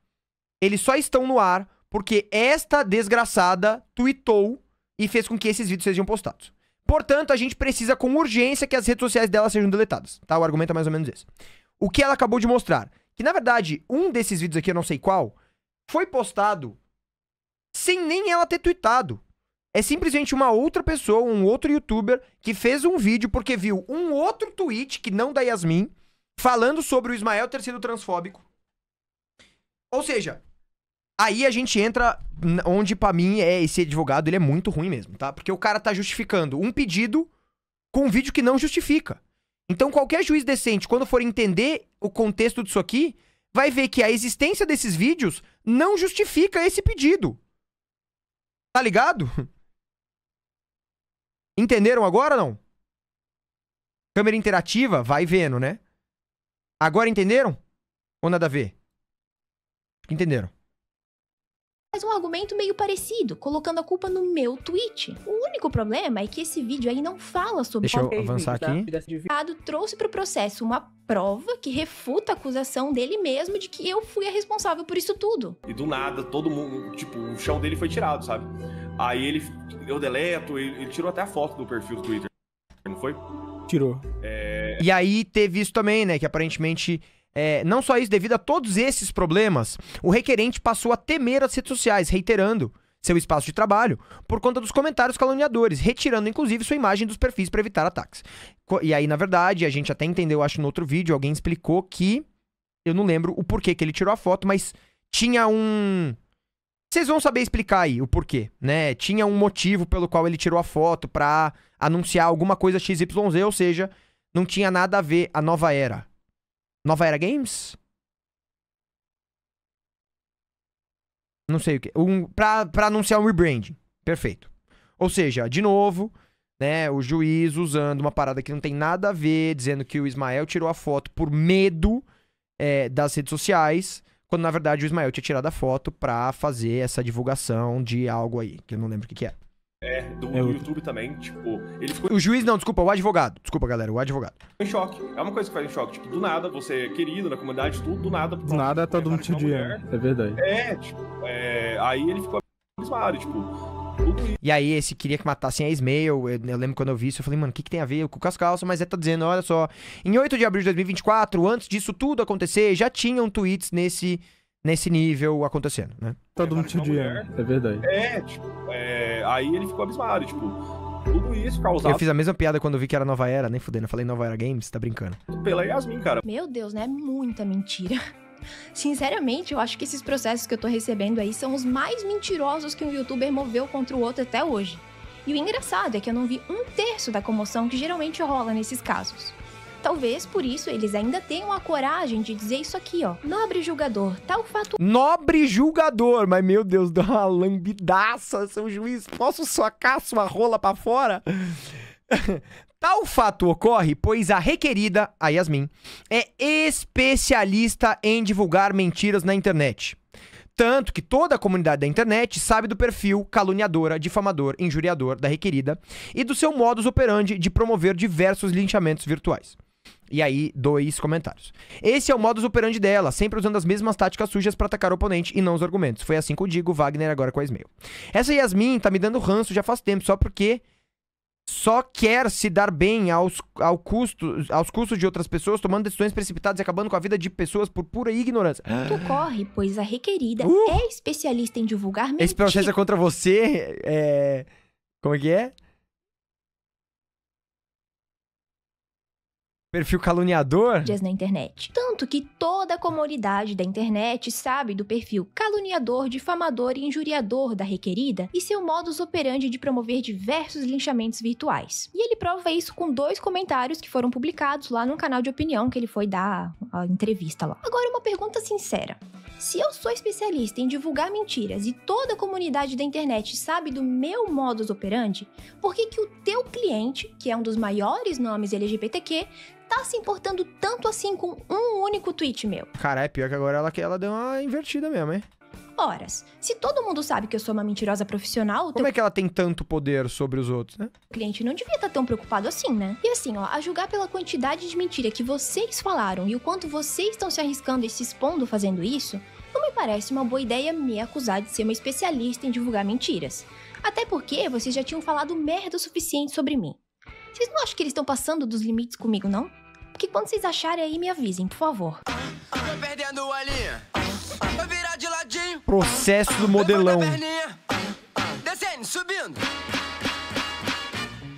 eles só estão no ar porque esta desgraçada tweetou e fez com que esses vídeos sejam postados. Portanto, a gente precisa com urgência que as redes sociais dela sejam deletadas, tá? O argumento é mais ou menos esse. O que ela acabou de mostrar? Que, na verdade, um desses vídeos aqui, eu não sei qual, foi postado sem nem ela ter tweetado. É simplesmente uma outra pessoa, um outro youtuber, que fez um vídeo porque viu um outro tweet, que não da Yasmin, falando sobre o Ismael ter sido transfóbico. Ou seja, Aí a gente entra onde, para mim, é esse advogado, ele é muito ruim mesmo, tá? Porque o cara tá justificando um pedido com um vídeo que não justifica. Então qualquer juiz decente, quando for entender o contexto disso aqui, vai ver que a existência desses vídeos não justifica esse pedido. Tá ligado? Entenderam agora não? Câmera interativa, vai vendo, né? Agora entenderam? Ou nada a ver? Entenderam faz um argumento meio parecido, colocando a culpa no meu tweet. O único problema é que esse vídeo aí não fala sobre... Deixa eu avançar tá? aqui. O trouxe para o processo uma prova que refuta a acusação dele mesmo de que eu fui a responsável por isso tudo. E do nada, todo mundo, tipo, o chão dele foi tirado, sabe? Aí ele, eu deleto, ele, ele tirou até a foto do perfil do Twitter, não foi? Tirou. É... E aí teve isso também, né, que aparentemente é, não só isso, devido a todos esses problemas, o requerente passou a temer as redes sociais, reiterando seu espaço de trabalho por conta dos comentários caluniadores, retirando inclusive sua imagem dos perfis para evitar ataques. E aí, na verdade, a gente até entendeu, acho, no outro vídeo, alguém explicou que. Eu não lembro o porquê que ele tirou a foto, mas tinha um. Vocês vão saber explicar aí o porquê, né? Tinha um motivo pelo qual ele tirou a foto para anunciar alguma coisa XYZ, ou seja, não tinha nada a ver a nova era, Nova Era Games? Não sei o que. Um, pra, pra anunciar um rebranding. Perfeito. Ou seja, de novo, né, o juiz usando uma parada que não tem nada a ver, dizendo que o Ismael tirou a foto por medo é, das redes sociais, quando na verdade o Ismael tinha tirado a foto pra fazer essa divulgação de algo aí, que eu não lembro o que, que é. É, do, é YouTube também, tipo, ele ficou... O juiz, não, desculpa, o advogado. Desculpa, galera, o advogado. Em choque. É uma coisa que faz em choque. Tipo, do nada, você é querido na comunidade, tudo, do nada. Do nada, é todo mundo te odia. É, é verdade. É, tipo, é... aí ele ficou abismado, tipo... Tudo isso. E aí, esse queria que matassem a Ismail. Eu, eu, lembro quando eu vi isso, eu falei, mano, o que, que tem a ver com o Cascalça? Mas é, tá dizendo, olha só. Em 8 de abril de 2024, antes disso tudo acontecer, já tinham tweets nesse nesse nível acontecendo, né? Todo é, mundo te odiando, é verdade. É, tipo, é, aí ele ficou abismado, tipo, tudo isso causado. Eu fiz a mesma piada quando vi que era Nova Era, nem fudendo. Eu falei Nova Era Games, tá brincando. Pela Yasmin, cara. Meu Deus, né? Muita mentira. Sinceramente, eu acho que esses processos que eu tô recebendo aí são os mais mentirosos que um youtuber moveu contra o outro até hoje. E o engraçado é que eu não vi um terço da comoção que geralmente rola nesses casos. Talvez por isso eles ainda tenham a coragem de dizer isso aqui, ó. Nobre julgador, tal fato. Nobre julgador, mas meu Deus, dá uma lambidaça, seu juiz. Posso sacar sua rola para fora? Tal fato ocorre, pois a requerida, a Yasmin, é especialista em divulgar mentiras na internet. Tanto que toda a comunidade da internet sabe do perfil caluniadora, difamador, injuriador da requerida e do seu modus operandi de promover diversos linchamentos virtuais. E aí, dois comentários. Esse é o modus operandi dela, sempre usando as mesmas táticas sujas para atacar o oponente e não os argumentos. Foi assim que eu digo, Wagner agora com a Ismail. Essa Yasmin tá me dando ranço já faz tempo, só porque só quer se dar bem aos, ao custo, aos custos de outras pessoas, tomando decisões precipitadas e acabando com a vida de pessoas por pura ignorância. Ah. Tu corre, pois a requerida uh! é especialista em divulgar mentiras. Esse processo é contra você, é... Como é que é? perfil caluniador? Dias na internet. Tanto que toda a comunidade da internet sabe do perfil caluniador, difamador e injuriador da requerida e seu modus operandi de promover diversos linchamentos virtuais. E ele prova isso com dois comentários que foram publicados lá no canal de opinião que ele foi dar a entrevista lá. Agora, uma pergunta sincera. Se eu sou especialista em divulgar mentiras e toda a comunidade da internet sabe do meu modus operandi, por que, que o teu cliente, que é um dos maiores nomes LGBTQ, tá se importando tanto assim com um único tweet meu. Cara, é pior que agora ela, ela deu uma invertida mesmo, hein? Horas. Se todo mundo sabe que eu sou uma mentirosa profissional. Como teu... é que ela tem tanto poder sobre os outros, né? O cliente não devia estar tá tão preocupado assim, né? E assim, ó, a julgar pela quantidade de mentira que vocês falaram e o quanto vocês estão se arriscando e se expondo fazendo isso, não me parece uma boa ideia me acusar de ser uma especialista em divulgar mentiras. Até porque vocês já tinham falado merda o suficiente sobre mim. Vocês não acham que eles estão passando dos limites comigo, não? que quando vocês acharem aí, me avisem, por favor. Tô perdendo a linha. Vou virar de ladinho. Processo do modelão. Descendo, subindo.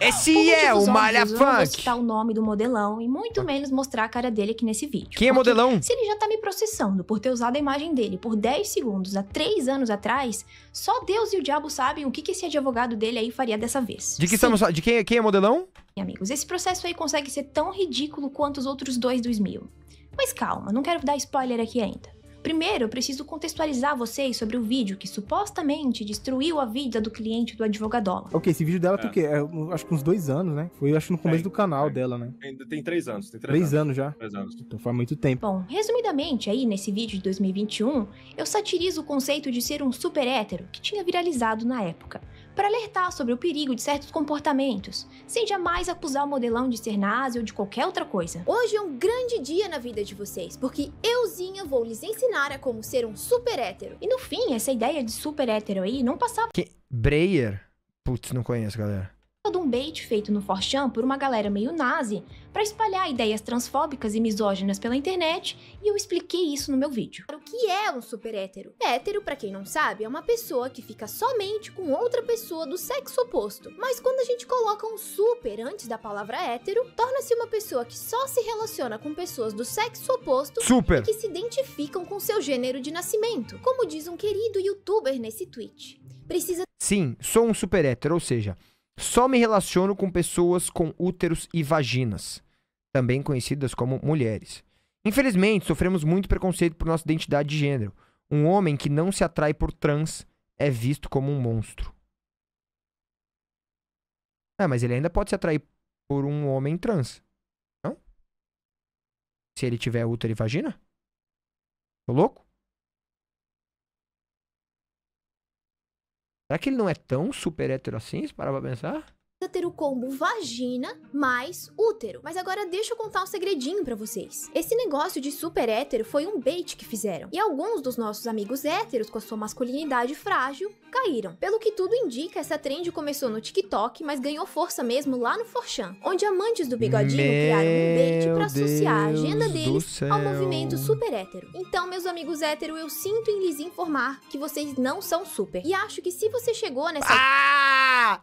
Esse é o Malha Funk. Eu não vou citar o nome do modelão e muito menos mostrar a cara dele aqui nesse vídeo. Quem é modelão? Se ele já tá me processando por ter usado a imagem dele por 10 segundos há 3 anos atrás, só Deus e o diabo sabem o que, que esse advogado dele aí faria dessa vez. De, que estamos, de quem, é, quem é modelão? Amigos, esse processo aí consegue ser tão ridículo quanto os outros dois dos mil. Mas calma, não quero dar spoiler aqui ainda. Primeiro, eu preciso contextualizar vocês sobre o vídeo que supostamente destruiu a vida do cliente do advogadola. Ok, esse vídeo dela é. tem o é. quê? É, acho que uns dois anos, né? Foi, acho, no começo tem, do canal tem, dela, né? Ainda tem, tem três anos. Tem três, três anos. anos. já? Três anos. Então faz muito tempo. Bom, resumidamente, aí, nesse vídeo de 2021, eu satirizo o conceito de ser um super hétero que tinha viralizado na época para alertar sobre o perigo de certos comportamentos, sem jamais acusar o modelão de ser nazi ou de qualquer outra coisa. Hoje é um grande dia na vida de vocês, porque euzinha vou lhes ensinar a como ser um super hétero. E no fim, essa ideia de super hétero aí não passava. Que... Breyer? Putz, não conheço, galera todo um bait feito no Forchan por uma galera meio nazi para espalhar ideias transfóbicas e misóginas pela internet, e eu expliquei isso no meu vídeo. O que é um super hétero? Hétero, para quem não sabe, é uma pessoa que fica somente com outra pessoa do sexo oposto. Mas quando a gente coloca um super antes da palavra hétero, torna-se uma pessoa que só se relaciona com pessoas do sexo oposto super. e que se identificam com seu gênero de nascimento, como diz um querido youtuber nesse tweet. Precisa Sim, sou um super hétero, ou seja, só me relaciono com pessoas com úteros e vaginas, também conhecidas como mulheres. Infelizmente, sofremos muito preconceito por nossa identidade de gênero. Um homem que não se atrai por trans é visto como um monstro. Ah, mas ele ainda pode se atrair por um homem trans. Não? Se ele tiver útero e vagina? Tô louco? Será que ele não é tão super hétero assim, se parar pra pensar? ter o combo vagina mais útero. Mas agora deixa eu contar um segredinho para vocês. Esse negócio de super hétero foi um bait que fizeram. E alguns dos nossos amigos héteros com a sua masculinidade frágil caíram. Pelo que tudo indica, essa trend começou no TikTok, mas ganhou força mesmo lá no Forchan, onde amantes do bigodinho meu criaram um bait para associar Deus a agenda deles ao movimento super hétero. Então, meus amigos héteros, eu sinto em lhes informar que vocês não são super. E acho que se você chegou nessa. Ah!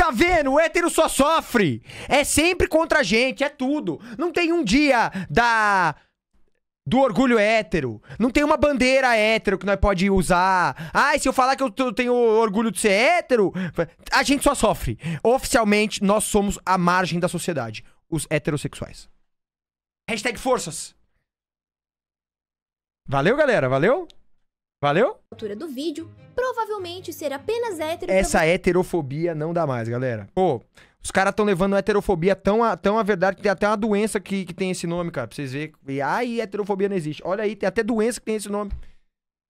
Tá vendo? O hétero só sofre. É sempre contra a gente, é tudo. Não tem um dia da do orgulho hétero. Não tem uma bandeira hétero que nós pode usar. Ai, se eu falar que eu tenho orgulho de ser hétero, a gente só sofre. Oficialmente, nós somos a margem da sociedade. Os heterossexuais. Hashtag forças. Valeu, galera. Valeu? Valeu? Altura do vídeo provavelmente ser apenas hétero. Essa heterofobia não dá mais, galera. Pô, os caras estão levando a heterofobia tão a, tão a verdade que tem até uma doença que, que tem esse nome, cara. Pra vocês verem. E aí, heterofobia não existe. Olha aí, tem até doença que tem esse nome.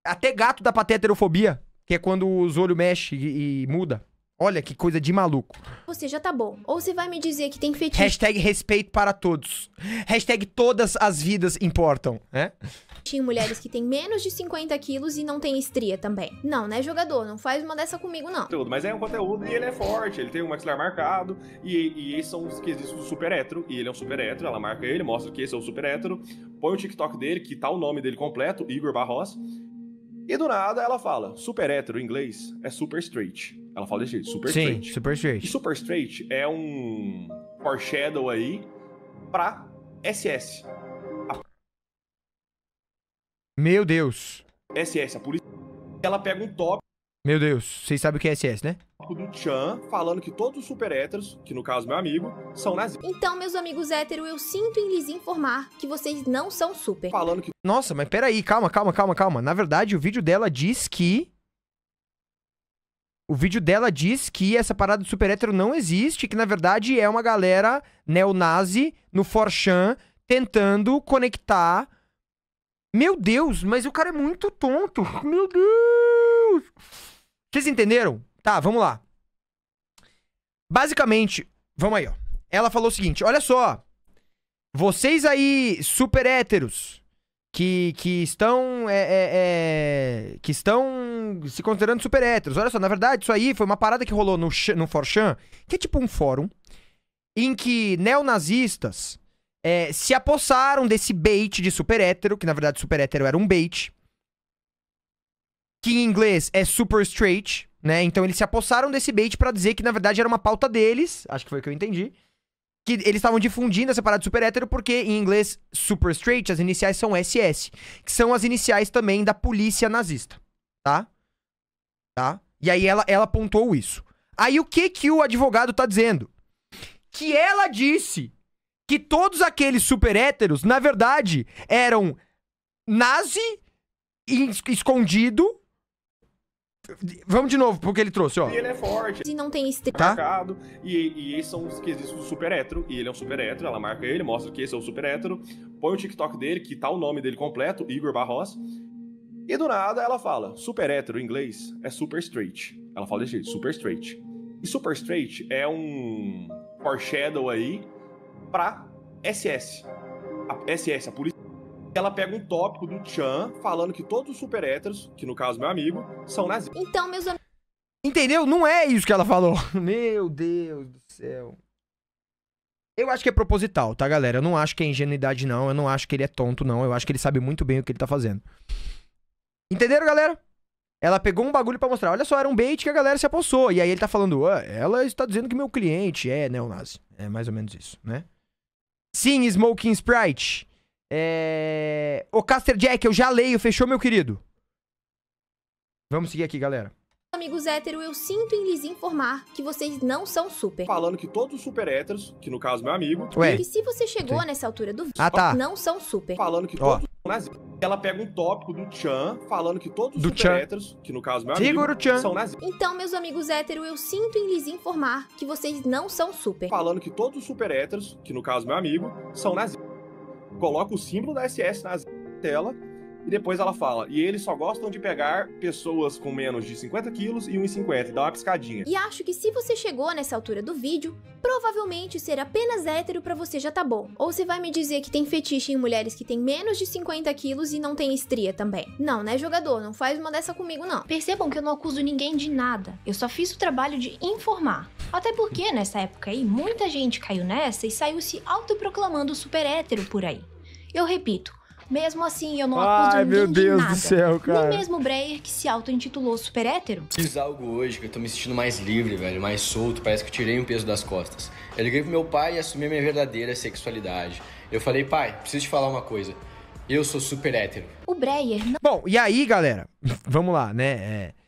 Até gato dá pra ter heterofobia, que é quando os olhos mexem e, e muda. Olha que coisa de maluco. Você já tá bom. Ou você vai me dizer que tem fetiche. Hashtag respeito para todos. Hashtag todas as vidas importam, né? em mulheres que têm menos de 50 quilos e não tem estria também. Não, né, jogador? Não faz uma dessa comigo, não. Mas é um conteúdo e ele é forte, ele tem um maxilar marcado e, e esses são os quesitos do super hétero. E ele é um super hétero, ela marca ele, mostra que esse é o super hétero, põe o TikTok dele, que tá o nome dele completo, Igor Barros. E do nada ela fala, super hétero em inglês é super straight. Ela fala desse jeito, super Sim, straight. Sim, super straight. E super straight é um foreshadow aí pra SS, meu Deus. SS, a polícia. Ela pega um top. Meu Deus, vocês sabem o que é SS, né? do Chan falando que todos os super héteros, que no caso meu amigo, são nazistas. Então, meus amigos héteros, eu sinto em lhes informar que vocês não são super. Falando que. Nossa, mas peraí, calma, calma, calma, calma. Na verdade, o vídeo dela diz que. O vídeo dela diz que essa parada do super hétero não existe, que na verdade é uma galera neonazi no Forchan tentando conectar meu Deus, mas o cara é muito tonto. Meu Deus! Vocês entenderam? Tá, vamos lá. Basicamente, vamos aí, ó. Ela falou o seguinte: olha só. Vocês aí, super héteros, que, que estão. É, é, é, que estão se considerando super héteros. Olha só, na verdade, isso aí foi uma parada que rolou no, no Forchan, que é tipo um fórum, em que neonazistas é, se apossaram desse bait de super hétero, que na verdade super hétero era um bait, que em inglês é super straight, né? Então eles se apossaram desse bait para dizer que na verdade era uma pauta deles, acho que foi o que eu entendi, que eles estavam difundindo essa parada de super hétero porque em inglês super straight as iniciais são SS, que são as iniciais também da polícia nazista, tá? Tá? E aí ela, ela apontou isso. Aí o que que o advogado tá dizendo? Que ela disse que todos aqueles super héteros, na verdade, eram nazi escondido. Vamos de novo, porque ele trouxe, ó. E ele é forte. E não tem esse Tá? Marcado, e, e esses são os quesitos do super hétero. E ele é um super hétero, ela marca ele, mostra que esse é o super hétero. Põe o TikTok dele, que tá o nome dele completo, Igor Barros. E do nada ela fala, super hétero em inglês é super straight. Ela fala desse jeito, super straight. E super straight é um foreshadow aí pra SS. A SS, a polícia. Ela pega um tópico do Chan falando que todos os super héteros, que no caso meu amigo, são nazis. Então, meus amigos. Entendeu? Não é isso que ela falou. Meu Deus do céu. Eu acho que é proposital, tá, galera? Eu não acho que é ingenuidade, não. Eu não acho que ele é tonto, não. Eu acho que ele sabe muito bem o que ele tá fazendo. Entenderam, galera? Ela pegou um bagulho para mostrar. Olha só, era um bait que a galera se apossou. E aí ele tá falando, ah, ela está dizendo que meu cliente é neonazi. É mais ou menos isso, né? Sim, Smoking Sprite. É... Ô, Caster Jack, eu já leio, fechou, meu querido? Vamos seguir aqui, galera. Amigos héteros, eu sinto em lhes informar que vocês não são super. Falando que todos os super héteros, que no caso meu amigo, Ué. que se você chegou Sim. nessa altura do vídeo, ah, tá. não são super. Falando que Ó. todos ela pega um tópico do Chan falando que todos os héteros, que no caso meu amigo, são nazistas. Então, meus amigos héteros, eu sinto em lhes informar que vocês não são super. Falando que todos os super héteros, que no caso meu amigo, são nazistas. Coloca o símbolo da SS na tela e depois ela fala: e eles só gostam de pegar pessoas com menos de 50 quilos e 1,50, dá uma piscadinha. E acho que se você chegou nessa altura do vídeo, provavelmente ser apenas hétero para você já tá bom. Ou você vai me dizer que tem fetiche em mulheres que têm menos de 50 quilos e não tem estria também. Não, né, jogador? Não faz uma dessa comigo, não. Percebam que eu não acuso ninguém de nada. Eu só fiz o trabalho de informar. Até porque, nessa época aí, muita gente caiu nessa e saiu se autoproclamando super hétero por aí. Eu repito, mesmo assim, eu não acuso Ai, meu Deus de nada. do céu, cara. Nem mesmo o Breyer, que se auto-intitulou super hétero. Fiz algo hoje que eu tô me sentindo mais livre, velho, mais solto, parece que eu tirei um peso das costas. Eu liguei pro meu pai e assumi minha verdadeira sexualidade. Eu falei, pai, preciso te falar uma coisa. Eu sou super hétero. O Breyer não... Bom, e aí, galera? Vamos lá, né? É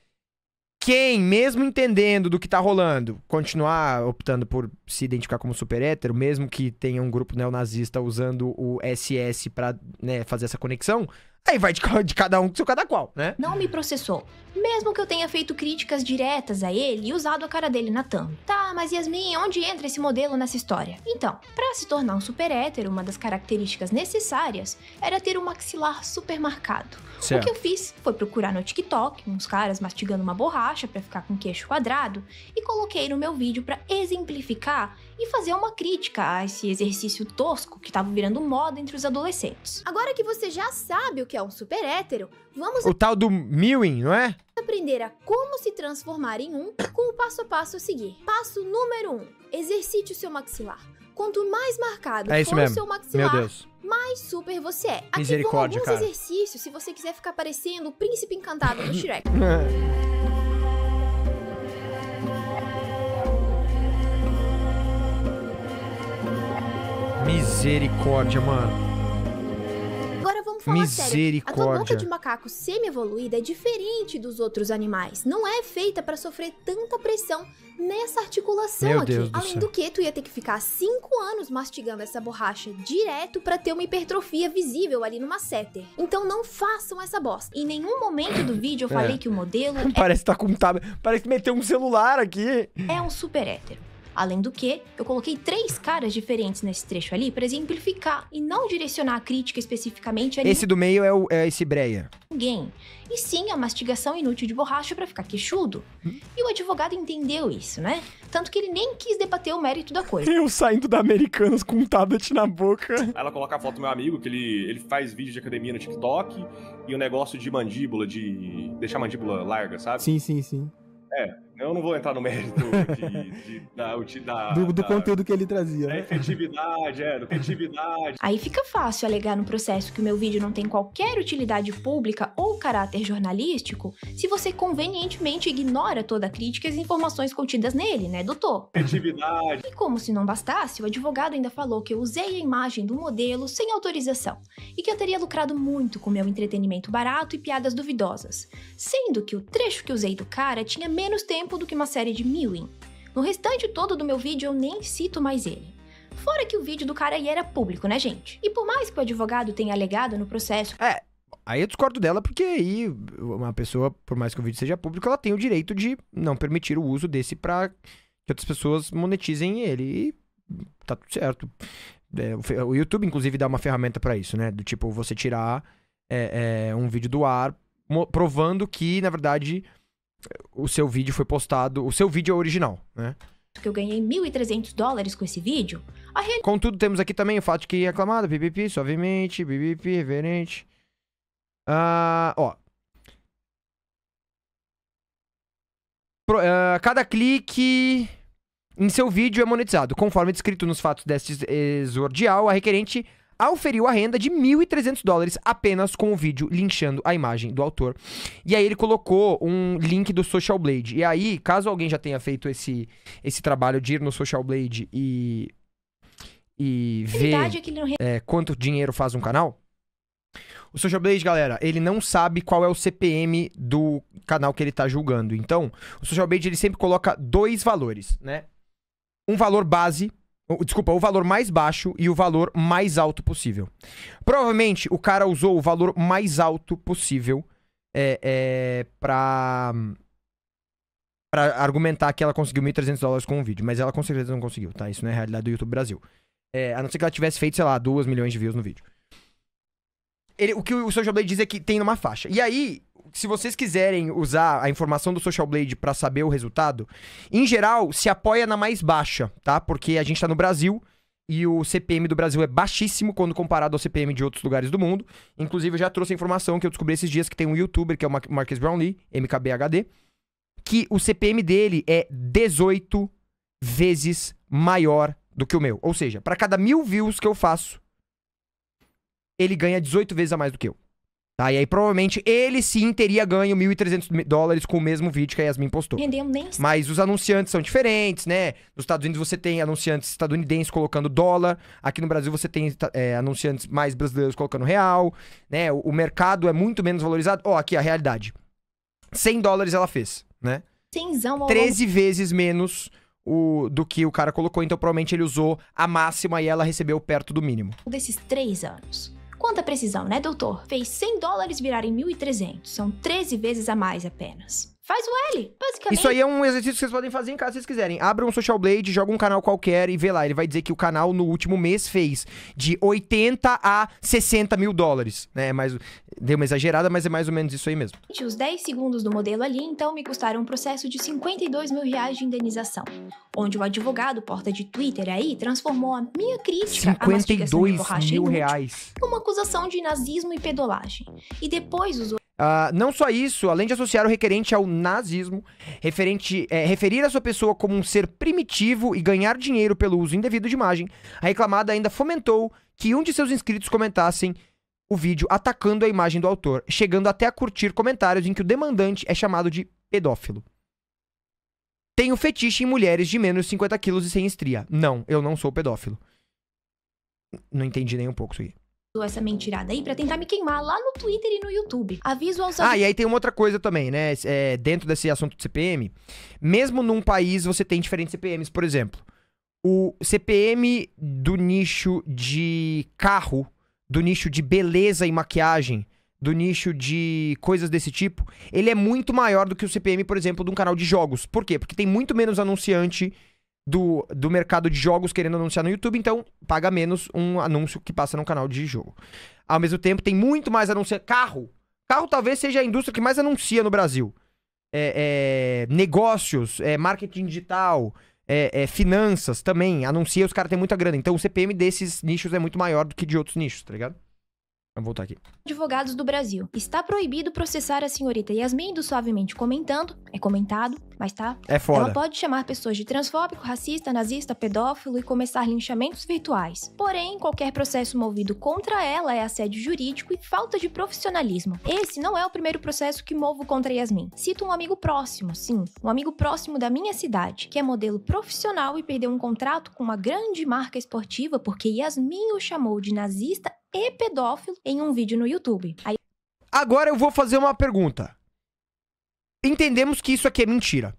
quem, mesmo entendendo do que tá rolando, continuar optando por se identificar como super hétero, mesmo que tenha um grupo neonazista usando o SS pra né, fazer essa conexão, aí vai de, de cada um com seu cada qual, né? Não me processou. Mesmo que eu tenha feito críticas diretas a ele e usado a cara dele na thumb. Tá, mas Yasmin, onde entra esse modelo nessa história? Então, para se tornar um super hétero, uma das características necessárias era ter o um maxilar super marcado Certo. O que eu fiz foi procurar no TikTok uns caras mastigando uma borracha para ficar com queixo quadrado e coloquei no meu vídeo para exemplificar e fazer uma crítica a esse exercício tosco que estava virando moda entre os adolescentes. Agora que você já sabe o que é um super hétero, vamos. O tal do Mewing, não é? Aprender a como se transformar em um com o passo a passo a seguir. Passo número 1: um, exercite o seu maxilar. Quanto mais marcado é for mesmo. o seu maxilar, mais super você é. Aqui Misericórdia, vão alguns cara. exercícios se você quiser ficar parecendo o príncipe encantado do Shrek. É. Misericórdia, mano vamos falar Misericórdia. sério. A boca de macaco semi-evoluída é diferente dos outros animais. Não é feita para sofrer tanta pressão nessa articulação Meu aqui. Deus do Além céu. do que, tu ia ter que ficar 5 anos mastigando essa borracha direto para ter uma hipertrofia visível ali numa setter. Então não façam essa bosta. Em nenhum momento do vídeo eu é. falei é. que o modelo. Parece é... que tá com um tab... Parece que meteu um celular aqui. É um super hétero. Além do que, eu coloquei três caras diferentes nesse trecho ali para exemplificar e não direcionar a crítica especificamente a Esse do meio é, o, é esse Breyer. Ninguém. E sim, a mastigação inútil de borracha para ficar queixudo. Hum? E o advogado entendeu isso, né? Tanto que ele nem quis debater o mérito da coisa. Eu saindo da Americanas com um tablet na boca. Ela coloca a foto do meu amigo, que ele, ele faz vídeo de academia no TikTok e o um negócio de mandíbula, de deixar a mandíbula larga, sabe? Sim, sim, sim. É, eu não vou entrar no mérito de, de, da, da, do, do da, conteúdo que ele trazia. Né? Da né? efetividade, é, do efetividade. Aí fica fácil alegar no processo que o meu vídeo não tem qualquer utilidade pública ou caráter jornalístico se você convenientemente ignora toda a crítica e as informações contidas nele, né, doutor? Efetividade. E como se não bastasse, o advogado ainda falou que eu usei a imagem do modelo sem autorização e que eu teria lucrado muito com meu entretenimento barato e piadas duvidosas, sendo que o trecho que usei do cara tinha menos tempo tempo do que uma série de Mewing. No restante todo do meu vídeo eu nem cito mais ele. Fora que o vídeo do cara aí era público, né, gente? E por mais que o advogado tenha alegado no processo. É, aí eu discordo dela, porque aí uma pessoa, por mais que o vídeo seja público, ela tem o direito de não permitir o uso desse pra que outras pessoas monetizem ele. E tá tudo certo. É, o YouTube, inclusive, dá uma ferramenta para isso, né? Do tipo, você tirar é, é, um vídeo do ar provando que, na verdade o seu vídeo foi postado, o seu vídeo é original, né? Que eu ganhei 1.300 dólares com esse vídeo. Real... Contudo, temos aqui também o fato de que é aclamado, pipipi, suavemente, pipipi, reverente. Ah, ó. Pro, ah, cada clique em seu vídeo é monetizado. Conforme descrito nos fatos deste exordial, a requerente auferiu a renda de 1.300 dólares apenas com o vídeo linchando a imagem do autor. E aí ele colocou um link do Social Blade. E aí, caso alguém já tenha feito esse, esse trabalho de ir no Social Blade e, e é ver é não... é, quanto dinheiro faz um canal, o Social Blade, galera, ele não sabe qual é o CPM do canal que ele tá julgando. Então, o Social Blade ele sempre coloca dois valores, né? Um valor base, Desculpa, o valor mais baixo e o valor mais alto possível. Provavelmente o cara usou o valor mais alto possível é, é, pra, pra argumentar que ela conseguiu 1.300 dólares com o vídeo. Mas ela com certeza não conseguiu, tá? Isso não é a realidade do YouTube Brasil. É, a não ser que ela tivesse feito, sei lá, 2 milhões de views no vídeo. Ele, o que o Social Blade diz é que tem numa faixa. E aí, se vocês quiserem usar a informação do Social Blade para saber o resultado, em geral se apoia na mais baixa, tá? Porque a gente está no Brasil e o CPM do Brasil é baixíssimo quando comparado ao CPM de outros lugares do mundo. Inclusive, eu já trouxe a informação que eu descobri esses dias que tem um youtuber, que é o Mar Marcus Brownlee, MKBHD, que o CPM dele é 18 vezes maior do que o meu. Ou seja, para cada mil views que eu faço, ele ganha 18 vezes a mais do que eu. Tá? E aí provavelmente ele sim teria ganho 1.300 dólares com o mesmo vídeo que a Yasmin postou. Mas os anunciantes são diferentes, né? Nos Estados Unidos você tem anunciantes estadunidenses colocando dólar, aqui no Brasil você tem tá, é, anunciantes mais brasileiros colocando real, né? O, o mercado é muito menos valorizado. Ó, oh, aqui a realidade. 100 dólares ela fez, né? 13 vezes menos o, do que o cara colocou, então provavelmente ele usou a máxima e ela recebeu perto do mínimo. Desses três anos Quanta precisão, né, doutor? Fez 100 dólares virarem 1.300, são 13 vezes a mais apenas. Faz o L, basicamente. Isso aí é um exercício que vocês podem fazer em casa se vocês quiserem. Abra um Social Blade, joga um canal qualquer e vê lá. Ele vai dizer que o canal no último mês fez de 80 a 60 mil dólares. Né? É mas deu uma exagerada, mas é mais ou menos isso aí mesmo. Os 10 segundos do modelo ali, então, me custaram um processo de 52 mil reais de indenização. Onde o advogado porta de Twitter aí transformou a minha crítica 52 à mastigação mil reais. uma acusação de nazismo e pedolagem. E depois usou Uh, não só isso, além de associar o requerente ao nazismo, referente, é, referir a sua pessoa como um ser primitivo e ganhar dinheiro pelo uso indevido de imagem, a reclamada ainda fomentou que um de seus inscritos comentassem o vídeo atacando a imagem do autor, chegando até a curtir comentários em que o demandante é chamado de pedófilo. Tenho fetiche em mulheres de menos 50 quilos e sem estria. Não, eu não sou pedófilo. Não entendi nem um pouco isso aqui essa mentirada aí para tentar me queimar lá no Twitter e no YouTube. Aviso aos... Ah, e aí tem uma outra coisa também, né? É, dentro desse assunto de CPM, mesmo num país você tem diferentes CPMs, por exemplo. O CPM do nicho de carro, do nicho de beleza e maquiagem, do nicho de coisas desse tipo, ele é muito maior do que o CPM, por exemplo, de um canal de jogos. Por quê? Porque tem muito menos anunciante do, do mercado de jogos querendo anunciar no YouTube, então paga menos um anúncio que passa no canal de jogo. Ao mesmo tempo, tem muito mais anúncio. Carro. Carro talvez seja a indústria que mais anuncia no Brasil. É, é, negócios, é, marketing digital, é, é, finanças também. Anuncia, os caras têm muita grana. Então o CPM desses nichos é muito maior do que de outros nichos, tá ligado? Vamos voltar aqui. Advogados do Brasil. Está proibido processar a senhorita Yasmin do Suavemente Comentando. É comentado, mas tá. É foda. Ela pode chamar pessoas de transfóbico, racista, nazista, pedófilo e começar linchamentos virtuais. Porém, qualquer processo movido contra ela é assédio jurídico e falta de profissionalismo. Esse não é o primeiro processo que movo contra Yasmin. Cito um amigo próximo, sim, um amigo próximo da minha cidade, que é modelo profissional e perdeu um contrato com uma grande marca esportiva porque Yasmin o chamou de nazista e pedófilo em um vídeo no YouTube. Aí... Agora eu vou fazer uma pergunta. Entendemos que isso aqui é mentira.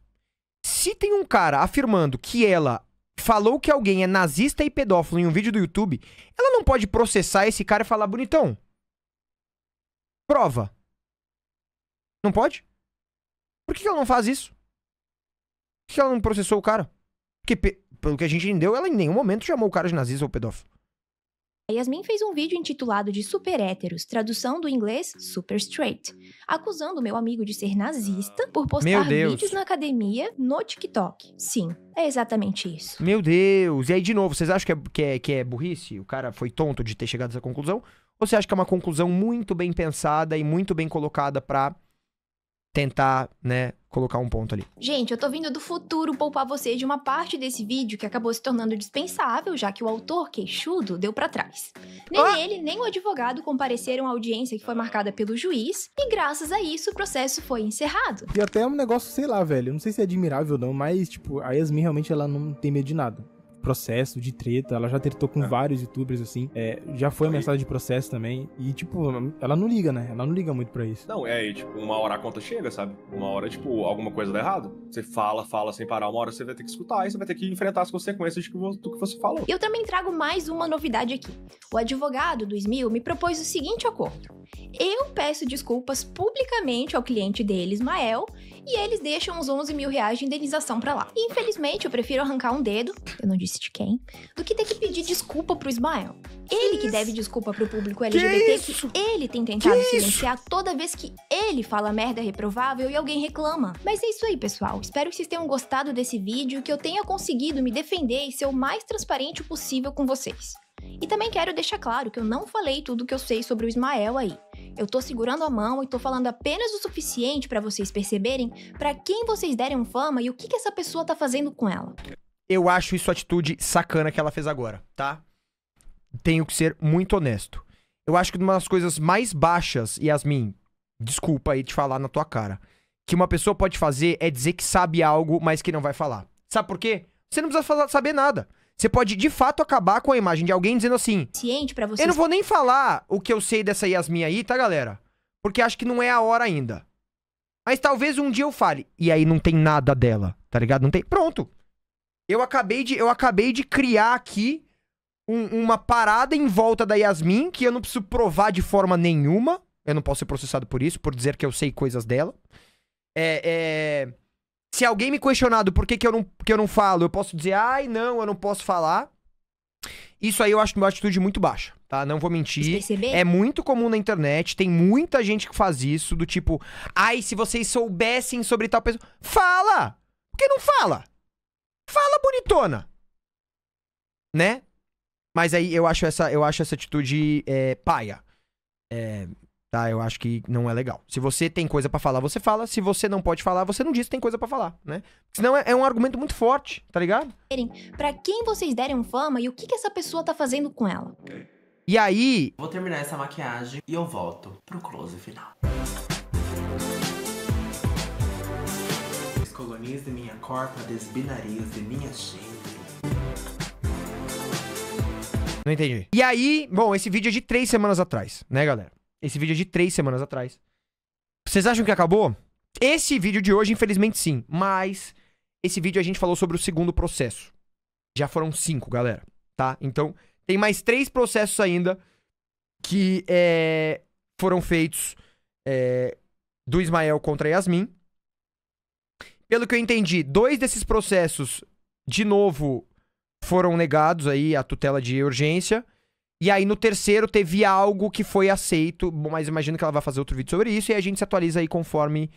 Se tem um cara afirmando que ela falou que alguém é nazista e pedófilo em um vídeo do YouTube, ela não pode processar esse cara e falar, bonitão, prova. Não pode? Por que ela não faz isso? Por que ela não processou o cara? Porque, pelo que a gente entendeu, ela em nenhum momento chamou o cara de nazista ou pedófilo. A Yasmin fez um vídeo intitulado de Super Héteros, tradução do inglês Super Straight, acusando meu amigo de ser nazista por postar vídeos na academia no TikTok. Sim, é exatamente isso. Meu Deus! E aí, de novo, vocês acham que é, que é, que é burrice? O cara foi tonto de ter chegado a essa conclusão? Ou você acha que é uma conclusão muito bem pensada e muito bem colocada para tentar, né, colocar um ponto ali. Gente, eu tô vindo do futuro poupar você de uma parte desse vídeo que acabou se tornando dispensável, já que o autor queixudo deu para trás. Nem ah! ele, nem o advogado compareceram à audiência que foi marcada pelo juiz, e graças a isso o processo foi encerrado. E até é um negócio, sei lá, velho, não sei se é admirável ou não, mas, tipo, a Yasmin realmente ela não tem medo de nada processo, de treta. Ela já tretou com é. vários youtubers, assim. É, já foi ameaçada de processo também. E, tipo, ela não liga, né? Ela não liga muito pra isso. Não, é, e, tipo, uma hora a conta chega, sabe? Uma hora, tipo, alguma coisa dá errado. Você fala, fala sem parar. Uma hora você vai ter que escutar e você vai ter que enfrentar as consequências do que você falou. Eu também trago mais uma novidade aqui. O advogado 2000 me propôs o seguinte acordo. Eu peço desculpas publicamente ao cliente dele, Ismael, e eles deixam os 11 mil reais de indenização para lá. infelizmente, eu prefiro arrancar um dedo, eu não disse de quem, do que ter que pedir desculpa pro Ismael. Ele que, que deve desculpa pro público LGBT que, que ele tem tentado que silenciar isso? toda vez que ele fala merda reprovável e alguém reclama. Mas é isso aí, pessoal. Espero que vocês tenham gostado desse vídeo, que eu tenha conseguido me defender e ser o mais transparente possível com vocês. E também quero deixar claro que eu não falei tudo que eu sei sobre o Ismael aí. Eu tô segurando a mão e tô falando apenas o suficiente para vocês perceberem para quem vocês deram fama e o que, que essa pessoa tá fazendo com ela. Eu acho isso a atitude sacana que ela fez agora, tá? Tenho que ser muito honesto. Eu acho que uma das coisas mais baixas, Yasmin, desculpa aí te falar na tua cara, que uma pessoa pode fazer é dizer que sabe algo, mas que não vai falar. Sabe por quê? Você não precisa falar, saber nada. Você pode de fato acabar com a imagem de alguém dizendo assim. Ciente você. Eu não vou nem falar o que eu sei dessa Yasmin aí, tá, galera? Porque acho que não é a hora ainda. Mas talvez um dia eu fale. E aí não tem nada dela, tá ligado? Não tem. Pronto. Eu acabei de, eu acabei de criar aqui um, uma parada em volta da Yasmin que eu não preciso provar de forma nenhuma. Eu não posso ser processado por isso, por dizer que eu sei coisas dela. É, é... Se alguém me questionar do porquê que eu, não, que eu não falo, eu posso dizer, ai, não, eu não posso falar. Isso aí eu acho uma atitude muito baixa, tá? Não vou mentir. É muito comum na internet, tem muita gente que faz isso, do tipo, ai, se vocês soubessem sobre tal pessoa. Fala! Por que não fala? Fala, bonitona! Né? Mas aí eu acho essa, eu acho essa atitude é, paia. É, Tá, eu acho que não é legal. Se você tem coisa para falar, você fala. Se você não pode falar, você não diz que tem coisa para falar, né? Senão é, é, um argumento muito forte, tá ligado? Para quem vocês derem fama e o que, que essa pessoa tá fazendo com ela. E aí. Vou terminar essa maquiagem e eu volto pro close final. Descolonize minha corpa, desbinarize minha gente. Não entendi. E aí, bom, esse vídeo é de três semanas atrás, né, galera? Esse vídeo é de três semanas atrás. Vocês acham que acabou? Esse vídeo de hoje, infelizmente, sim. Mas esse vídeo a gente falou sobre o segundo processo. Já foram cinco, galera. Tá? Então, tem mais três processos ainda que é, foram feitos é, do Ismael contra Yasmin. Pelo que eu entendi, dois desses processos, de novo, foram negados aí à tutela de urgência. E aí no terceiro teve algo que foi aceito, mas imagino que ela vai fazer outro vídeo sobre isso e a gente se atualiza aí conforme.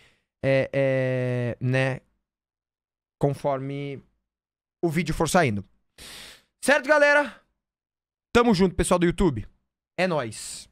É, é, né? Conforme o vídeo for saindo. Certo, galera? Tamo junto, pessoal do YouTube. É nós.